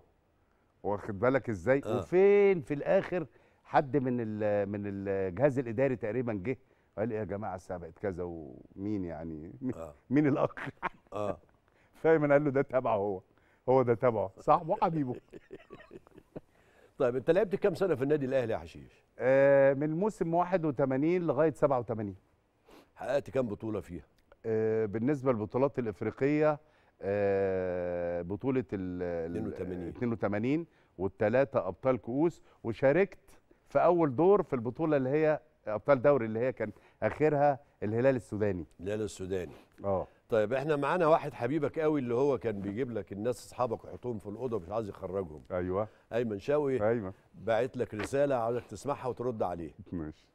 Speaker 2: واخد بالك ازاي آه. وفين في الاخر حد من الـ من الجهاز الاداري تقريبا جه قال ايه يا جماعه الساعه بقت كذا ومين يعني مين, آه. <laughs> مين الاخ اه <laughs> فايمن قال له ده تبعه هو هو ده تبعه صاحبه حبيبه <laughs> طيب انت لعبت كام سنه في النادي الاهلي يا حشيش آه من موسم 81 لغايه 87 حققت كام بطوله فيها آه، بالنسبه للبطولات الافريقيه آه، بطوله ال 82 82 والثلاثه ابطال كؤوس وشاركت في اول دور في البطوله اللي هي ابطال دوري اللي هي كان اخرها الهلال السوداني الهلال السوداني اه
Speaker 1: طيب احنا معانا واحد حبيبك قوي اللي هو كان بيجيب لك الناس اصحابك ويحطهم في الاوضه ومش عايز يخرجهم ايوه ايمن شوقي ايمن أيوة. باعت لك رساله عاوزك تسمعها وترد عليه ماشي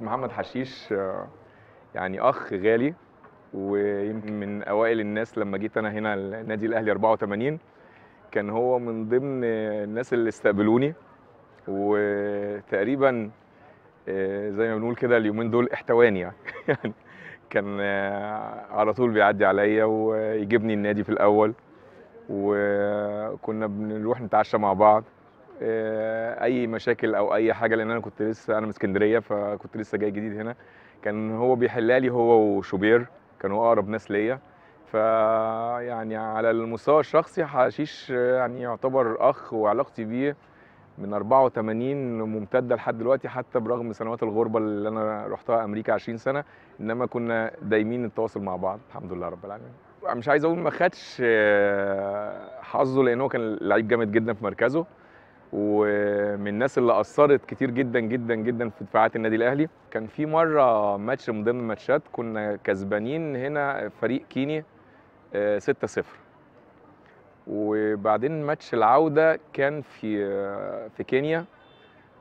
Speaker 8: محمد حشيش آه، يعني اخ غالي ويمكن من اوائل الناس لما جيت انا هنا النادي الاهلي 84 كان هو من ضمن الناس اللي استقبلوني وتقريبا آه، زي ما بنقول كده اليومين دول احتواني يعني, <laughs> يعني كان آه، على طول بيعدي عليا ويجيبني النادي في الاول وكنا بنروح نتعشى مع بعض آه، اي مشاكل او اي حاجه لان انا كنت لسه انا من اسكندريه فكنت لسه جاي جديد هنا كان هو بيحلها لي هو وشوبير كانوا اقرب ناس ليا ف يعني على المستوى الشخصي حشيش يعني يعتبر اخ وعلاقتي بيه من 84 ممتده لحد دلوقتي حتى برغم سنوات الغربه اللي انا رحتها امريكا 20 سنه انما كنا دايمين نتواصل مع بعض الحمد لله رب العالمين مش عايز اقول ما خدش آه، حظه لان هو كان لعيب جامد جدا في مركزه ومن الناس اللي اثرت كتير جدا جدا جدا في دفاعات النادي الاهلي كان في مره ماتش من ضمن الماتشات كنا كسبانين هنا فريق كيني 6 آه، 0 وبعدين ماتش العوده كان في آه، في كينيا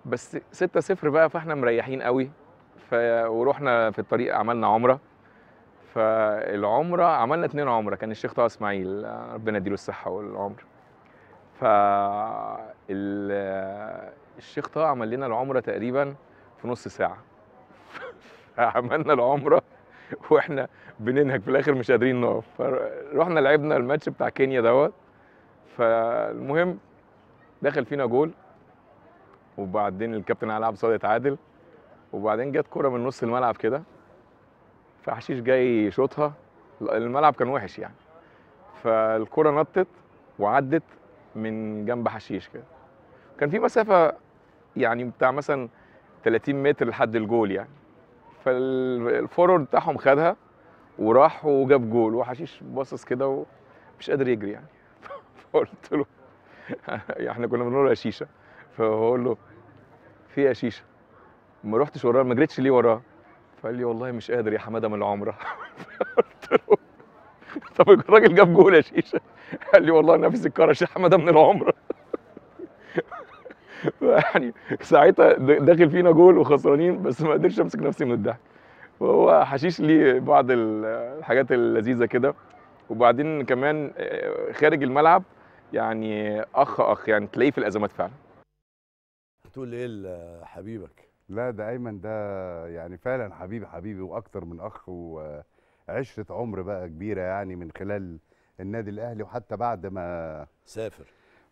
Speaker 8: بس 6 0 بقى فاحنا مريحين قوي ف... ورحنا في الطريق عملنا عمره فالعمره عملنا اتنين عمره كان الشيخ طه اسماعيل آه، ربنا يديله الصحه والعمر ف الشيخ طه عمل لنا العمره تقريبا في نص ساعه <laughs> عملنا العمره واحنا بننهج في الاخر مش قادرين نقف فرحنا لعبنا الماتش بتاع كينيا دوت فالمهم دخل فينا جول وبعدين الكابتن علاء عبد الصادق اتعادل وبعدين جت كره من نص الملعب كده فحشيش جاي يشوطها الملعب كان وحش يعني فالكره نطت وعدت من جنب حشيش كده كان في مسافه يعني بتاع مثلا 30 متر لحد الجول يعني فالفورورد بتاعهم خدها وراح وجاب جول وحشيش باصص كده ومش قادر يجري يعني <laughs> فقلت له احنا <laughs> يعني كنا بنقول له شيشه فبقول له في شيشه ما رحتش وراه ما جريتش ليه وراه فقال لي والله مش قادر يا حماده من العمره <laughs> قلت له طب الراجل جاب جول يا شيشه قال لي والله نفس الكرش يا حماده من العمره <laughs> يعني ساعتها داخل فينا جول وخسرانين بس ما قدرتش امسك نفسي من الضحك وهو حشيش ليه بعض الحاجات اللذيذه كده وبعدين كمان آه، خارج الملعب يعني اخ اخ يعني تلاقيه في الازمات فعلا
Speaker 2: تقول ايه لحبيبك لا ده ايمن ده يعني فعلا حبيبي حبيبي واكتر من اخ وعشره عمر بقى كبيره يعني من خلال النادي الاهلي وحتى بعد ما سافر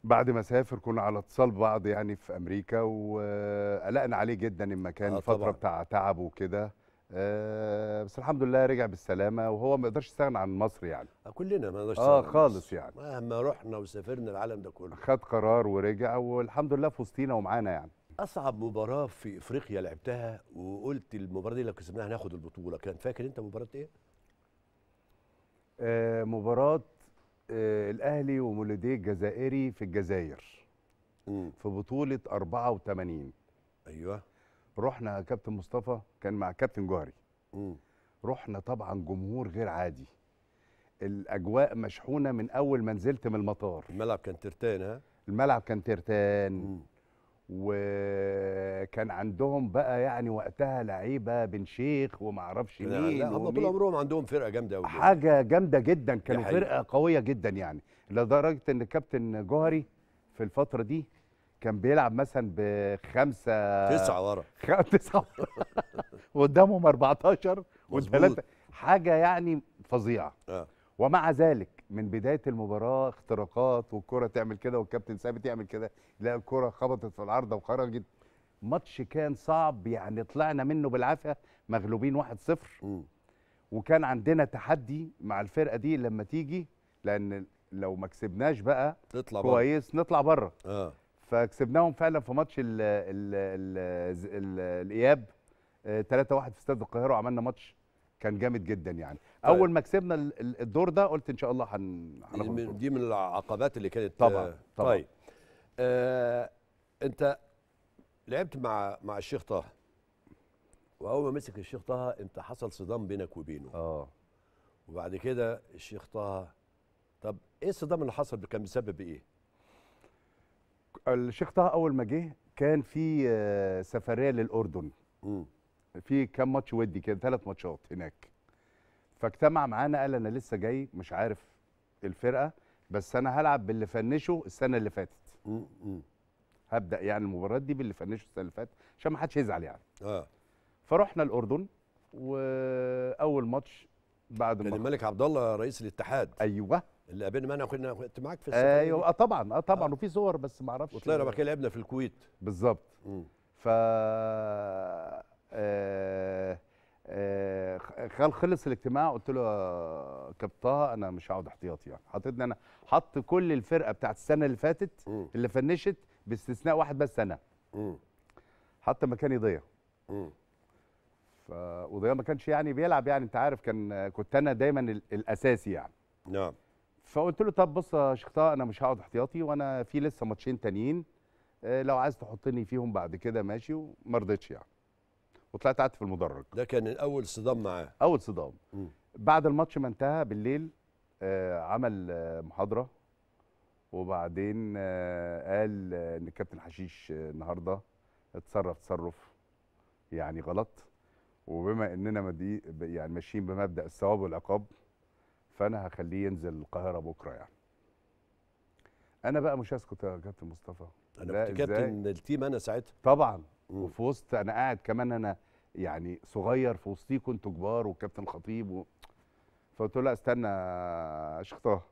Speaker 2: بعد ما سافر كنا على اتصال ببعض يعني في امريكا وقلقنا عليه جدا لما كان آه فتره بتاع تعب وكده آه بس الحمد لله رجع بالسلامه وهو ما يقدرش يستغنى عن مصر يعني
Speaker 1: آه، كلنا ما نقدرش اه خالص يعني مهما رحنا وسافرنا العالم ده كله
Speaker 2: خد قرار ورجع والحمد لله في وسطينا ومعانا يعني
Speaker 1: اصعب مباراه في افريقيا لعبتها وقلت المباراه دي لو كسبناها هناخد البطوله
Speaker 2: كان فاكر انت مباراه ايه آه مباراه آه، الاهلي ومولوديه الجزائري في الجزائر مم. في بطوله 84 ايوه رحنا كابتن مصطفى كان مع كابتن جوهري مم. رحنا طبعا جمهور غير عادي الاجواء مشحونه من اول ما نزلت من المطار
Speaker 1: الملعب كان ترتان ها
Speaker 2: الملعب كان ترتان مم. وكان عندهم بقى يعني وقتها لعيبه بن شيخ وما اعرفش مين لا هم طول
Speaker 1: عمرهم عندهم فرقه جامده قوي
Speaker 2: حاجه جامده جدا كانوا فرقه قويه جدا يعني لدرجه ان كابتن جوهري في الفتره دي كان بيلعب مثلا بخمسه تسعه ورا <laughs> تسعه ورا 14 <laughs> وثلاثه حاجه يعني فظيعه آه. ومع ذلك من بدايه المباراه اختراقات والكره تعمل كده والكابتن ثابت يعمل كده لا الكره خبطت في العارضه وخرجت ماتش كان صعب يعني طلعنا منه بالعافيه مغلوبين 1-0 وكان عندنا تحدي مع الفرقه دي لما تيجي لان لو ما كسبناش بقى نطلع كويس بره. نطلع بره آه. فكسبناهم فعلا في ماتش الاياب 3-1 آه، في استاد القاهره وعملنا ماتش كان جامد جدا يعني طيب. اول ما كسبنا الدور ده قلت ان شاء الله هن...
Speaker 1: دي من العقبات اللي كانت طبعا آه، طبعا طيب آه انت لعبت مع مع الشيخ طه واول ما مسك الشيخ طه انت حصل صدام بينك وبينه اه وبعد كده الشيخ طه طب
Speaker 2: ايه الصدام اللي حصل كان بسبب ايه الشيخ طه اول ما جه كان في آه، سفريه للاردن م. في كام ماتش ودي كده ثلاث ماتشات هناك فاجتمع معانا قال انا لسه جاي مش عارف الفرقه بس انا هلعب باللي فنشه السنه اللي فاتت هبدا يعني المباريات دي باللي فنشه السنه اللي فاتت عشان ما حدش يزعل يعني اه فرحنا الاردن واول ماتش بعد ما الملك عبد الله رئيس الاتحاد ايوه اللي قابلنا
Speaker 1: معانا كنا كنت معاك في ايوه اه طبعا اه طبعا آه.
Speaker 2: وفي صور بس ما اعرفش وطلعنا بعد
Speaker 1: كده لعبنا في الكويت
Speaker 2: بالظبط ف قال آه، آه، خلص الاجتماع قلت له آه، كابتن طه انا مش هقعد احتياطي يعني حطيتني انا حط كل الفرقه بتاعت السنه اللي فاتت م. اللي فنشت باستثناء واحد بس انا حط مكاني ضيع ف وضياء ما كانش يعني بيلعب يعني انت عارف كان كنت انا دايما الاساسي يعني نعم فقلت له طب بص يا شيخ طه انا مش هقعد احتياطي وانا في لسه ماتشين تانيين لو عايز تحطني فيهم بعد كده ماشي وما رضيتش يعني وطلعت قعدت في المدرج ده كان اول صدام معاه اول صدام بعد الماتش ما انتهى بالليل آه عمل آه محاضره وبعدين آه قال آه، ان الكابتن حشيش آه، النهارده اتصرف تصرف يعني غلط وبما اننا مدي يعني ماشيين بمبدا الثواب والعقاب فانا هخليه ينزل القاهره بكره يعني انا بقى مش هسكت يا كابتن مصطفى انا كنت كابتن التيم انا ساعتها طبعا وفي وسط انا قاعد كمان انا يعني صغير في وسطي انتوا كبار والكابتن خطيب و... فقلت له لا استنى يا شيخ طه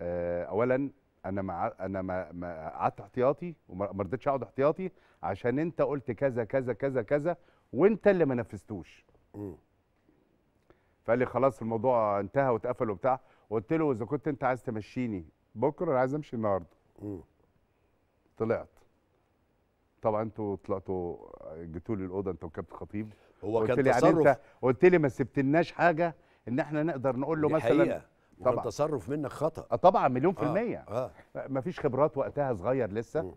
Speaker 2: آه، اولا انا ما انا ما قعدت احتياطي وما رضيتش اقعد احتياطي عشان انت قلت كذا كذا كذا كذا وانت اللي ما نفذتوش فقال لي خلاص الموضوع انتهى واتقفل وبتاع قلت له اذا كنت انت عايز تمشيني بكره انا عايز امشي النهارده طلعت طبعا انتوا طلعتوا آه، جيتوا لي الاوضه انت وكابتن خطيب هو كان تصرف يعني انت قلت لي ما سبتلناش حاجه ان احنا نقدر نقول له مثلا طبعا تصرف منك خطا آه، طبعا مليون في آه الميه آه. ما فيش خبرات وقتها صغير لسه م.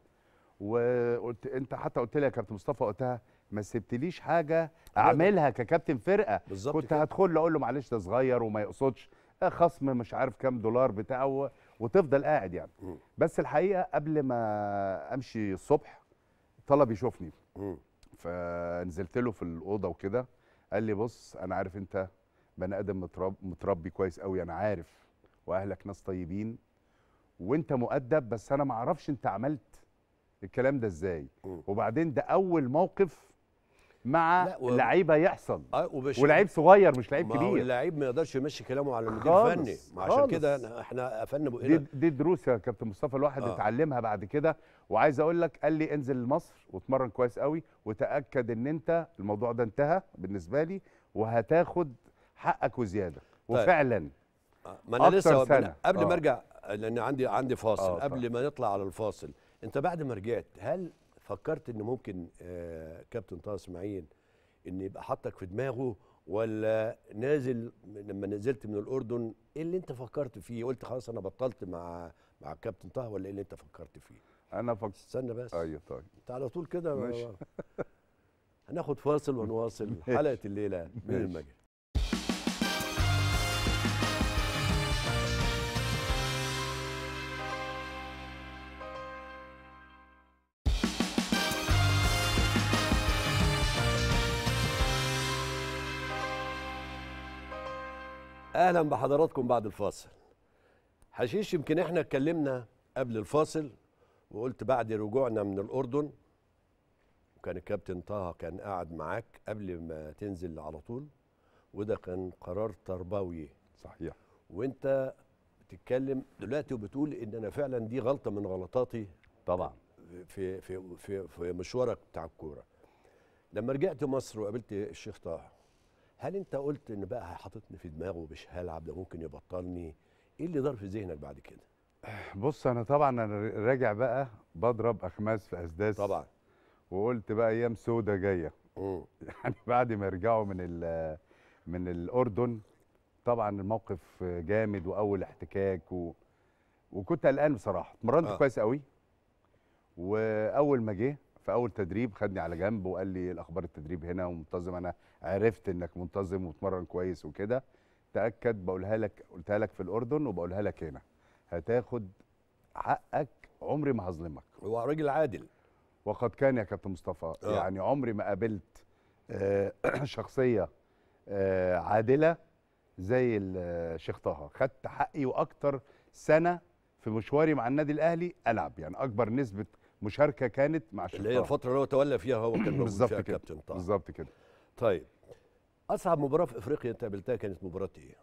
Speaker 2: وقلت انت حتى قلت لي يا كابتن مصطفى وقتها ما سبتليش حاجه اعملها ككابتن فرقه كنت هدخل له اقول له معلش ده صغير وما يقصدش آه، خصم مش عارف كام دولار بتاعه وتفضل قاعد يعني م. بس الحقيقه قبل ما امشي الصبح طلب يشوفني فنزلت له في الاوضه وكده قال لي بص انا عارف انت بني ادم متربي كويس قوي انا عارف واهلك ناس طيبين وانت مؤدب بس انا ما اعرفش انت عملت الكلام ده ازاي وبعدين ده اول موقف مع و... لعيبه يحصل أه ولعيب صغير مش لعيب كبير اللعيب
Speaker 1: ما يقدرش يمشي كلامه على المدير الفني عشان كده
Speaker 2: احنا قفلنا بقنا دي, دي دروس يا كابتن مصطفى الواحد آه. اتعلمها بعد كده وعايز اقول لك قال لي انزل لمصر واتمرن كويس قوي وتاكد ان انت الموضوع ده انتهى بالنسبه لي وهتاخد حقك وزياده طيب. وفعلا آه، ما انا لسه سنة. قبل آه. ما
Speaker 1: ارجع لان عندي عندي فاصل آه. قبل طيب. ما نطلع على الفاصل انت بعد ما رجعت هل فكرت ان ممكن آه، كابتن طه اسماعيل ان يبقى حطك في دماغه ولا نازل لما نزلت من الاردن ايه اللي انت فكرت فيه قلت خلاص انا بطلت مع مع الكابتن طه ولا ايه اللي انت فكرت فيه انا فكرت استنى بس ايوه طيب انت على طول كده ماشي <laughs> هناخد فاصل ونواصل <laughs> حلقه الليله من المجد اهلا بحضراتكم بعد الفاصل حشيش يمكن احنا اتكلمنا قبل الفاصل وقلت بعد رجوعنا من الاردن وكان الكابتن طه كان قاعد معاك قبل ما تنزل على طول وده كان قرار تربوي صحيح وانت بتتكلم دلوقتي وبتقول ان انا فعلا دي غلطه من غلطاتي طبعا في في في, في مشوارك بتاع الكوره لما رجعت مصر وقابلت الشيخ طه هل انت قلت ان بقى حاططني في دماغه مش هلعب ده ممكن يبطلني ايه اللي دار في
Speaker 2: ذهنك بعد كده بص انا طبعا انا راجع بقى بضرب اخماس في اسداس طبعا وقلت بقى ايام سودا جايه <laughs> يعني بعد ما يرجعوا من من الاردن طبعا الموقف جامد واول احتكاك و... وكنت قلقان بصراحه اتمرنت آه. كويس قوي واول ما جه في اول تدريب خدني على جنب وقال لي الاخبار التدريب هنا ومنتظم انا عرفت انك منتظم وتمرن كويس وكده تاكد بقولها لك قلتها لك في الاردن وبقولها لك هنا هتاخد حقك عمري ما هظلمك هو راجل عادل وقد كان يا كابتن مصطفى أوه. يعني عمري ما قابلت آه، <clears throat> شخصيه آه، عادله زي الشيخ آه، طه خدت حقي واكتر سنه في مشواري مع النادي الاهلي العب يعني اكبر نسبه مشاركه كانت مع الشرطه اللي هي الفتره
Speaker 1: اللي هو تولى فيها هو كان <clears throat> بالظبط كده كابتن طه بالظبط كده طيب
Speaker 2: اصعب مباراه في افريقيا انت قابلتها كانت مباراه ايه؟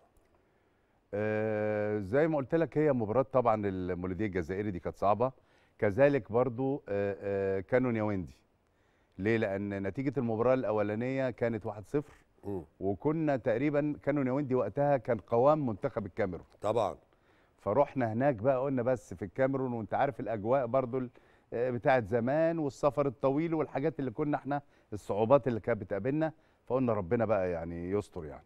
Speaker 2: آه زي ما قلت لك هي مباراه طبعا المولوديه الجزائري دي كانت صعبه كذلك برضو آه آه كانوا نيويندي ليه لان نتيجه المباراه الاولانيه كانت 1-0 وكنا تقريبا كانوا نيويندي وقتها كان قوام منتخب الكاميرون طبعا فرحنا هناك بقى قلنا بس في الكاميرون وانت عارف الاجواء برضو بتاعه زمان والسفر الطويل والحاجات اللي كنا احنا الصعوبات اللي كانت بتقابلنا فقلنا ربنا بقى يعني يستر يعني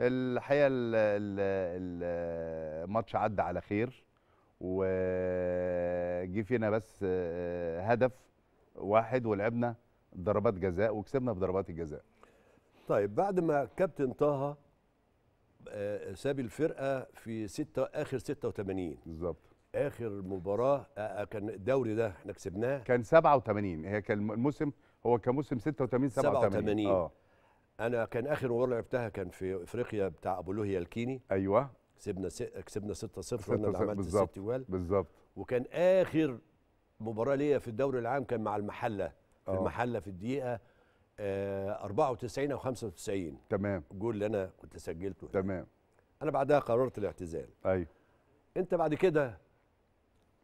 Speaker 2: الحقيقه الماتش عدى على خير وجي فينا بس هدف واحد ولعبنا ضربات جزاء وكسبنا بضربات الجزاء طيب بعد ما
Speaker 1: كابتن طه آه، ساب الفرقه في ستة اخر 86
Speaker 2: بالظبط اخر مباراه آه، آه، كان الدوري ده احنا كسبناه كان 87 هي كان الموسم هو كان موسم 86 87 87 اه انا كان اخر
Speaker 1: مباراه لعبتها كان في افريقيا بتاع ابو لوهيا الكيني ايوه كسبنا س... كسبنا 6 0 وانا اللي عملت الست
Speaker 2: جوال بالظبط
Speaker 1: وكان اخر مباراه ليا في الدوري العام كان مع المحله في أوه. المحله في الدقيقه آه 94 او 95 تمام الجول اللي انا كنت سجلته تمام انا بعدها قررت الاعتزال ايوه انت بعد كده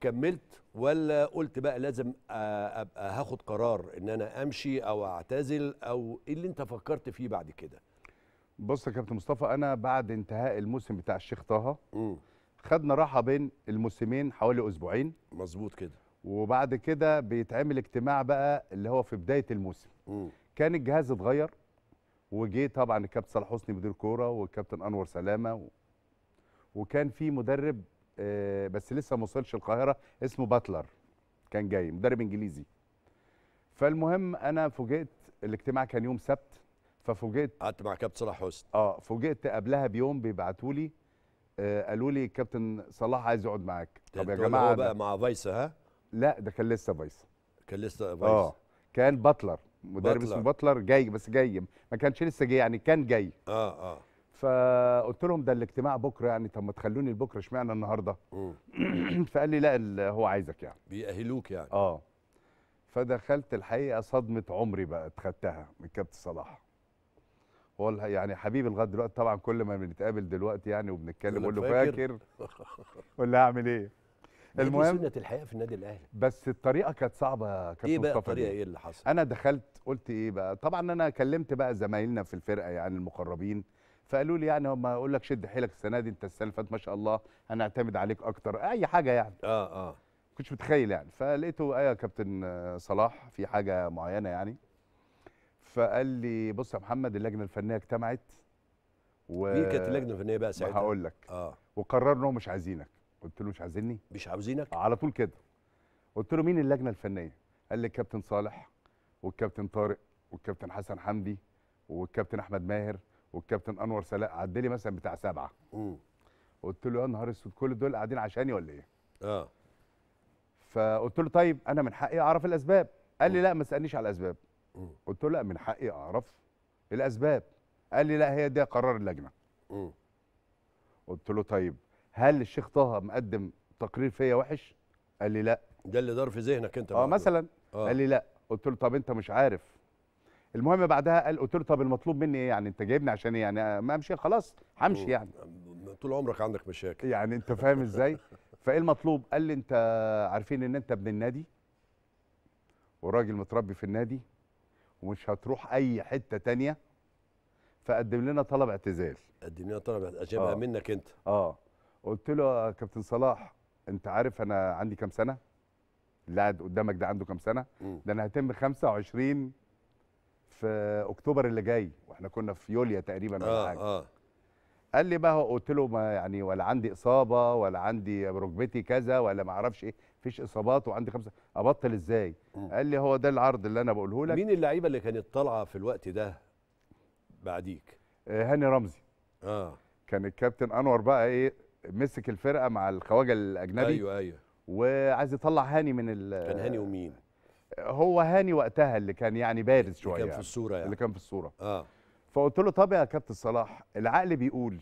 Speaker 1: كملت ولا قلت بقى لازم ابقى هاخد قرار ان انا امشي او اعتزل او ايه اللي انت فكرت فيه بعد كده
Speaker 2: بص يا كابتن مصطفى انا بعد انتهاء الموسم بتاع الشيخ طه خدنا راحه بين الموسمين حوالي اسبوعين مظبوط كده وبعد كده بيتعمل اجتماع بقى اللي هو في بدايه الموسم م. كان الجهاز اتغير وجي طبعا الكابتن صلاح حسني مدير كوره والكابتن انور سلامه و... وكان في مدرب آه، بس لسه ما وصلش القاهره اسمه باتلر كان جاي مدرب انجليزي فالمهم انا فوجئت الاجتماع كان يوم سبت ففوجئت قعدت مع كابتن صلاح حسني اه فوجئت قبلها بيوم بيبعتوا لي آه قالوا لي كابتن صلاح عايز يقعد معاك طب يا جماعه هو بقى
Speaker 1: مع فايس ها
Speaker 2: لا ده كان لسه فايس كان لسه فايس اه كان باتلر مدرب اسمه باتلر جاي بس جاي ما كانش لسه جاي يعني كان جاي اه اه فقلت لهم ده الاجتماع بكره يعني طب ما تخلوني لبكره اشمعنى النهارده؟ فقال لي لا هو عايزك يعني بيأهلوك يعني اه فدخلت الحقيقه صدمه عمري بقى اتخدتها من كابتن صلاح هو يعني حبيبي لغايه دلوقتي طبعا كل ما بنتقابل دلوقتي يعني وبنتكلم بقول له فاكر <laughs> ولا هعمل ايه؟ المهم
Speaker 1: سنه الحياه في النادي الاهلي
Speaker 2: بس الطريقه كانت صعبه كابتن ايه بقى الطريقه ايه اللي حصل؟ انا دخلت قلت ايه بقى؟ طبعا انا كلمت بقى زمايلنا في الفرقه يعني المقربين فقالوا لي يعني هم اقول لك شد حيلك السنه دي انت السنه اللي فاتت ما شاء الله هنعتمد عليك اكتر اي حاجه يعني اه اه كنتش متخيل يعني فلقيته ايه يا كابتن صلاح في حاجه معينه يعني فقال لي بص يا محمد اللجنه الفنيه اجتمعت و مين كانت اللجنه الفنيه بقى ساعتها؟ هقول لك اه وقرروا انهم مش عايزينك قلت له مش عايزيني مش عاوزينك على طول كده قلت له مين اللجنه الفنيه قال لي الكابتن صالح والكابتن طارق والكابتن حسن حمدي والكابتن احمد ماهر والكابتن انور سلاء عدلي لي مثلا بتاع سبعه امم قلت له يا نهار اسود كل دول قاعدين عشاني ولا ايه؟ اه فقلت له طيب انا من حقي اعرف الاسباب قال لي لا ما تسالنيش على الاسباب م. قلت له لا من حقي اعرف الاسباب قال لي لا هي ده قرار اللجنه م. قلت له طيب هل الشيخ طه مقدم تقرير فيا وحش قال لي لا ده اللي دار في ذهنك انت اه مثلا آه. قال لي لا قلت له طب انت مش عارف المهم بعدها قال قلت له طب المطلوب مني ايه يعني انت جايبني عشان ايه يعني ما امشي خلاص همشي يعني طول عمرك عندك مشاكل يعني انت فاهم ازاي <laughs> فايه المطلوب قال لي انت عارفين ان انت ابن النادي وراجل متربي في النادي ومش هتروح اي حته تانية فقدم لنا طلب اعتزال
Speaker 1: قدم لنا طلب اجابها آه.
Speaker 2: منك انت اه قلت له يا كابتن صلاح انت عارف انا عندي كام سنه اللي قدامك ده عنده كام سنه ده انا هتم 25 في اكتوبر اللي جاي واحنا كنا في يوليا تقريبا ولا آه حاجه آه. قال لي بقى قلت له ما يعني ولا عندي اصابه ولا عندي ركبتي كذا ولا ما اعرفش ايه مفيش اصابات وعندي خمسه ابطل ازاي قال لي هو ده العرض اللي انا بقوله لك مين اللعيبه اللي كانت
Speaker 1: طالعه في الوقت ده
Speaker 2: بعديك آه، هاني رمزي اه كان الكابتن انور بقى ايه مسك الفرقه مع الخواجه الاجنبي ايوه ايوه وعايز يطلع هاني من ال كان هاني ومين هو هاني وقتها اللي كان يعني بارز شويه اللي كان في الصوره يعني, اللي كان في الصوره اه فقلت له طب يا كابتن صلاح العقل بيقول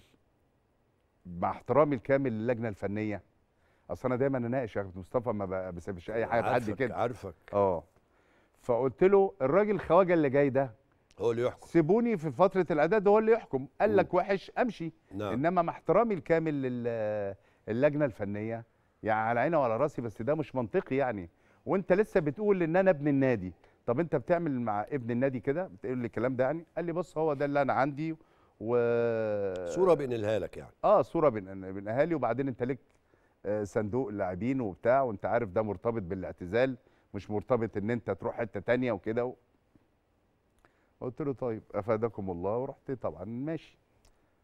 Speaker 2: مع احترامي الكامل للجنه الفنيه اصل انا دايما اناقش يا كابتن مصطفى ما بسيبش اي حاجه لحد كده عارفك اه فقلت له الراجل خواجه اللي جاي ده هو اللي يحكم سيبوني في فتره الاعداد هو اللي يحكم قال لك وحش امشي نعم. انما مع احترامي الكامل للجنه الفنيه يعني على عيني وعلى راسي بس ده مش منطقي يعني وانت لسه بتقول ان انا ابن النادي طب انت بتعمل مع ابن النادي كده بتقول لي الكلام ده يعني قال لي بص هو ده اللي انا عندي و صوره بنقلها لك يعني اه صوره بنقلها لي وبعدين انت ليك آه، صندوق لاعبين وبتاع وانت عارف ده مرتبط بالاعتزال مش مرتبط ان انت تروح حته تانية وكده و... قلت له طيب افادكم الله ورحت طبعا ماشي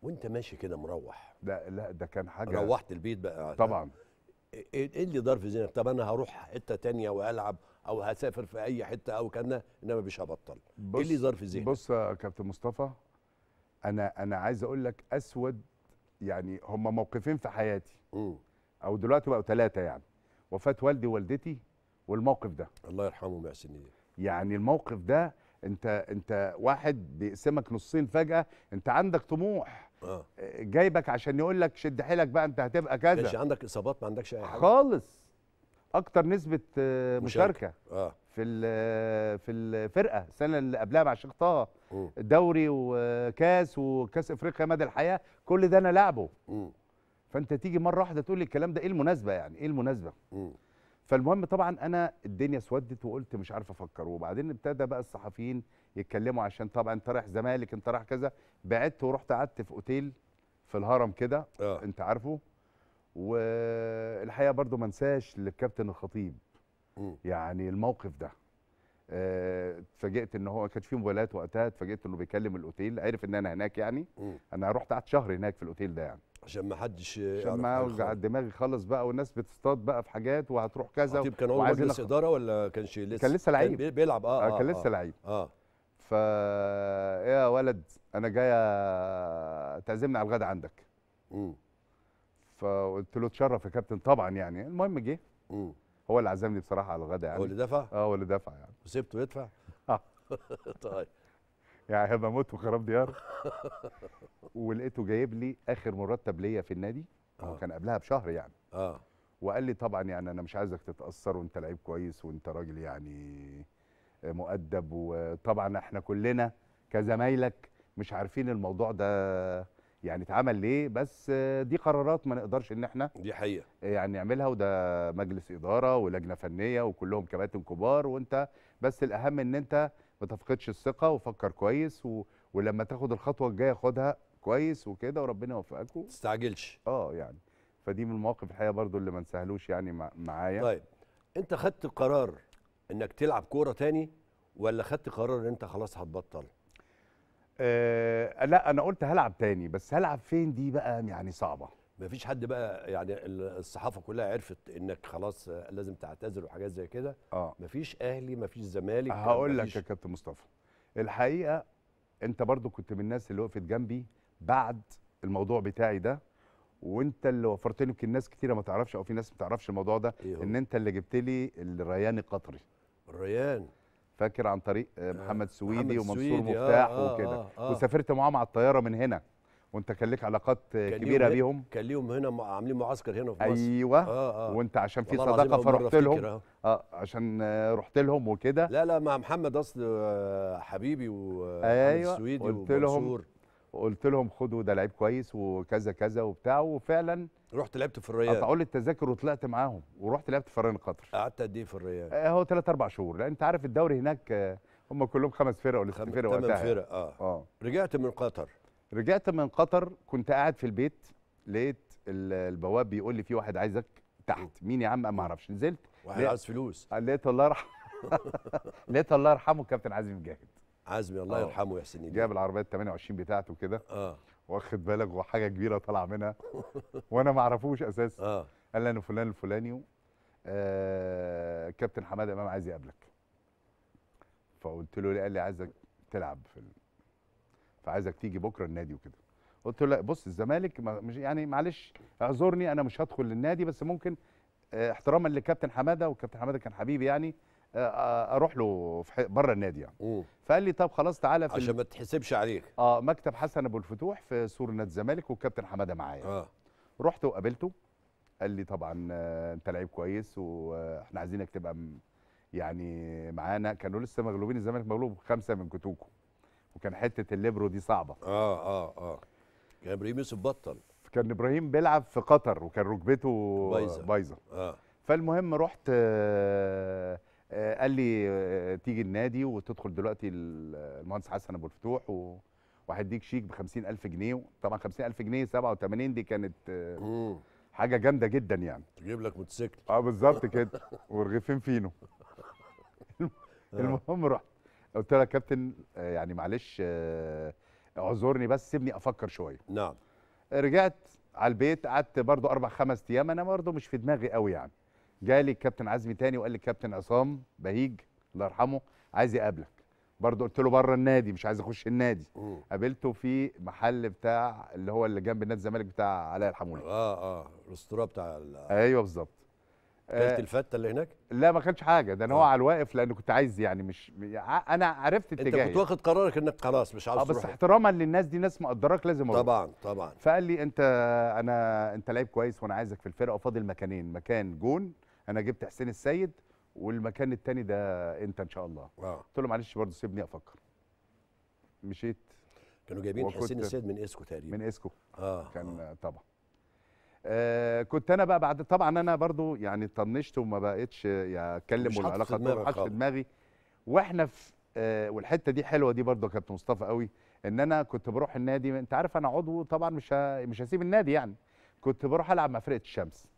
Speaker 2: وانت ماشي كده مروح لا لا ده كان حاجه روحت البيت بقى طبعا
Speaker 1: إيه-, ايه اللي دار في ذهنك طب انا هروح حته تانية والعب او هسافر في اي
Speaker 2: حته او كان انما مش هبطل ايه اللي دار في ذهنك بص يا كابتن مصطفى انا انا عايز اقول لك اسود يعني هم موقفين في حياتي م. او دلوقتي بقوا ثلاثه يعني وفاه والدي ووالدتي والموقف ده الله يرحمهم يا سنين يعني الموقف ده انت انت واحد بيقسمك نصين فجاه انت عندك طموح آه. جايبك عشان يقول لك شد حيلك بقى انت هتبقى كذا ماشي عندك اصابات ما عندكش اي حاجه خالص اكتر نسبه آه، مشاركه آه. في آه، في الفرقه السنه اللي قبلها مع الشيخ طه دوري وكاس وكاس افريقيا مدى الحياه كل ده انا لاعبه فانت تيجي مره واحده تقول لي الكلام ده ايه المناسبه يعني ايه المناسبه م. فالمهم طبعا انا الدنيا سودت وقلت مش عارف افكر وبعدين ابتدى بقى الصحفيين يتكلموا عشان طبعا انت رايح زمالك انت رايح كذا بعدت ورحت قعدت في اوتيل في الهرم كده آه. انت عارفه والحقيقه برضو ما انساش للكابتن الخطيب م. يعني الموقف ده آه، اتفاجئت ان هو ما كانش فيه موبايلات وقتها اتفاجئت انه بيكلم الاوتيل عرف ان انا هناك يعني م. انا رحت قعدت شهر هناك في الاوتيل ده يعني عشان ما حدش عشان ما اوجع دماغي خالص بقى والناس بتصطاد بقى في حاجات وهتروح كذا طيب كان هو مجلس
Speaker 1: اداره ولا كانش لسه كان لسه لعيب بيلعب اه, آه, آه كان لسه آه، لعيب
Speaker 2: اه فا يا ولد انا جاي تعزمني على الغدا عندك امم فقلت له اتشرف يا كابتن طبعا يعني المهم جه هو اللي عزمني بصراحه على الغدا يعني هو اللي دفع اه هو اللي دفع يعني وسبته يدفع آه.
Speaker 1: <laughs> طيب
Speaker 2: يعني هبقى موت وخراب ديار <laughs> ولقيته جايب لي اخر مرتب ليا في النادي آه. كان قبلها بشهر يعني اه وقال لي طبعا يعني انا مش عايزك تتاثر وانت لعيب كويس وانت راجل يعني مؤدب وطبعا احنا كلنا كزمايلك مش عارفين الموضوع ده يعني اتعمل ليه بس دي قرارات ما نقدرش ان احنا دي حقيقه يعني نعملها وده مجلس اداره ولجنه فنيه وكلهم كباتن كبار وانت بس الاهم ان انت ما تفقدش الثقه وفكر كويس و... ولما تاخد الخطوه الجايه خدها كويس وكده وربنا يوفقك ما تستعجلش اه يعني فدي من المواقف الحقيقه برضو اللي ما نسهلوش يعني مع... معايا طيب انت خدت قرار انك تلعب كوره
Speaker 1: تاني ولا خدت قرار ان انت خلاص هتبطل
Speaker 2: آه لا انا قلت هلعب تاني بس هلعب فين دي بقى يعني صعبه ما فيش حد بقى يعني الصحافه
Speaker 1: كلها عرفت انك خلاص لازم تعتذر وحاجات زي كده اه ما فيش اهلي ما فيش زمالك
Speaker 2: هقول لك يا كابتن مصطفى الحقيقه انت برضو كنت من الناس اللي وقفت جنبي بعد الموضوع بتاعي ده وانت اللي وفرت لي يمكن ناس كتيره ما تعرفش او في ناس ما تعرفش الموضوع ده إيه ان انت اللي جبت لي الريان القطري الريان فاكر عن طريق آه. محمد سويدي محمد ومنصور سويدي آه، مفتاح آه آه وكده آه آه وسافرت معاهم على الطياره من هنا وانت كان لك علاقات كان كبيره بيهم
Speaker 1: كان ليهم هنا عاملين معسكر هنا في مصر
Speaker 2: ايوه آه آه وانت عشان في صداقه فرحت لهم آه. اه عشان رحت لهم وكده لا
Speaker 1: لا مع محمد اصل آه، حبيبي آه، أيوة السويدي قلت لهم
Speaker 2: قلت لهم خدوا ده لعيب كويس وكذا كذا وبتاع وفعلا
Speaker 1: رحت لعبت في الريان قطعوا
Speaker 2: لي التذاكر وطلعت معاهم ورحت لعبت في رن قطر
Speaker 1: قعدت قد ايه في
Speaker 2: آه هو ثلاث اربع شهور لان انت عارف الدوري هناك هم كلهم خمس فرق ولا ست فرق وقتها يعني. فرق اه اه رجعت من قطر رجعت من قطر كنت قاعد في البيت لقيت البواب بيقول لي في واحد عايزك تحت مين يا عم ما اعرفش نزلت واحد عايز فلوس آه، لقيت الله يرحمه <laughs> لقيت الله يرحمه كابتن عزمي مجاهد عزمي الله آه. يرحمه ويحسن اليه جاب العربيه 28 بتاعته كده اه واخد بالك وحاجه كبيره طالعه منها <laughs> وانا ما اعرفوش اساسا اه قال لي انا فلان الفلاني آه كابتن حماده امام عايز يقابلك فقلت له قال لي عايزك تلعب في ال... فعايزك تيجي بكره النادي وكده قلت له لا بص الزمالك مش يعني معلش اعذرني انا مش هدخل للنادي بس ممكن آه، احتراما لكابتن حماده وكابتن حماده كان حبيبي يعني آه، آه، اروح له بره النادي يعني مم. فقال لي طب خلاص تعالى في عشان ما تحسبش عليك اه مكتب حسن ابو الفتوح في سور نادي الزمالك والكابتن حماده معايا آه. رحت وقابلته قال لي طبعا انت لعيب كويس واحنا عايزينك تبقى يعني معانا كانوا لسه مغلوبين الزمالك مغلوب خمسه من كتوكو وكان حته الليبرو دي صعبه اه
Speaker 1: اه اه كان ابراهيم يوسف بطل
Speaker 2: كان ابراهيم بيلعب في قطر وكان ركبته بايظه بايظه اه فالمهم رحت آه آه قال لي آه تيجي النادي وتدخل دلوقتي المهندس حسن ابو الفتوح و... وهيديك شيك ب 50000 جنيه طبعا 50000 جنيه 87 دي كانت آه، حاجه جامده جدا يعني تجيب لك موتوسيكل اه بالظبط كده <laughs> ورغيفين فينو <laughs> المهم رحت قلت لها كابتن آه، يعني معلش آه، اعذرني بس سيبني افكر شويه نعم رجعت على البيت قعدت برضو اربع خمس ايام انا برضو مش في دماغي قوي يعني جالي الكابتن عزمي تاني وقال لي الكابتن عصام بهيج الله يرحمه عايز يقابلك برضو قلت له بره النادي مش عايز اخش النادي أوه. قابلته في محل بتاع اللي هو اللي جنب نادي الزمالك بتاع علاء الحمولي
Speaker 1: اه اه الاسطوره بتاع
Speaker 2: ايوه بالظبط كلت آه، الفته اللي هناك؟ لا ما كانش حاجه ده انا هو آه. على الواقف لان كنت عايز يعني مش انا عرفت اتجاهي انت كنت واخد قرارك انك خلاص مش عاوز آه، تروح بس احتراما للناس دي ناس مقدراك لازم اروح طبعا طبعا فقال لي انت انا انت لعيب كويس وانا عايزك في الفرقه وفاضل مكانين مكان جون انا جبت حسين السيد والمكان التاني ده انت ان شاء الله آه. قلت له معلش برضه سيبني افكر مشيت كانوا جايبين حسين السيد من اسكو تقريبا من اسكو اه كان آه. طبعا آه، كنت انا بقى بعد طبعا انا برضو يعني طنشت وما بقتش اتكلم والعلاقه ما حطش في دماغي واحنا في آه والحته دي حلوه دي برضو يا كابتن مصطفى قوي ان انا كنت بروح النادي انت عارف انا عضو طبعا مش مش هسيب النادي يعني كنت بروح العب مع فرقه الشمس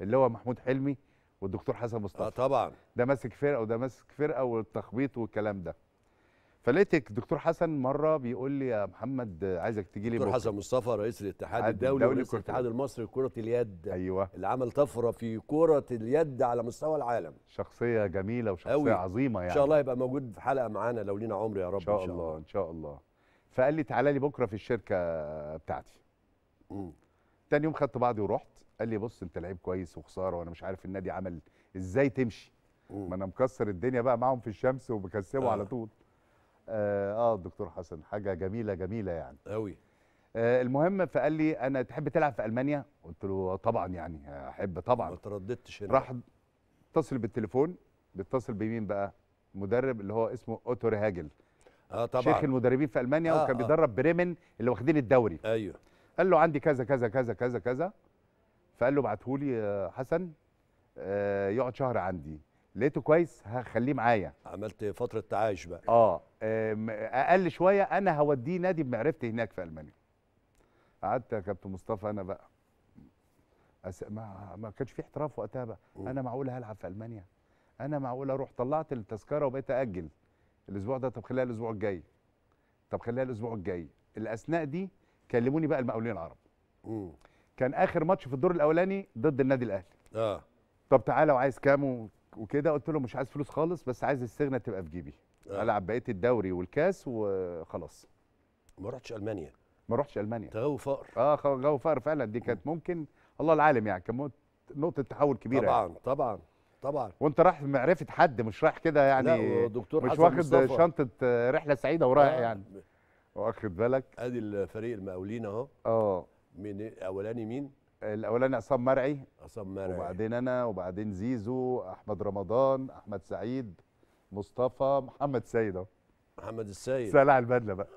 Speaker 2: اللي هو محمود حلمي والدكتور حسن مصطفى اه طبعا ده ماسك فرقه وده ماسك فرقه والتخبيط والكلام ده فلقيتك دكتور حسن مره بيقول لي يا محمد عايزك تجي لي دكتور حسن
Speaker 1: مصطفى رئيس الاتحاد الدولي, الدولي رئيس الاتحاد
Speaker 2: المصري لكره اليد ايوه اللي عمل طفره في كره اليد
Speaker 1: على مستوى العالم شخصيه جميله وشخصيه أوي. عظيمه يعني ان شاء الله يبقى
Speaker 2: موجود في حلقه معانا لو لينا عمر يا رب ان شاء, إن شاء الله. الله ان شاء الله فقال لي تعالى لي بكره في الشركه بتاعتي امم تاني يوم خدت بعضي ورحت قال لي بص انت لعيب كويس وخساره وانا مش عارف النادي عمل ازاي تمشي ما انا مكسر الدنيا بقى معاهم في الشمس وبكسبه آه. على طول اه الدكتور آه، حسن حاجه جميله جميله يعني قوي آه المهم فقال لي انا تحب تلعب في المانيا قلت له آه، طبعا يعني احب طبعا ما ترددتش راح اتصل بالتليفون بيتصل بمين بقى مدرب اللي هو اسمه اوتور هاجل اه طبعا شيخ المدربين في المانيا آه وكان آه. بيدرب بريمن اللي واخدين الدوري ايوه قال له عندي كذا كذا كذا كذا كذا فقال له ابعته لي آه، حسن يقعد شهر عندي لقيته كويس هخليه معايا عملت
Speaker 1: فتره تعايش بقى
Speaker 2: اه اقل شويه انا هوديه نادي بمعرفتي هناك في المانيا قعدت يا كابتن مصطفى انا بقى أس... ما ما كانش في احتراف وقتها بقى انا معقول هلعب في المانيا انا معقول اروح طلعت التذكره وبقيت اجل الاسبوع ده طب خليها الاسبوع الجاي طب خليها الاسبوع الجاي الاثناء دي كلموني بقى المقاولين العرب م. كان اخر ماتش في الدور الاولاني ضد النادي الاهلي اه طب تعالى وعايز كام وكده قلت له مش عايز فلوس خالص بس عايز السجنه تبقى في جيبي آه. العب بقيه الدوري والكاس وخلاص ما رحتش المانيا ما رحتش المانيا غاوي فقر اه غاوي فقر فعلا دي كانت ممكن الله العالم يعني كانت نقطه تحول كبيره يعني. طبعا يعني.
Speaker 1: طبعا طبعا
Speaker 2: وانت رايح معرفه حد مش رايح كده يعني لا دكتور مش واخد مصطفى. شنطه رحله سعيده ورايح آه. يعني
Speaker 1: واخد بالك ادي الفريق
Speaker 2: المقاولين اهو اه من الاولاني مين الاولاني عصام مرعي عصام مرعي وبعدين انا وبعدين زيزو احمد رمضان احمد سعيد مصطفى محمد سيد اهو محمد السيد سلع البدله بقى <laughs>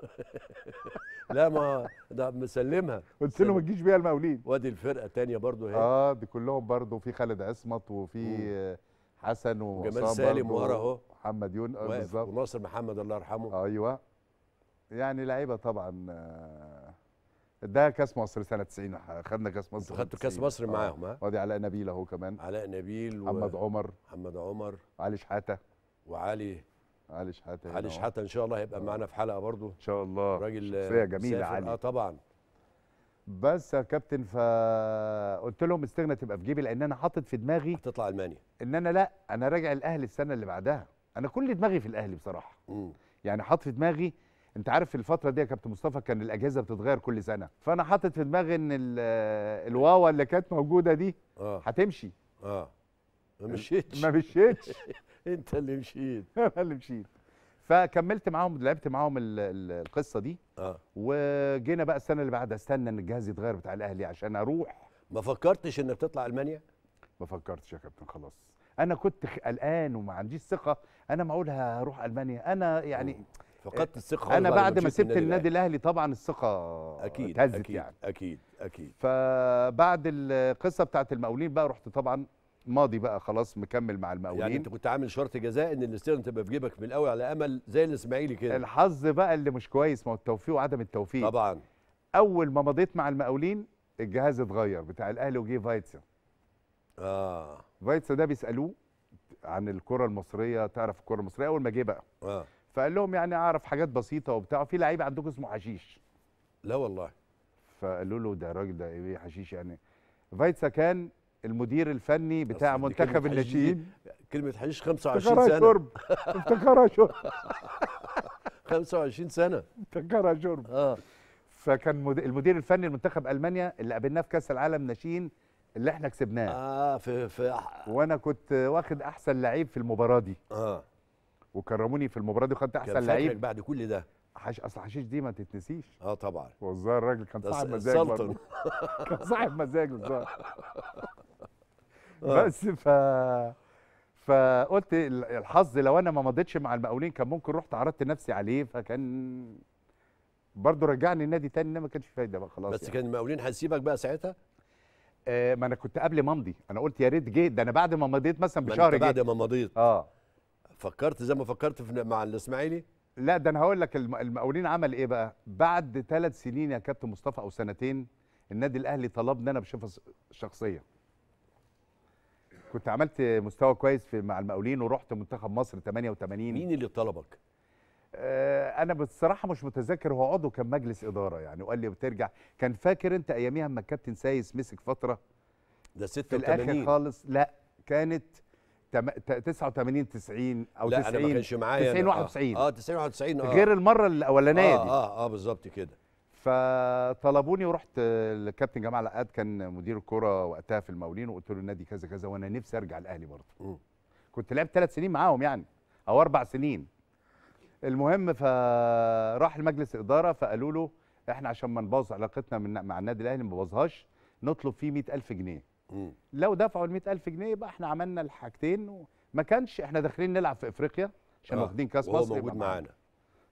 Speaker 2: لا ما
Speaker 1: ده مسلمها قلت له ما تجيش بيها المقاولين وادي الفرقه الثانيه برضو اهي اه
Speaker 2: دي كلهم برضو في خالد عصمت وفي حسن وجمال سالم ورا اهو محمد يون آه، بالظبط وناصر محمد الله يرحمه ايوه يعني لعيبه طبعا ده آه، كاس مصر سنه 90 خدنا كاس مصر خدتوا كاس مصر معاهم ها آه، وادي علاء نبيل اهو كمان علاء نبيل محمد و... عمر محمد عمر علي شحاته وعلي
Speaker 1: علي شحاته علي شحاته ان شاء الله هيبقى معانا في حلقه برضو ان شاء الله راجل شخصيه جميله علي اه طبعا
Speaker 2: بس يا كابتن فقلت لهم استغنى تبقى في جيبي لان انا حاطط في دماغي هتطلع المانيا ان انا لا انا راجع الاهلي السنه اللي بعدها انا كل دماغي في الاهلي بصراحه م. يعني حاطط في دماغي انت عارف في الفتره دي يا كابتن مصطفى كان الاجهزه بتتغير كل سنه فانا حاطط في دماغي ان الواوا اللي كانت موجوده دي آه. هتمشي اه ما مشيتش ما مشيتش <laughs> انت اللي مشيت <laughs> انا اللي مشيت فكملت معاهم لعبت معاهم القصه دي اه وجينا بقى السنه اللي بعدها استنى ان الجهاز يتغير بتاع الاهلي عشان اروح ما فكرتش انك تطلع المانيا ما فكرتش يا كابتن خلاص انا كنت قلقان وما عنديش ثقه انا معقول هروح المانيا انا يعني فقدت آه، الثقه انا بعد ما سبت النادي الاهلي طبعا الثقه اكيد اكيد يعني. اكيد اكيد فبعد القصه بتاعت المقاولين بقى رحت طبعا ماضي بقى خلاص مكمل مع المقاولين يعني انت كنت عامل شرط جزاء ان الاستيرن تبقى في جيبك من الاول
Speaker 1: على امل زي الاسماعيلي كده
Speaker 2: الحظ بقى اللي مش كويس ما هو التوفيق وعدم التوفيق طبعا اول ما مضيت مع المقاولين الجهاز اتغير بتاع الاهلي وجه فايتسا اه فايتسا ده بيسالوه عن الكره المصريه تعرف الكره المصريه اول ما جه بقى اه فقال لهم يعني اعرف حاجات بسيطه وبتاع في لعيب عندكم اسمه حشيش لا والله فقالوا له ده الراجل ده ايه حشيش يعني فايتسا كان المدير الفني بتاع منتخب الناشئين كلمه حشيش 25 سنه شرب افتكرها شرب 25 <laughs> سنه افتكرها شرب اه فكان المدير الفني لمنتخب المانيا اللي قابلناه في كاس العالم ناشئين اللي احنا كسبناه اه في في وانا كنت واخد احسن لعيب في المباراه دي اه وكرموني في المباراه دي وخدت احسن لعيب بعد كل ده حش اصل حشيش دي ما تتنسيش اه طبعا والظاهر الراجل كان صاحب مزاج <laughs>
Speaker 9: كان صاحب مزاج الظاهر
Speaker 2: آه. بس ف فقلت الحظ لو انا ما مضيتش مع المقاولين كان ممكن رحت عرضت نفسي عليه فكان برضه رجعني النادي تاني انما ما كانش فايده بقى خلاص بس يعني. كان المقاولين هيسيبك بقى ساعتها آه ما انا كنت قبل ما امضي انا قلت يا ريت جه ده انا بعد ما مضيت مثلا بشهر جه بعد ما مضيت اه فكرت زي ما فكرت في مع الاسماعيلي لا ده انا هقول لك المقاولين عمل ايه بقى بعد ثلاث سنين يا كابتن مصطفى او سنتين النادي الاهلي طلبني انا بصفه شخصيه كنت عملت مستوى كويس في مع المقاولين ورحت منتخب مصر 88 مين
Speaker 1: اللي طلبك؟
Speaker 2: آه انا بصراحه مش متذكر هو عضو كان مجلس اداره يعني وقال لي بترجع كان فاكر انت اياميها اما الكابتن سايس مسك فتره ده 86 في الاخر خالص لا كانت 89 90 او لا 90 لا انا ما كانش معايا 90 91 اه
Speaker 1: 90 آه، 91 اه غير
Speaker 2: المره الاولانيه آه دي اه اه بالظبط كده فطلبوني ورحت الكابتن جمال عقاد كان مدير الكوره وقتها في المقاولين وقلت له النادي كذا كذا وانا نفسي ارجع الاهلي برضه كنت لعبت ثلاث سنين معاهم يعني او اربع سنين المهم فراح لمجلس الاداره فقالوا له احنا عشان ما نبوظ علاقتنا من مع النادي الاهلي ما نبوظهاش نطلب فيه 100000 جنيه مم. لو دفعوا ال 100000 جنيه يبقى احنا عملنا الحاجتين ما كانش احنا داخلين نلعب في افريقيا عشان آه. واخدين كاس مصر موجود معانا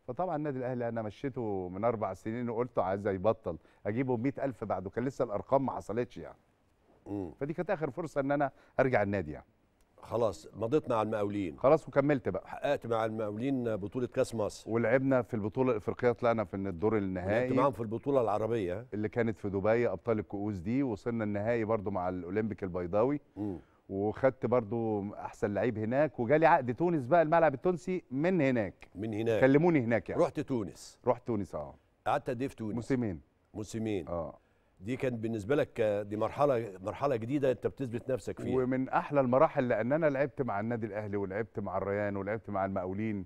Speaker 2: فطبعا النادي الاهلي انا مشيته من اربع سنين وقلت عايز يبطل اجيبه ب 100000 بعده كان لسه الارقام ما حصلتش يعني مم. فدي كانت اخر فرصه ان انا ارجع النادي يعني خلاص مضيت مع المقاولين خلاص وكملت بقى حققت مع المقاولين بطوله كاس مصر ولعبنا في البطوله الافريقيه طلعنا في الدور النهائي لعبت معاهم في
Speaker 1: البطوله العربيه
Speaker 2: اللي كانت في دبي ابطال الكؤوس دي وصلنا النهائي برضو مع الاولمبيك البيضاوي مم. وخدت برضو احسن لعيب هناك وجالي عقد تونس بقى الملعب التونسي من هناك من هناك كلموني هناك يعني رحت تونس رحت تونس اه قعدت قد ايه في تونس؟ موسمين موسمين اه دي
Speaker 1: كانت بالنسبه لك دي مرحله مرحله جديده انت بتثبت نفسك فيها
Speaker 2: ومن احلى المراحل لان انا لعبت مع النادي الاهلي ولعبت مع الريان ولعبت مع المقاولين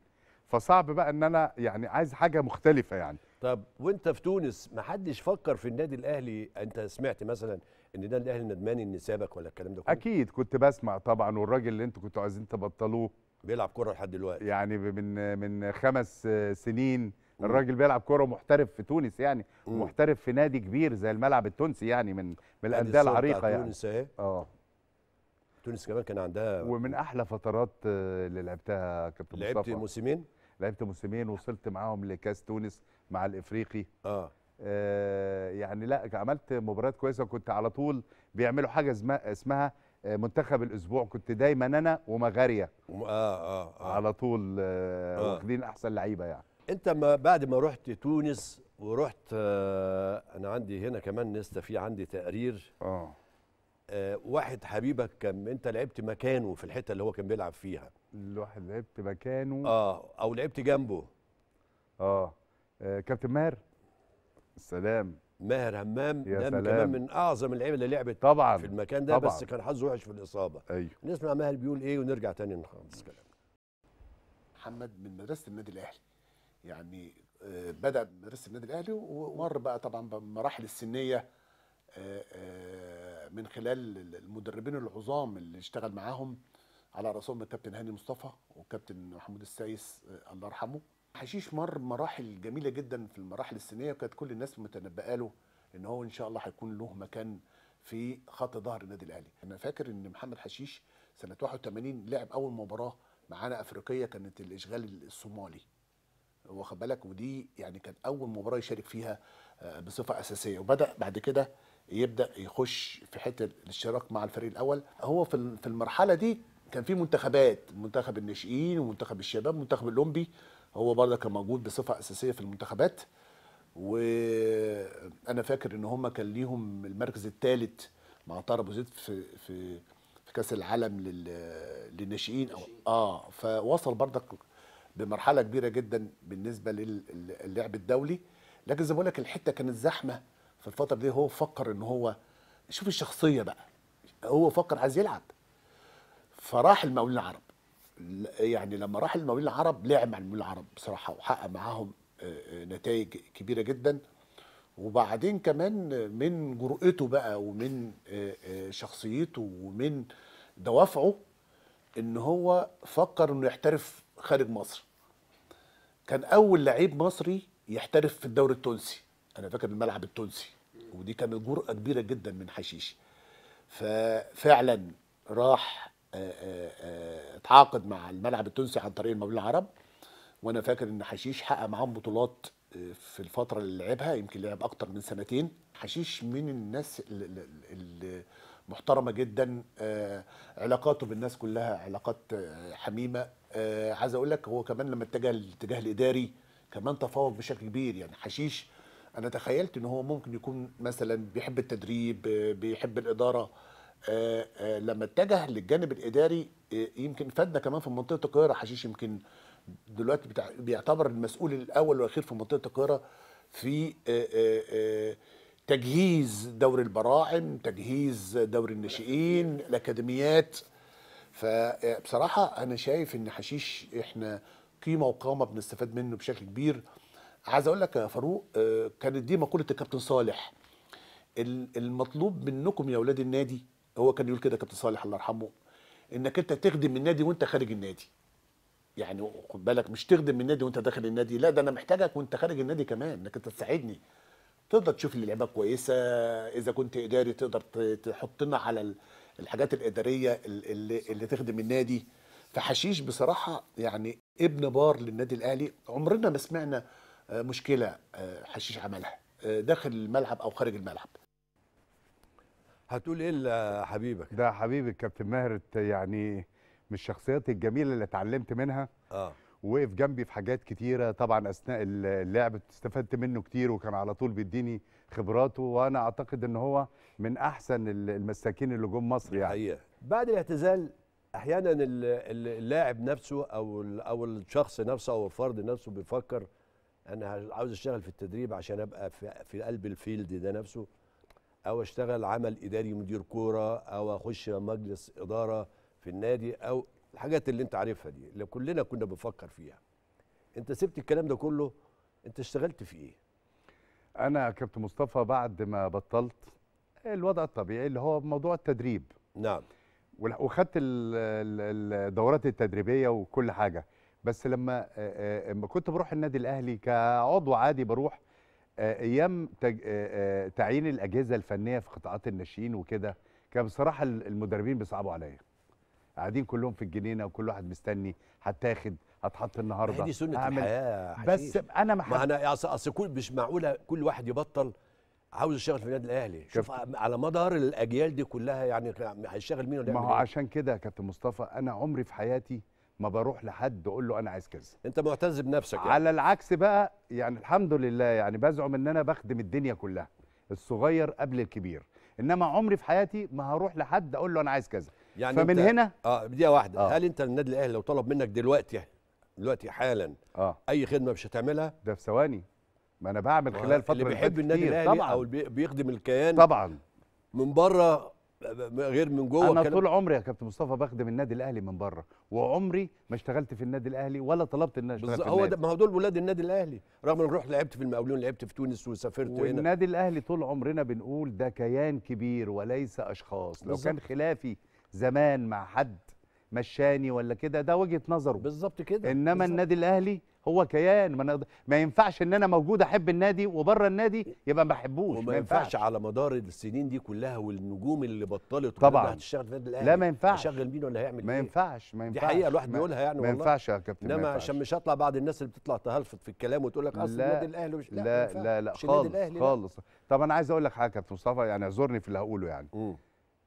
Speaker 2: فصعب بقى ان انا يعني عايز حاجه مختلفه يعني طب وانت في تونس ما حدش
Speaker 1: فكر في النادي الاهلي انت سمعت مثلا ان ده الاهلي ندمان ان سابك ولا الكلام ده كله
Speaker 2: اكيد كنت بسمع طبعا والراجل اللي انتوا كنتوا عايزين تبطلوه بيلعب كره لحد دلوقتي يعني من من خمس سنين الراجل بيلعب كوره محترف في تونس يعني ومحترف في نادي كبير زي الملعب التونسي يعني من من الانديه العريقه يعني تونس اهي اه تونس كمان كان عندها ومن احلى فترات آه، اللي لعبتها كابتن مصطفى لعبت موسمين لعبت موسمين وصلت معاهم لكاس تونس مع الافريقي اه آه، يعني لا عملت مباريات كويسه وكنت على طول بيعملوا حاجه اسمها آه، منتخب الاسبوع كنت دايما انا ومغاريا آه,
Speaker 1: اه اه
Speaker 2: على طول آه،, آه واخدين احسن لعيبه يعني
Speaker 1: انت ما بعد ما رحت تونس ورحت آه انا عندي هنا كمان نستا في عندي تقرير اه واحد حبيبك كان انت لعبت مكانه في الحته اللي هو كان بيلعب فيها الواحد لعبت مكانه اه او لعبت جنبه اه, آه كابتن ماهر سلام ماهر همام يا ده سلام. كمان من اعظم اللعيبه اللي لعبت طبعا في المكان ده طبعا. بس كان حظه وحش في الاصابه ايوه نسمع ماهر بيقول ايه ونرجع تاني نخلص كلام
Speaker 7: محمد من مدرسه النادي الاهلي يعني آه، بدا بمدرسه النادي الاهلي ومر بقى طبعا بمراحل السنيه آه، آه، من خلال المدربين العظام اللي اشتغل معاهم على راسهم الكابتن هاني مصطفى والكابتن محمود السايس الله يرحمه حشيش مر مراحل جميله جدا في المراحل السنيه وكانت كل الناس متنبأه له ان هو ان شاء الله هيكون له مكان في خط ظهر النادي الاهلي انا فاكر ان محمد حشيش سنه 81 لعب اول مباراه معانا افريقيه كانت الاشغال الصومالي واخد بالك ودي يعني كانت اول مباراه يشارك فيها آه، بصفه اساسيه وبدا بعد كده يبدا يخش في حته الاشتراك مع الفريق الاول هو في المرحله دي كان في منتخبات منتخب الناشئين ومنتخب الشباب ومنتخب الاولمبي هو برضه كان موجود بصفه اساسيه في المنتخبات وانا فاكر ان هم كان ليهم المركز الثالث مع طار ابو زيد في في في كاس العالم للناشئين او اه فوصل برضك بمرحله كبيره جدا بالنسبه للعب الدولي لكن زي ما بقول لك الحته كانت زحمه في الفتره دي هو فكر ان هو شوف الشخصيه بقى هو فكر عايز يلعب فراح المقاولين العرب يعني لما راح المولين العرب لعب مع المولين العرب بصراحه وحقق معاهم آه، آه، نتائج كبيره جدا وبعدين كمان من جرأته بقى ومن آه، شخصيته ومن دوافعه ان هو فكر انه يحترف خارج مصر كان اول لعيب مصري يحترف في الدوري التونسي انا فاكر الملعب التونسي ودي كانت جرأه كبيره جدا من حشيش ففعلا راح آه، آه، آه، اتعاقد مع الملعب التونسي عن طريق المقاولين العرب وانا فاكر ان حشيش حقق معاهم بطولات في الفتره اللي لعبها يمكن لعب اكتر من سنتين حشيش من الناس المحترمه جدا علاقاته بالناس كلها علاقات حميمه عايز اقول لك هو كمان لما اتجه الاتجاه الاداري كمان تفوق بشكل كبير يعني حشيش انا تخيلت ان هو ممكن يكون مثلا بيحب التدريب بيحب الاداره آه، آه، لما اتجه للجانب الاداري آه، يمكن فادنا كمان في منطقه القاهره حشيش يمكن دلوقتي بيعتبر المسؤول الاول والاخير في منطقه القاهره في تجهيز دوري البراعم تجهيز دوري الناشئين الاكاديميات فبصراحه انا شايف ان حشيش احنا قيمه وقامه بنستفاد منه بشكل كبير عايز اقول لك يا فاروق كانت دي مقوله الكابتن صالح المطلوب منكم يا اولاد النادي هو كان يقول كده كابتن صالح الله يرحمه انك انت تخدم النادي وانت خارج النادي يعني خد بالك مش تخدم النادي وانت داخل النادي لا ده انا محتاجك وانت خارج النادي كمان انك انت تساعدني تقدر تشوف لي لعيبه كويسه اذا كنت اداري تقدر تحطنا على الحاجات الاداريه اللي, اللي تخدم النادي فحشيش بصراحه يعني ابن بار للنادي الاهلي عمرنا ما سمعنا آه، مشكله آه، حشيش عملها آه، داخل الملعب او خارج الملعب
Speaker 2: هتقول ايه لحبيبك ده حبيبي الكابتن ماهر يعني من الشخصيات الجميله اللي اتعلمت منها اه وقف جنبي في حاجات كتيره طبعا اثناء اللعب استفدت منه كتير وكان على طول بيديني خبراته وانا اعتقد ان هو من احسن المساكين اللي جم مصر يعني حقيقة. بعد
Speaker 1: الاعتزال احيانا اللاعب نفسه او او الشخص نفسه او الفرد نفسه بيفكر انا عاوز اشتغل في التدريب عشان ابقى في, في قلب الفيلد ده نفسه او اشتغل عمل اداري مدير كوره او اخش مجلس اداره في النادي او الحاجات اللي انت عارفها دي اللي كلنا كنا بنفكر فيها
Speaker 2: انت سبت الكلام ده كله انت اشتغلت في ايه انا كابتن مصطفى بعد ما بطلت الوضع الطبيعي اللي هو موضوع التدريب نعم وخدت الدورات التدريبيه وكل حاجه بس لما كنت بروح النادي الاهلي كعضو عادي بروح ايام تعيين الاجهزه الفنيه في قطاعات الناشئين وكده كان بصراحه المدربين بيصعبوا عليا قاعدين كلهم في الجنينه وكل واحد مستني هتاخد هتحط النهارده دي سنه هعمل. الحياه بس انا ما
Speaker 1: انا اصل اصل مش معقوله كل واحد يبطل عاوز يشتغل في النادي الاهلي شوف على مدار الاجيال دي كلها يعني هيشتغل مين ما هو إيه؟ عشان
Speaker 2: كده يا كابتن مصطفى انا عمري في حياتي ما بروح لحد اقول له انا عايز كذا انت معتز بنفسك يعني. على العكس بقى يعني الحمد لله يعني بزعم ان انا بخدم الدنيا كلها الصغير قبل الكبير انما عمري في حياتي ما هروح لحد اقول له انا عايز كذا يعني فمن هنا اه دقيقه واحده آه. هل انت النادي الاهلي لو طلب منك دلوقتي دلوقتي حالا
Speaker 1: آه. اي خدمه مش هتعملها ده في ثواني ما انا بعمل آه، خلال فتره اللي بيحب النادي الاهلي او بيخدم الكيان طبعا من بره غير من جوه انا طول عمري
Speaker 2: يا كابتن مصطفى بخدم النادي الاهلي من بره وعمري ما اشتغلت في النادي الاهلي ولا طلبت ان اشتغل في هو النادي ما هو دول ولاد النادي الاهلي
Speaker 1: رغم ان رحت لعبت في المقاولون لعبت في تونس وسافرت هنا والنادي
Speaker 2: الاهلي طول عمرنا بنقول ده كيان كبير وليس اشخاص لو كان خلافي زمان مع حد مشاني ولا كده ده وجهه نظره بالظبط كده انما بالزبط. النادي الاهلي هو كيان ما, نقدر... ما ينفعش ان انا موجود احب النادي وبره النادي يبقى ما بحبوش وما ما ينفعش
Speaker 1: على مدار السنين دي كلها والنجوم اللي بطلت طبعا هتشتغل في
Speaker 2: النادي الاهلي لا ما ينفعش يشغل مين ولا هيعمل ما إيه؟ ينفعش ما ينفعش دي حقيقه الواحد بيقولها يعني ما ينفعش يا كابتن انما عشان
Speaker 1: مش هطلع بعض الناس
Speaker 2: اللي بتطلع تهلفط في الكلام وتقول لك اصل النادي الاهلي مش لا لا لا, لا, لا خالص خالص طب انا عايز اقول لك حاجه يا كابتن مصطفى يعني اعذرني في اللي هقوله يعني م.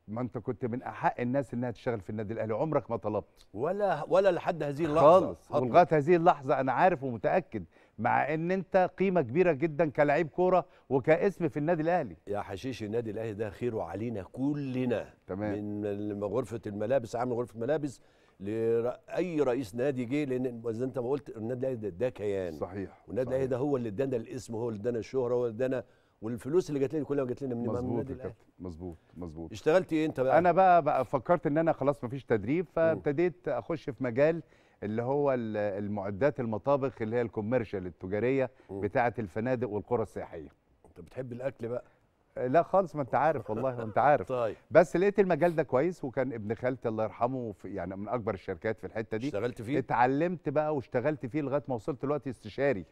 Speaker 2: ما انت كنت من احق الناس انها تشتغل في النادي الاهلي عمرك ما طلبت ولا ولا لحد هذه اللحظه خالص ولغايه هذه اللحظه انا عارف ومتاكد مع ان انت قيمه كبيره جدا كلاعب كوره وكاسم في النادي الاهلي يا حشيش النادي
Speaker 1: الاهلي ده خيره علينا كلنا تمام من غرفه الملابس عامل غرفه ملابس لاي رئيس نادي جه لان زي انت ما قلت النادي الاهلي ده, ده كيان صحيح والنادي الاهلي ده هو اللي ادانا الاسم هو اللي ادانا الشهره هو اللي ادانا والفلوس اللي جات
Speaker 2: لنا كلها جات لنا من مظبوط مظبوط مظبوط اشتغلت ايه انت بقى انا بقى, بقى فكرت ان انا خلاص مفيش تدريب فابتديت اخش في مجال اللي هو المعدات المطابخ اللي هي الكوميرشال التجاريه بتاعه الفنادق والقرى السياحيه انت بتحب الاكل بقى لا خالص ما انت عارف والله انت عارف <laughs> طيب. بس لقيت المجال ده كويس وكان ابن خالتي الله يرحمه في يعني من اكبر الشركات في الحته دي اشتغلت فيه اتعلمت بقى واشتغلت فيه لغايه ما وصلت دلوقتي استشاري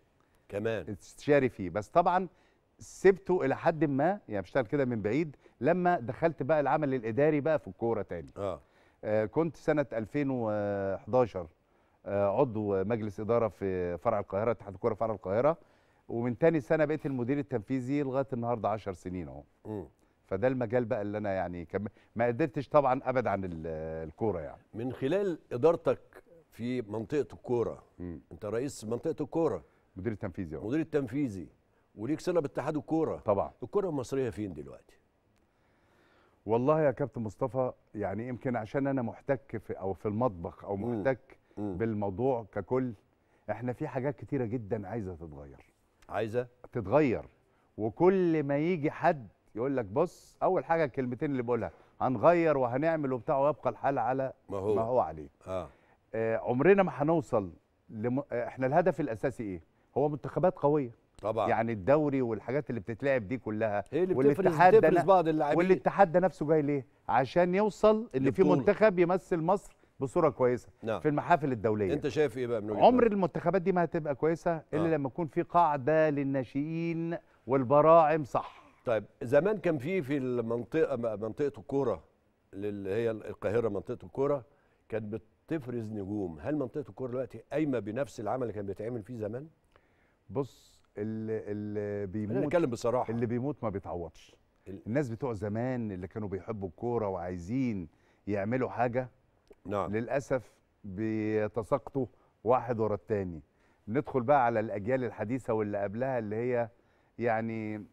Speaker 2: كمان استشاري فيه بس طبعا سبته الى حد ما يعني بشتغل كده من بعيد لما دخلت بقى العمل الاداري بقى في الكوره تاني آه. آه كنت سنه 2011 آه عضو مجلس اداره في فرع القاهره اتحاد الكوره فرع القاهره ومن تاني سنه بقيت المدير التنفيذي لغايه النهارده 10 سنين اهو فده المجال بقى اللي انا يعني كم... ما قدرتش طبعا ابعد عن الكوره يعني من خلال ادارتك في منطقه الكوره انت رئيس
Speaker 1: منطقه الكوره مدير التنفيذي مدير التنفيذي وليك صله باتحاد الكوره طبعا الكوره المصريه فين دلوقتي
Speaker 2: والله يا كابتن مصطفى يعني يمكن عشان انا محتك في او في المطبخ او محتك مم. بالموضوع ككل احنا في حاجات كتيره جدا عايزه تتغير عايزه تتغير وكل ما يجي حد يقول لك بص اول حاجه الكلمتين اللي بقولها هنغير وهنعمل وبتاع ويبقى الحال على ما هو, ما هو عليه آه. آه عمرنا ما هنوصل لم... آه احنا الهدف الاساسي ايه هو منتخبات قويه طبعا يعني الدوري والحاجات اللي بتتلعب دي كلها هي اللي والاتحاد ده بعض اللاعبين والاتحاد ده نفسه جاي ليه؟ عشان يوصل ان في منتخب يمثل مصر بصوره كويسه نعم. في المحافل الدوليه انت
Speaker 1: شايف ايه بقى من عمر
Speaker 2: المنتخبات دي ما هتبقى كويسه الا آه. لما يكون في قاعده للناشئين والبراعم صح
Speaker 1: طيب زمان كان في في المنطقه منطقه الكوره اللي هي القاهره منطقه الكوره كانت بتفرز نجوم هل منطقه الكوره دلوقتي قايمه بنفس العمل اللي كان بيتعمل
Speaker 2: فيه زمان بص اللي, اللي بيموت نتكلم بصراحه اللي بيموت ما بيتعوضش الناس بتوع زمان اللي كانوا بيحبوا الكوره وعايزين يعملوا حاجه نعم للاسف بيتساقطوا واحد ورا الثاني ندخل بقى على الاجيال الحديثه واللي قبلها اللي هي يعني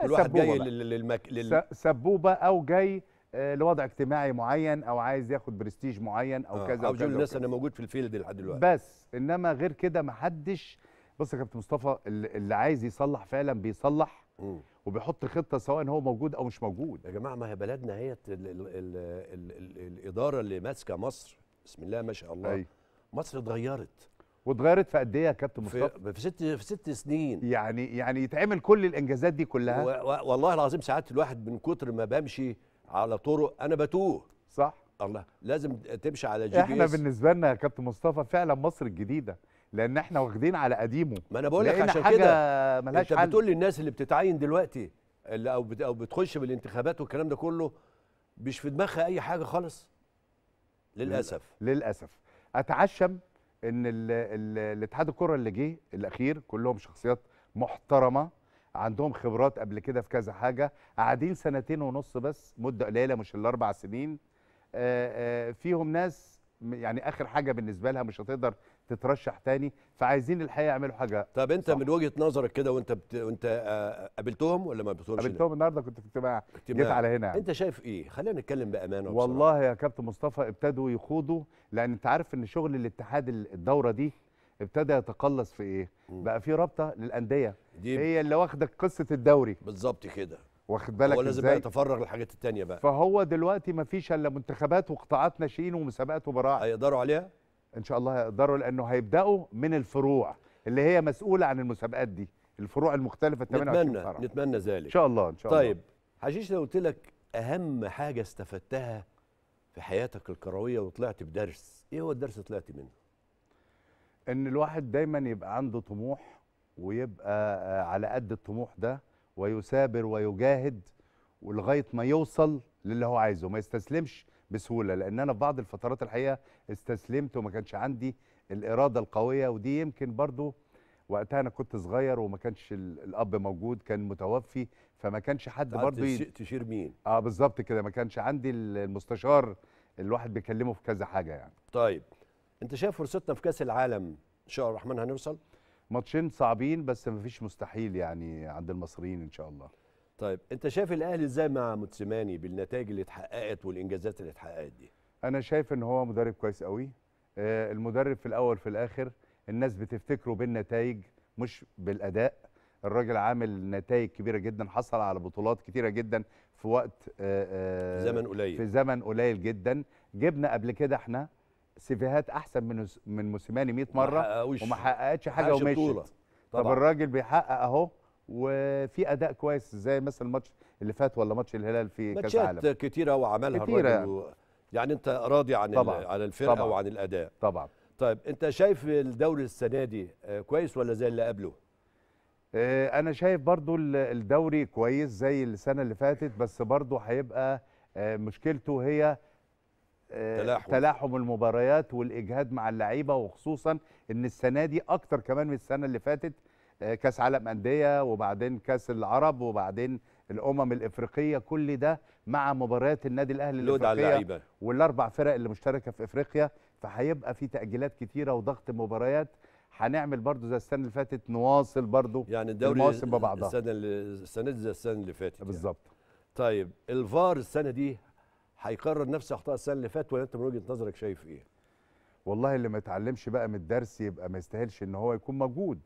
Speaker 2: كل واحد جاي
Speaker 1: للمك... لل...
Speaker 2: سبوبه او جاي آه، لوضع اجتماعي معين او عايز ياخد برستيج معين او آه. كذا او الناس انا
Speaker 1: موجود في الفيلد لحد دلوقتي بس
Speaker 2: انما غير كده محدش بص يا كابتن مصطفى اللي عايز يصلح فعلا بيصلح وبيحط خطه سواء هو موجود او مش موجود يا جماعه ما هي بلدنا هي الـ الـ الـ الـ الـ الاداره
Speaker 1: اللي ماسكه مصر بسم الله ما شاء الله أي.
Speaker 2: مصر اتغيرت واتغيرت في قد ايه يا كابتن مصطفى؟ في ست في ست سنين يعني يعني يتعمل كل الانجازات دي كلها
Speaker 1: و و والله العظيم ساعات الواحد من كتر ما بمشي على طرق انا بتوه صح الله لازم تمشي على جي بي اس احنا بالنسبه
Speaker 2: لنا يا كابتن مصطفى فعلا مصر الجديده لان احنا واخدين على قديمه ما انا بقول لك عشان كده ملهاش انت بتقول
Speaker 1: للناس اللي بتتعين دلوقتي اللي او او بتخش بالانتخابات والكلام ده كله مش في دماغها اي حاجه خالص للاسف
Speaker 2: للاسف اتعشم ان الاتحاد الكره اللي جه الاخير كلهم شخصيات محترمه عندهم خبرات قبل كده في كذا حاجه قاعدين سنتين ونص بس مده قليله مش الاربع سنين آآ آآ فيهم ناس يعني اخر حاجه بالنسبه لها مش هتقدر تترشح تاني فعايزين الحقيقه يعملوا حاجه طب انت صح. من وجهه نظرك كده وانت بت... وانت آه، قابلتهم ولا ما قابلتهمش قابلتهم النهارده كنت في اجتماع جيت على هنا يعني. انت شايف ايه خلينا نتكلم بامانه والله بصراحة. يا كابتن مصطفى ابتدوا يخوضوا لان انت عارف ان شغل الاتحاد الدوره دي ابتدى يتقلص في ايه م. بقى في رابطه للانديه دي هي اللي واخده قصه الدوري بالظبط كده واخد بالك هو لازم بقى يتفرغ للحاجات التانيه بقى فهو دلوقتي مفيش الا منتخبات وقطاعات ناشئين ومسابقات وبراعه هيقدروا عليها ان شاء الله يقدروا لانه هيبداوا من الفروع اللي هي مسؤوله عن المسابقات دي الفروع المختلفه 28 نتمنى فرع.
Speaker 1: نتمنى ذلك ان شاء الله ان شاء طيب. الله
Speaker 2: طيب حشيش لو قلت لك اهم حاجه استفدتها في حياتك
Speaker 1: الكرويه وطلعت بدرس ايه هو الدرس طلعت منه
Speaker 2: ان الواحد دايما يبقى عنده طموح ويبقى آه، على قد الطموح ده ويثابر ويجاهد ولغايه ما يوصل للي هو عايزه ما يستسلمش بسهوله لان انا في بعض الفترات الحقيقه استسلمت وما كانش عندي الاراده القويه ودي يمكن برضو وقتها انا كنت صغير وما كانش الاب موجود كان متوفي فما كانش حد برضو تشير مين اه بالظبط كده ما كانش عندي المستشار الواحد بيكلمه في كذا حاجه يعني طيب انت شايف فرصتنا في كاس العالم ان شاء الله الرحمن هنوصل ماتشين صعبين بس ما فيش مستحيل يعني عند المصريين ان شاء الله طيب انت شايف الاهلي ازاي مع موتسيماني
Speaker 1: بالنتائج اللي اتحققت والانجازات اللي اتحققت دي
Speaker 2: انا شايف ان هو مدرب كويس قوي آه، المدرب في الاول في الاخر الناس بتفتكره بالنتائج مش بالاداء الراجل عامل نتائج كبيره جدا حصل على بطولات كتيره جدا في وقت آه، آه، في زمن قليل في زمن قليل جدا جبنا قبل كده احنا سيفيهات احسن من من موسيماني 100 مره وما حققتش حاجه ومشي طب الراجل بيحقق اهو وفي اداء كويس زي مثلا الماتش اللي فات ولا ماتش الهلال في كاس العالم ماتشات
Speaker 1: كتيره وعملها كتيرة. و... يعني انت راضي عن طبعًا. عن الفرقه طبعًا. وعن الاداء طبعا طيب انت شايف الدوري السنه دي آه،
Speaker 2: كويس ولا زي اللي قبله آه، انا شايف برضو الدوري كويس زي السنه اللي فاتت بس برضو هيبقى آه، مشكلته هي تلاحم, تلاحم المباريات والاجهاد مع اللعيبه وخصوصا ان السنه دي اكتر كمان من السنه اللي فاتت آه، كاس عالم انديه وبعدين كاس العرب وبعدين الامم الافريقيه كل ده مع مباريات النادي الاهلي الافريقيه والاربع فرق اللي مشتركه في افريقيا فهيبقى في تاجيلات كتيره وضغط مباريات هنعمل برضو زي السنه اللي فاتت نواصل برضو يعني الدوري المواسم ببعضها السنه
Speaker 1: السنه دي زي السنه اللي فاتت يعني. بالظبط يعني. طيب الفار السنه دي هيكرر نفس اخطاء السنه اللي فاتت ولا انت من وجهه
Speaker 2: نظرك شايف ايه؟ والله اللي ما يتعلمش بقى من الدرس يبقى ما يستاهلش ان هو يكون موجود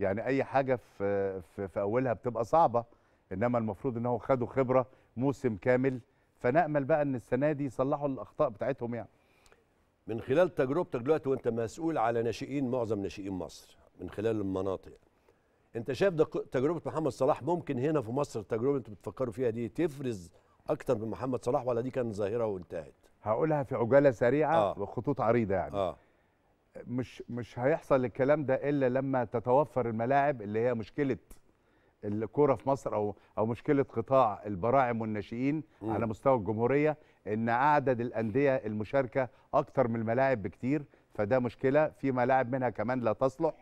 Speaker 2: يعني اي حاجه في, في في اولها بتبقى صعبه انما المفروض ان هو خدوا خبره موسم كامل فنامل بقى ان السنه دي يصلحوا الاخطاء بتاعتهم يعني
Speaker 1: من خلال تجربتك دلوقتي وانت مسؤول على ناشئين معظم ناشئين مصر من خلال المناطق انت شايف تجربه محمد صلاح ممكن هنا في مصر التجربه انتوا
Speaker 2: بتفكروا فيها دي تفرز اكتر من محمد صلاح ولا دي كان ظاهره وانتهت هقولها في عجاله سريعه آه. وخطوط عريضه يعني آه. مش مش هيحصل الكلام ده الا لما تتوفر الملاعب اللي هي مشكله الكوره في مصر او او مشكله قطاع البراعم والناشئين م. على مستوى الجمهوريه ان عدد الانديه المشاركه اكتر من الملاعب بكتير فده مشكله في ملاعب منها كمان لا تصلح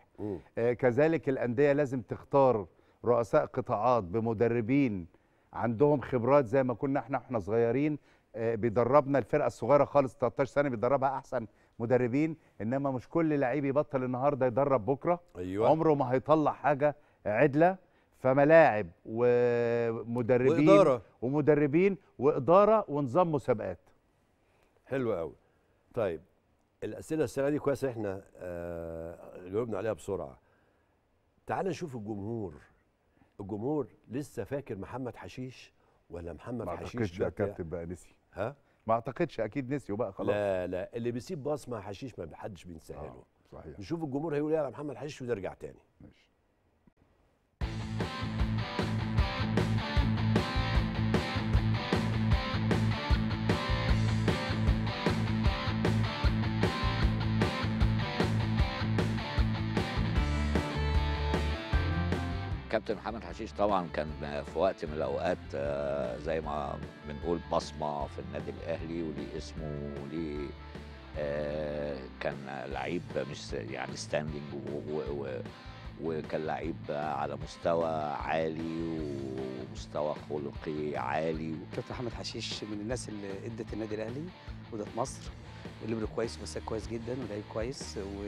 Speaker 2: آه كذلك الانديه لازم تختار رؤساء قطاعات بمدربين عندهم خبرات زي ما كنا احنا احنا صغيرين آه، بيدربنا الفرقه الصغيره خالص 13 سنه بيدربها احسن مدربين انما مش كل لعيب يبطل النهارده يدرب بكره أيوة. عمره ما هيطلع حاجه عدله فملاعب ومدربين وإدارة. ومدربين واداره ونظام مسابقات حلو قوي
Speaker 1: طيب الاسئله السنه دي كويس احنا آه، جاوبنا عليها بسرعه تعال نشوف الجمهور الجمهور لسه فاكر محمد حشيش ولا محمد حشيش ما اعتقدش يا كابتن بقى نسي ما اعتقدش اكيد نسيوا بقى خلاص لا لا اللي بيسيب بصمه حشيش ما حدش بينساها آه، له آه صحيح نشوف الجمهور هيقول إيه يا محمد حشيش ونرجع تاني ماشي كابتن محمد حشيش طبعا كان في وقت من الاوقات آه، زي ما بنقول بصمه في النادي الاهلي وليه اسمه وليه آه، كان لعيب مش يعني ستاندنج
Speaker 6: وكان لعيب على مستوى عالي ومستوى خلقي عالي كابتن محمد حشيش من الناس اللي ادت النادي الاهلي وادت مصر الليبرو كويس ومساك كويس جدا ولعيب كويس و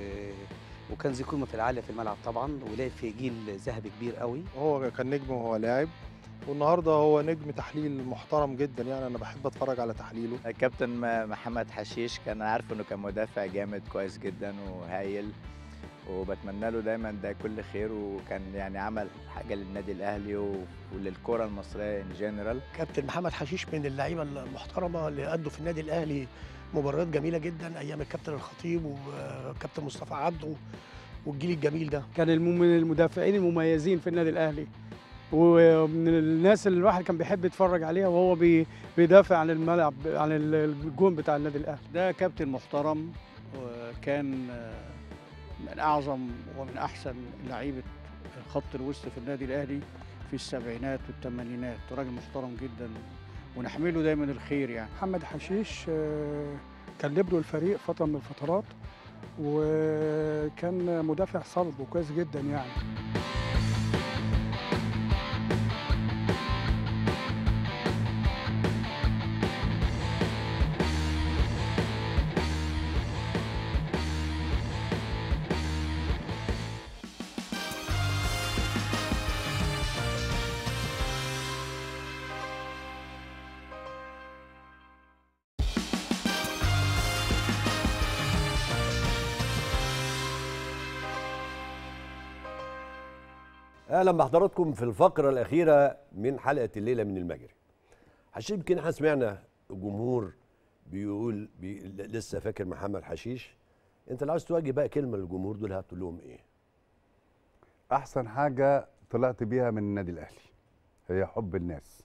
Speaker 6: وكان زي قيمه العاليه في الملعب طبعا ولعب في جيل ذهبي كبير قوي هو كان نجم وهو لاعب والنهارده هو نجم تحليل محترم جدا يعني انا بحب اتفرج على تحليله الكابتن محمد حشيش كان عارف انه كان مدافع جامد كويس جدا وهايل وبتمنى له دايما ده كل خير وكان يعني عمل حاجه للنادي الاهلي وللكره المصريه ان
Speaker 7: جنرال كابتن محمد حشيش من اللعيبه المحترمه اللي ادوا في النادي الاهلي مباريات جميله جدا ايام الكابتن الخطيب والكابتن مصطفى عبده والجيل الجميل ده
Speaker 6: كان من المدافعين المميزين في النادي الاهلي ومن الناس اللي الواحد كان بيحب يتفرج عليها وهو بيدافع عن الملعب عن الجون بتاع النادي الاهلي ده
Speaker 1: كابتن محترم وكان من اعظم ومن احسن لعيبه خط الوسط في النادي الاهلي في السبعينات والثمانينات راجل محترم جدا ونحمله دايما الخير يعني
Speaker 7: محمد حشيش آه، كان له الفريق فتره من الفترات وكان مدافع صلب وكويس جدا يعني
Speaker 1: اهلا بحضراتكم في الفقره الاخيره من حلقه الليله من المجري حشيش يمكن احنا سمعنا الجمهور بيقول بي لسه فاكر محمد حشيش انت اللي عايز تواجه بقى كلمه للجمهور دول هتقول لهم ايه
Speaker 2: احسن حاجه طلعت بيها من النادي الاهلي هي حب الناس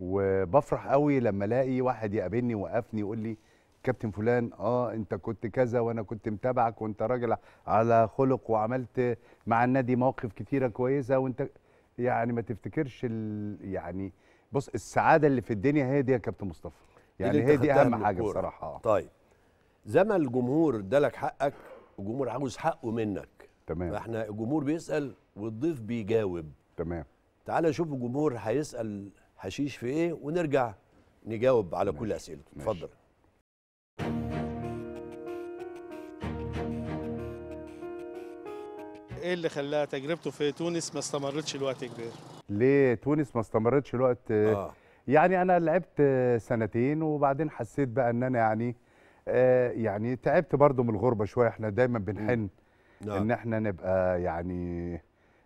Speaker 2: وبفرح قوي لما الاقي واحد يقابلني وقفني يقول لي كابتن فلان اه انت كنت كذا وانا كنت متابعك وانت راجل على خلق وعملت مع النادي مواقف كتيره كويسه وانت يعني ما تفتكرش يعني بص السعاده اللي في الدنيا هي دي يا كابتن مصطفى يعني هي دي اهم حاجه بصراحه
Speaker 1: آه. طيب زي ما الجمهور ادالك حقك الجمهور عاوز حقه منك تمام فاحنا الجمهور بيسال والضيف بيجاوب تمام تعال شوف الجمهور هيسال حشيش في ايه ونرجع نجاوب على ماشي. كل اسئلته اتفضل
Speaker 3: ايه
Speaker 10: اللي خلاها تجربته في تونس ما استمرتش لوقت كبير
Speaker 2: ليه تونس ما استمرتش لوقت آه. يعني انا لعبت سنتين وبعدين حسيت بقى ان انا يعني آه يعني تعبت برضو من الغربه شويه احنا دايما بنحن نعم. ان احنا نبقى يعني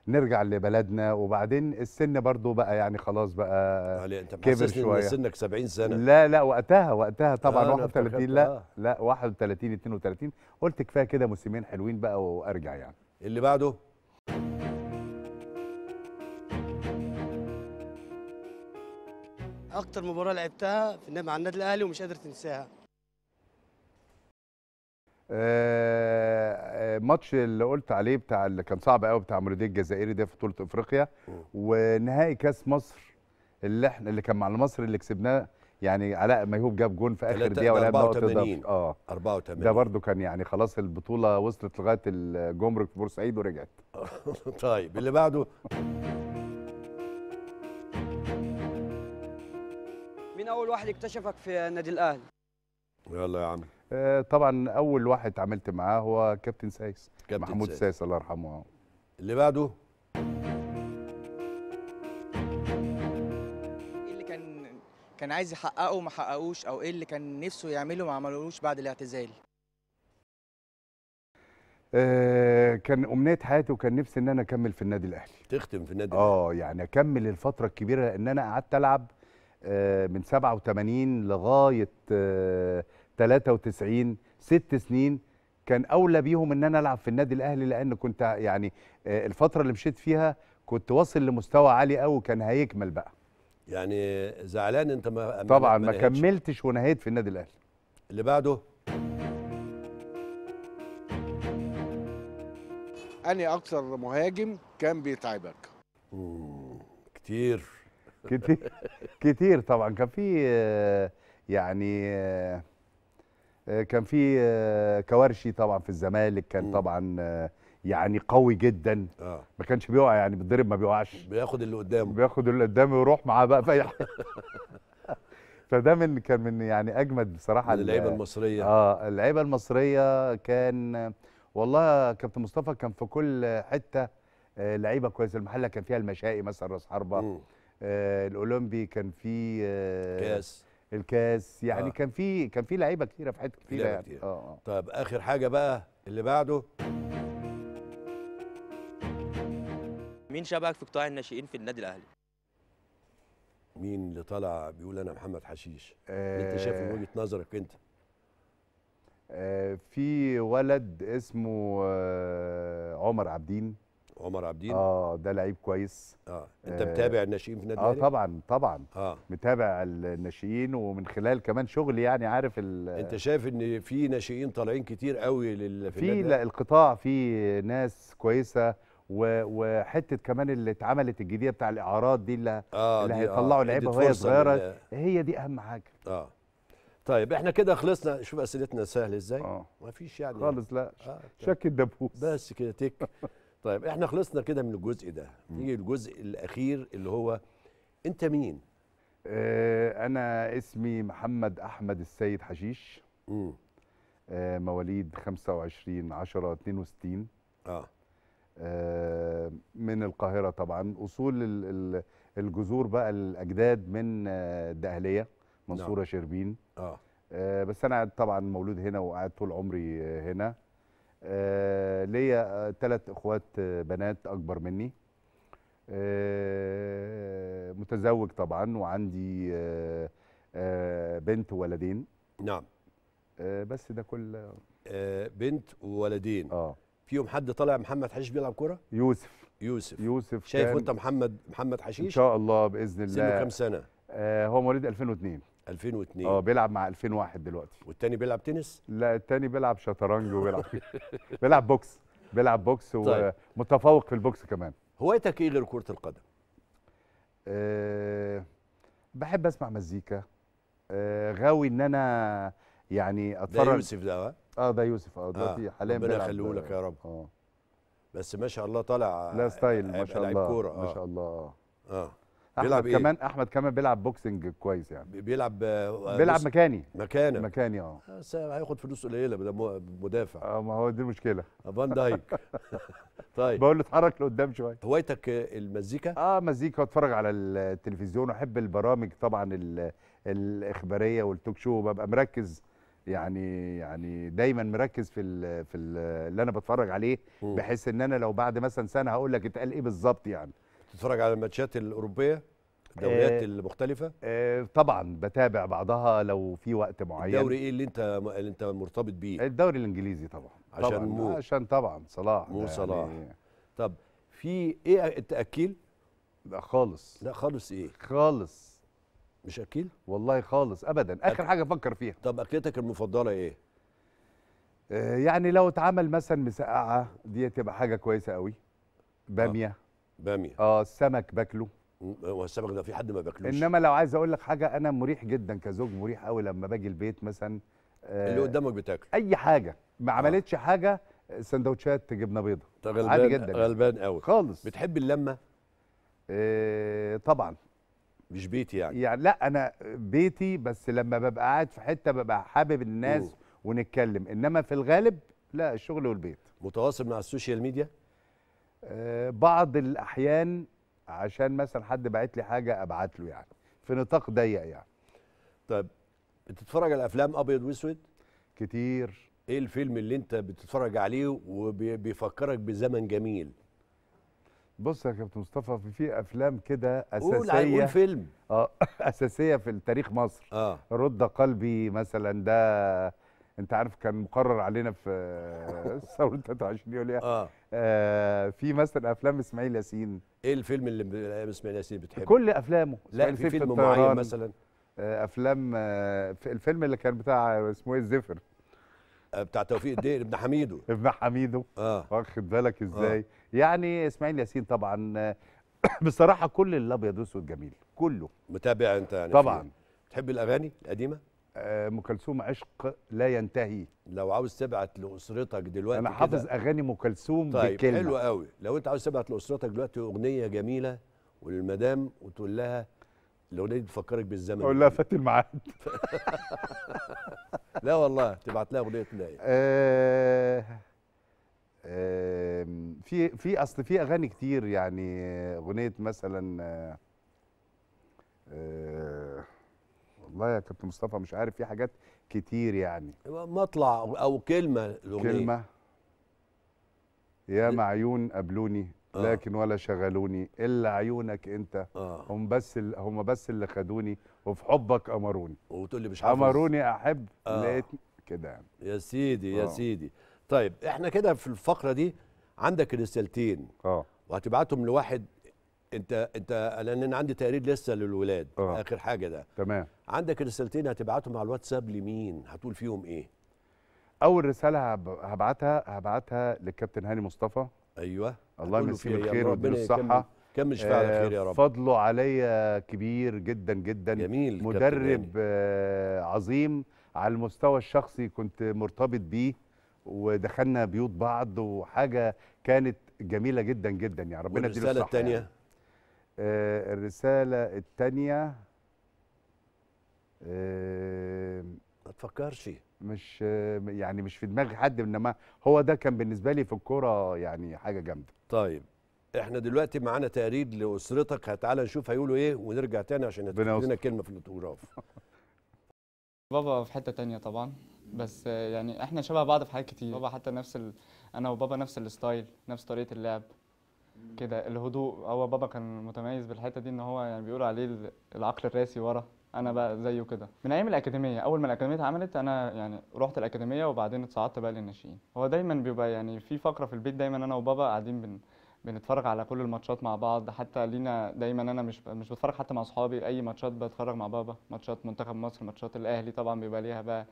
Speaker 2: نرجع لبلدنا وبعدين السن برضو بقى يعني خلاص بقى انت كبر شويه ان سنك
Speaker 1: 70 سنه لا
Speaker 2: لا وقتها وقتها طبعا آه 31 لا آه. لا 31 32 قلت كفايه كده موسمين حلوين بقى وارجع يعني اللي بعده
Speaker 6: اكتر مباراه لعبتها في مع النادي الاهلي ومش قادر تنساها
Speaker 2: آه، آه، ماتش اللي قلت عليه بتاع اللي كان صعب قوي بتاع مولودية الجزائري ده في بطوله افريقيا ونهائي كاس مصر اللي احنا اللي كان مع مصر اللي كسبناه يعني علاء ميهوب جاب جون في اخر دقيقه ولا نقطه اضافه اه 84 ده برده كان يعني خلاص البطوله وصلت لغايه الجمرك في بورسعيد ورجعت
Speaker 1: <laughs> طيب اللي بعده
Speaker 6: مين اول واحد اكتشفك في النادي الاهلي
Speaker 1: يلا يا عم
Speaker 2: آه، طبعا اول واحد اتعاملت معاه هو كابتن سايس كابتن محمود سايس الله يرحمه اللي بعده
Speaker 5: كان عايز يحققه وما حققوش او ايه اللي كان نفسه يعمله ما عملوش بعد الاعتزال
Speaker 2: آه كان امنيه حياتي وكان نفسي ان انا اكمل في النادي الاهلي تختم في النادي اه يعني اكمل الفتره الكبيره لان انا قعدت العب آه من 87 لغايه آه 93 ست سنين كان اولى بيهم ان انا العب في النادي الاهلي لان كنت يعني آه، الفتره اللي مشيت فيها كنت واصل لمستوى عالي قوي كان هيكمل بقى
Speaker 1: يعني زعلان انت ما طبعا ما, ما
Speaker 2: كملتش ونهيت في النادي الاهلي اللي بعده اني اكثر مهاجم كان بيتعبك كتير <laughs> كتير كتير طبعا كان في آه، يعني آه، آه، كان في كوارشي طبعا في الزمالك كان طبعا يعني قوي جدا آه. ما كانش بيقع يعني بيتضرب ما بيقعش بياخد اللي قدامه بياخد اللي قدامه ويروح معاه بقى في <laughs> فده من كان من يعني اجمد بصراحه اللعيبه المصريه اه اللعيبه المصريه كان والله كابتن مصطفى كان في كل حته آه، لعيبه كويسه المحله كان فيها المشائي مثلا راس حربه آه الاولمبي كان فيه آه كاس الكاس يعني آه. كان في كان في لعيبه كتيره في حته كتيره يعني كتير. آه،, آه. طيب
Speaker 1: اخر حاجه بقى اللي بعده
Speaker 11: مين شبهك في قطاع الناشئين في النادي الاهلي؟
Speaker 1: مين اللي طالع بيقول انا محمد حشيش؟ آه انت شايف من وجهه نظرك انت؟
Speaker 2: آه في ولد اسمه آه عمر عابدين عمر عابدين اه ده لعيب كويس اه انت متابع الناشئين في النادي آه، الاهلي؟ اه طبعا طبعا آه. متابع الناشئين ومن خلال كمان شغلي يعني عارف انت شايف ان في
Speaker 1: ناشئين طالعين كتير قوي في, في لا
Speaker 2: القطاع في ناس كويسه وحته كمان اللي اتعملت الجديده بتاع الاعارات دي اللي, آه اللي آه، هيطلعوا آه لعيبه وهي صغيره هي دي اهم حاجه اه
Speaker 1: طيب احنا كده خلصنا شوف اسئلتنا سهله ازاي آه. ما فيش يعني خالص لا آه. طيب. شك الدبوس بس كده تك <laughs> طيب احنا
Speaker 2: خلصنا كده من الجزء ده نيجي الجزء الاخير اللي هو انت مين آه انا اسمي محمد احمد السيد حشيش امم آه مواليد 25 10 62 اه آه، من القاهرة طبعا أصول الجذور بقى الأجداد من الدقهلية آه، منصورة نعم. شربين آه. آه. بس أنا طبعا مولود هنا وقعد طول عمري هنا ليا ثلاث إخوات بنات أكبر مني متزوج طبعا وعندي بنت وولدين نعم بس
Speaker 1: ده كل بنت وولدين اه فيهم حد طالع محمد حشيش بيلعب كوره
Speaker 2: يوسف يوسف يوسف شايف انت محمد محمد حشيش ان شاء الله باذن الله سنه كام سنه آه هو مواليد 2002 2002 اه بيلعب مع 2001 دلوقتي والتاني بيلعب تنس لا التاني بيلعب شطرنج وبيلعب <laughs> بيلعب بوكس بيلعب بوكس طيب. ومتفوق في البوكس كمان هوايتك ايه غير كره القدم أه بحب اسمع مزيكا أه غاوي ان انا يعني اتفرج ده يوسف ده اه ده يوسف اه دلوقتي آه، حاليا ربنا يخليه لك
Speaker 1: يا رب اه بس ما شاء الله طالع آه، لا ستايل آه، ما شاء الله كوره ما شاء الله اه
Speaker 2: بيلعب احمد إيه؟ كمان احمد كمان بيلعب بوكسنج كويس يعني
Speaker 1: بيلعب بيلعب
Speaker 2: مكاني مكاني مكاني اه بس هياخد فلوس قليله ده مدافع اه ما هو دي المشكله فان دايك
Speaker 4: <laughs> <laughs>
Speaker 2: طيب بقول له اتحرك لقدام شويه هوايتك المزيكا اه مزيكا واتفرج على التلفزيون واحب البرامج طبعا الاخباريه والتوك شو ببقى مركز يعني يعني دايما مركز في الـ في الـ اللي انا بتفرج عليه بحيث ان انا لو بعد مثلا سنه هقول لك اتقال ايه بالظبط يعني بتتفرج على الماتشات الاوروبيه الدوريات آه المختلفه آه طبعا بتابع بعضها لو في وقت معين الدوري
Speaker 1: ايه اللي انت اللي انت مرتبط
Speaker 2: بيه الدوري الانجليزي طبعا عشان طبعا مو عشان طبعا صلاح مو يعني. صلاح يعني طب في ايه التاكيل لا خالص لا خالص ايه خالص
Speaker 1: مش اكيل والله خالص ابدا اخر أك... حاجه افكر فيها طب اكلتك المفضله ايه
Speaker 2: آه يعني لو اتعمل مثلا مسقعه دي تبقى حاجه كويسه قوي باميه آه. باميه اه السمك باكله هو السمك ده في حد ما باكلوش انما لو عايز اقول لك حاجه انا مريح جدا كزوج مريح قوي لما باجي البيت مثلا آه اللي قدامك بتاكل اي حاجه ما آه. عملتش آه. حاجه سندوتشات جبنه بيضه عادي جدا غلبان قوي خالص بتحب اللمه؟ آه طبعا مش بيتي يعني يعني لا انا بيتي بس لما ببقى قاعد في حته ببقى حابب الناس مم. ونتكلم انما في الغالب لا الشغل والبيت متواصل مع السوشيال ميديا آه بعض الاحيان عشان مثلا حد بعت لي حاجه ابعت له يعني في نطاق ضيق يعني
Speaker 1: طيب بتتفرج على افلام ابيض واسود كتير ايه الفيلم اللي انت بتتفرج عليه وبيفكرك بزمن جميل
Speaker 2: بص يا كابتن مصطفى في افلام كده اساسيه قول فيلم اه <laughs> اساسيه في تاريخ مصر اه رد قلبي مثلا ده انت عارف كان مقرر علينا في <laughs> ثوره 23 يوليو آه. آه في مثلا افلام اسماعيل ياسين ايه الفيلم اللي اسماعيل ياسين بتحبه كل افلامه لا في فيلم معين مثلا آه، افلام آه، الفيلم اللي كان بتاع اسمه ايه الزفر بتاع توفيق الدين ابن حميدو <laughs> ابن حميدو اه واخد بالك آه. ازاي آه. يعني اسماعيل ياسين طبعا <clears throat> بصراحه كل الابيض واسود جميل كله
Speaker 1: متابع انت يعني طبعا
Speaker 2: تحب الاغاني القديمه آه، ام كلثوم عشق لا ينتهي
Speaker 1: لو عاوز تبعت لاسرتك دلوقتي انا حافظ اغاني
Speaker 2: ام كلثوم طيب بكلمه طيب حلو قوي
Speaker 1: لو انت عاوز تبعت لاسرتك دلوقتي اغنيه جميله والمدام وتقول لها الاغنيه دي
Speaker 2: بتفكرك بالزمن اقول لها فات الميعاد
Speaker 1: <laughs>
Speaker 2: لا والله تبعت لها اغنيه تلاقي آه آه في في اصل في اغاني كتير يعني اغنيه مثلا آه آه والله يا كابتن مصطفى مش عارف في حاجات كتير يعني مطلع
Speaker 1: او كلمه الاغنيه كلمه
Speaker 2: يا معيون قابلوني آه. لكن ولا شغلوني الا عيونك انت آه. هم بس ال... هم بس اللي خدوني وفي حبك امروني وتقول لي مش حافظ امروني احب آه. لقيت كده يعني يا
Speaker 1: سيدي يا آه. سيدي طيب احنا كده في الفقره دي عندك رسالتين اه وهتبعتهم لواحد انت انت لان انا عندي تقرير لسه للولاد آه. اخر حاجه ده تمام عندك رسالتين هتبعتهم على الواتساب لمين هتقول فيهم ايه
Speaker 2: اول رساله هبعتها هبعتها للكابتن هاني مصطفى ايوه الله يمسيه بالخير ويديله الصحه كم مش فعلا خير يا رب آه، فضله عليا كبير جدا جدا جميل مدرب آه عظيم على المستوى الشخصي كنت مرتبط بيه ودخلنا بيوت بعض وحاجه كانت جميله جدا جدا يعني ربنا يديله الصحه يعني. آه، الرساله الثانيه الرساله الثانيه بتفكرش مش يعني مش في دماغ حد انما هو ده كان بالنسبه لي في الكوره يعني حاجه جامده
Speaker 1: طيب احنا دلوقتي معانا تقرير لاسرتك تعالى نشوف هيقولوا ايه ونرجع تاني عشان لنا كلمه في الاوتوغراف <laughs>
Speaker 9: بابا في حته تانية طبعا بس يعني احنا شبه بعض في حاجات كتير بابا حتى نفس ال... انا وبابا نفس الستايل نفس طريقه اللعب كده الهدوء هو بابا كان متميز بالحته دي ان هو يعني بيقولوا عليه العقل الراسي ورا انا بقى زيه كده من ايام الاكاديميه اول ما الاكاديميه اتعملت انا يعني رحت الاكاديميه وبعدين اتصعدت بقى للناشئين هو دايما بيبقى يعني في فقره في البيت دايما انا وبابا قاعدين بن بنتفرج على كل الماتشات مع بعض حتى لينا دايما انا مش مش بتفرج حتى مع اصحابي اي ماتشات بتفرج مع بابا ماتشات منتخب مصر ماتشات الاهلي طبعا بيبقى ليها بقى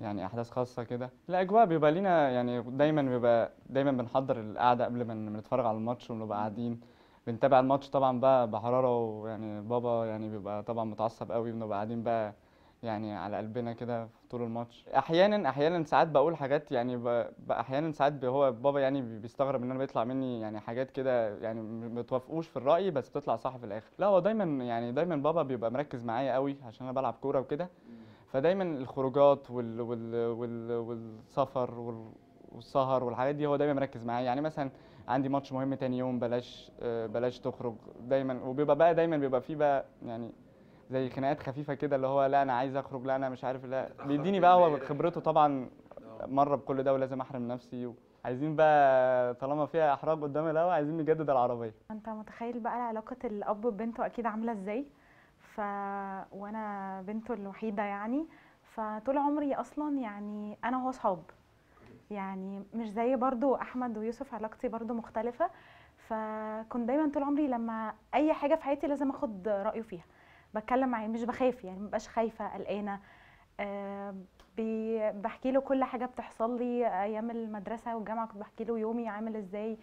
Speaker 9: يعني احداث خاصه كده الاجواء بيبقى لينا يعني دايما بيبقى دايما بنحضر القعده قبل ما نتفرج على الماتش ونبقى قاعدين بنتابع الماتش طبعا بقى بحراره ويعني بابا يعني بيبقى طبعا متعصب قوي بنبقى قاعدين بقى يعني على قلبنا كده طول الماتش احيانا احيانا ساعات بقول حاجات يعني ب... احيانا ساعات هو بابا يعني بيستغرب ان انا بيطلع مني يعني حاجات كده يعني ما توافقوش في الراي بس بتطلع صح في الاخر لا هو دايما يعني دايما بابا بيبقى مركز معايا قوي عشان انا بلعب كوره وكده فدايما الخروجات وال... وال... وال... والسفر والسهر والحاجات دي هو دايما مركز معايا يعني مثلا عندي ماتش مهم تاني يوم بلاش آه، بلاش تخرج دايما وبيبقى بقى دايما بيبقى فيه بقى يعني زي خناقات خفيفه كده اللي هو لا انا عايز اخرج لا انا مش عارف لا بيديني بقى هو خبرته طبعا مره بكل ده ولازم احرم نفسي عايزين بقى طالما فيها احراج قدام الهوا عايزين نجدد العربيه
Speaker 11: انت متخيل بقى علاقه الاب ببنته اكيد عامله ازاي ف وانا بنته الوحيده يعني فطول عمري اصلا يعني انا وهو صحاب يعني مش زي برضو احمد ويوسف علاقتي برضو مختلفه فكنت دايما طول عمري لما اي حاجه في حياتي لازم اخد رايه فيها بتكلم معاه مش بخاف يعني مبقاش خايفه قلقانه آه، بحكي له كل حاجه بتحصل لي ايام المدرسه والجامعه كنت بحكي له يومي عامل ازاي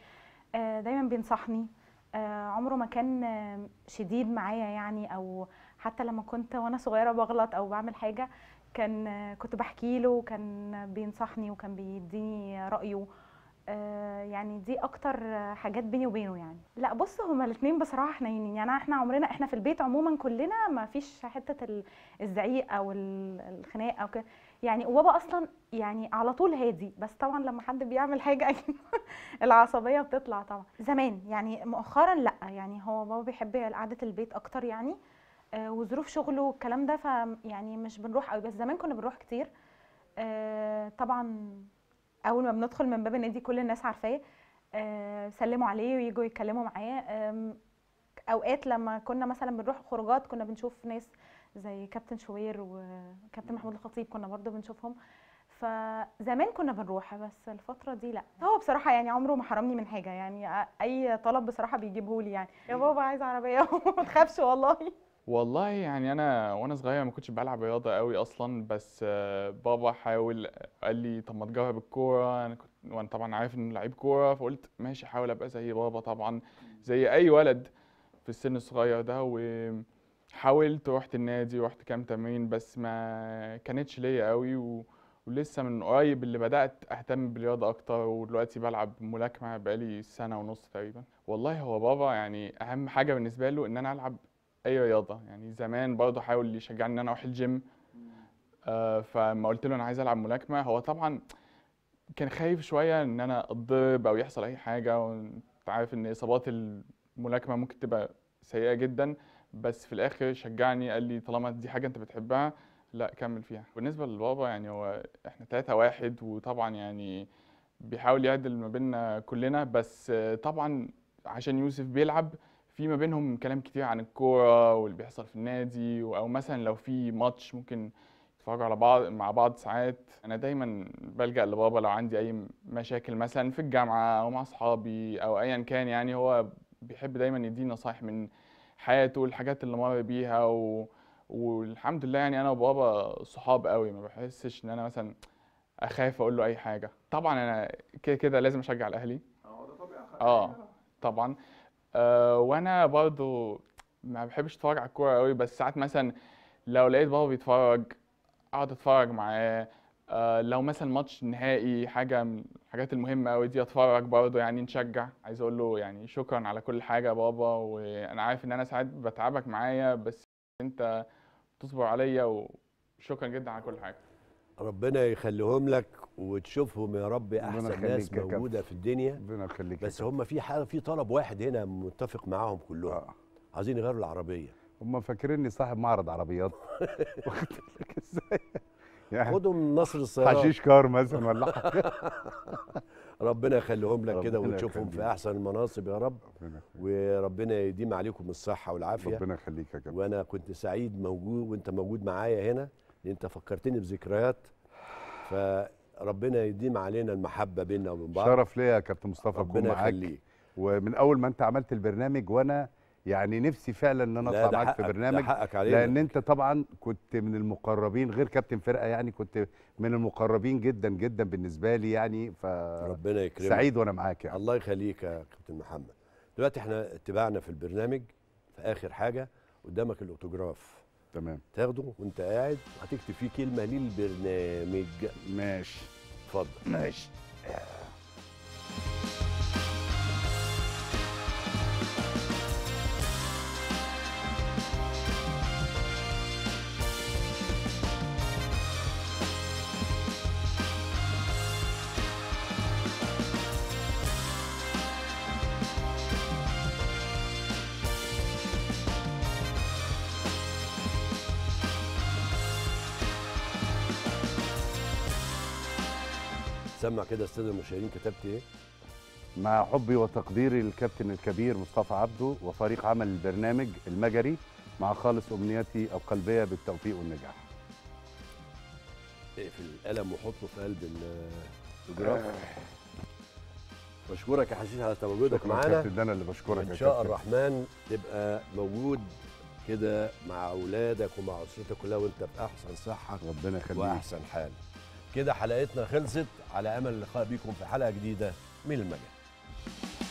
Speaker 11: آه، دايما بينصحني آه، عمره ما كان شديد معايا يعني او حتى لما كنت وانا صغيره بغلط او بعمل حاجه كان كنت بحكي له وكان بينصحني وكان بيديني رايه آه، يعني دي اكتر حاجات بيني وبينه يعني لا بص هما الاثنين بصراحه حنينين يعني, يعني احنا عمرنا احنا في البيت عموما كلنا ما فيش حته الزعيق او الخناق او كده يعني وبابا اصلا يعني على طول هادي بس طبعا لما حد بيعمل حاجه <laughs> العصبيه بتطلع طبعا زمان يعني مؤخرا لا يعني هو بابا بيحب قعده البيت اكتر يعني آه، وظروف شغله والكلام ده فيعني مش بنروح قوي بس زمان كنا بنروح كتير آه، طبعا اول ما بندخل من باب النادي كل الناس عارفاه آه، سلموا عليه ويجوا يتكلموا معاه اوقات لما كنا مثلا بنروح خروجات كنا بنشوف ناس زي كابتن شوير وكابتن محمود الخطيب كنا برضو بنشوفهم فزمان كنا بنروح بس الفترة دي لا هو بصراحة يعني عمره ما حرمني من حاجة يعني أي طلب بصراحة بيجيبه لي يعني يا بابا عايز عربية <laughs> ما تخافش والله
Speaker 10: والله يعني أنا وأنا صغير ما كنتش بلعب رياضة أوي أصلًا، بس بابا حاول قال لي: "طب ما تجرب الكورة." أنا كنت وأنا طبعًا عارف إنه لعيب كورة، فقُلت ماشي أحاول أبقى زي بابا طبعًا، زي أي ولد في السن الصغير ده، وحاولت رُحت النادي، رُحت كام تمرين، بس ما كانتش ليّا أوي، و ولسه من قريب اللي بدأت أهتم بالرياضة أكتر، ودلوقتي بلعب ملاكمة بقالي سنة ونُص تقريبًا. والله هو بابا يعني أهم حاجة بالنسبة له إن أنا ألعب اي رياضه يعني زمان برضه حاول يشجعني ان انا اروح الجيم آه فما قلت له انا عايز العب ملاكمه هو طبعا كان خايف شويه ان انا اتضرب او يحصل اي حاجه وانت عارف ان اصابات الملاكمه ممكن تبقى سيئه جدا بس في الاخر شجعني قال لي طالما دي حاجه انت بتحبها لا كمل فيها بالنسبه للبابا يعني هو احنا ثلاثة واحد وطبعا يعني بيحاول يعدل ما بيننا كلنا بس طبعا عشان يوسف بيلعب في ما بينهم كلام كتير عن الكوره واللي بيحصل في النادي او مثلا لو في ماتش ممكن يتفرجوا على بعض مع بعض ساعات انا دايما بلجا لبابا لو عندي اي مشاكل مثلا في الجامعه او مع اصحابي او ايا كان يعني هو بيحب دايما يديني نصايح من حياته والحاجات اللي مر بيها و... والحمد لله يعني انا وبابا صحاب قوي ما بحسش ان انا مثلا اخاف اقول له اي حاجه طبعا انا كده كده لازم اشجع الاهلي اه ده طبيعي اه طبعا آه، وانا برضو ما بحبش اتفرج على الكوره قوي بس ساعات مثلا لو لقيت بابا بيتفرج اقعد اتفرج معاه آه، لو مثلا ماتش نهائي حاجه من الحاجات المهمه قوي دي اتفرج برضو يعني نشجع عايز اقول له يعني شكرا على كل حاجه يا بابا وانا عارف ان انا ساعات بتعبك معايا بس انت بتصبر عليا وشكرا جدا على كل حاجه
Speaker 1: ربنا يخليهم لك وتشوفهم يا رب احسن ناس موجوده في الدنيا ربنا يخليك بس هم في حاجه في طلب واحد هنا متفق معاهم كلهم آه. عايزين يغيروا العربيه هم فاكريني صاحب معرض عربيات <laughs> واخد بالك ازاي يعني خدوا من نصر السيارات حشيش كار مثلا ولا حاجه <laughs> ربنا يخليهم لك كده وتشوفهم في احسن المناصب يا رب وربنا يديم عليكم الصحه والعافيه ربنا يخليك يا كابتن وانا كنت سعيد موجود وانت موجود معايا هنا انت فكرتني بذكريات ف ربنا
Speaker 2: يديم علينا المحبه بيننا وبين بعض شرف ليا يا كابتن مصطفى ربنا يخليك ومن اول ما انت عملت البرنامج وانا يعني نفسي فعلا ان انا اطلع معاك في برنامج حقك علينا. لان انت طبعا كنت من المقربين غير كابتن فرقه يعني كنت من المقربين جدا جدا بالنسبه لي يعني ف ربنا يكرمك سعيد وانا معاك يعني الله يخليك يا كابتن محمد
Speaker 1: دلوقتي احنا اتباعنا في البرنامج في اخر حاجه قدامك الاوتوجراف تمام تاخده وانت قاعد هتكتب فيه كلمه للبرنامج ماشي تفضل ماشي سمع كده الساده المشاهدين كتبت ايه؟
Speaker 2: مع حبي وتقديري للكابتن الكبير مصطفى عبده وفريق عمل البرنامج المجري مع خالص امنيتي القلبيه بالتوفيق والنجاح.
Speaker 1: اقفل إيه، القلم وحطه في قلب الجراف. آه. بشكرك يا حشيش على تواجدك معانا. كابتن انا اللي بشكرك ان شاء الرحمن تبقى موجود كده مع اولادك ومع اسرتك كلها وانت باحسن صحه ربنا يخليك واحسن حال. كده حلقتنا خلصت على امل اللقاء بيكم في حلقه جديده من المجال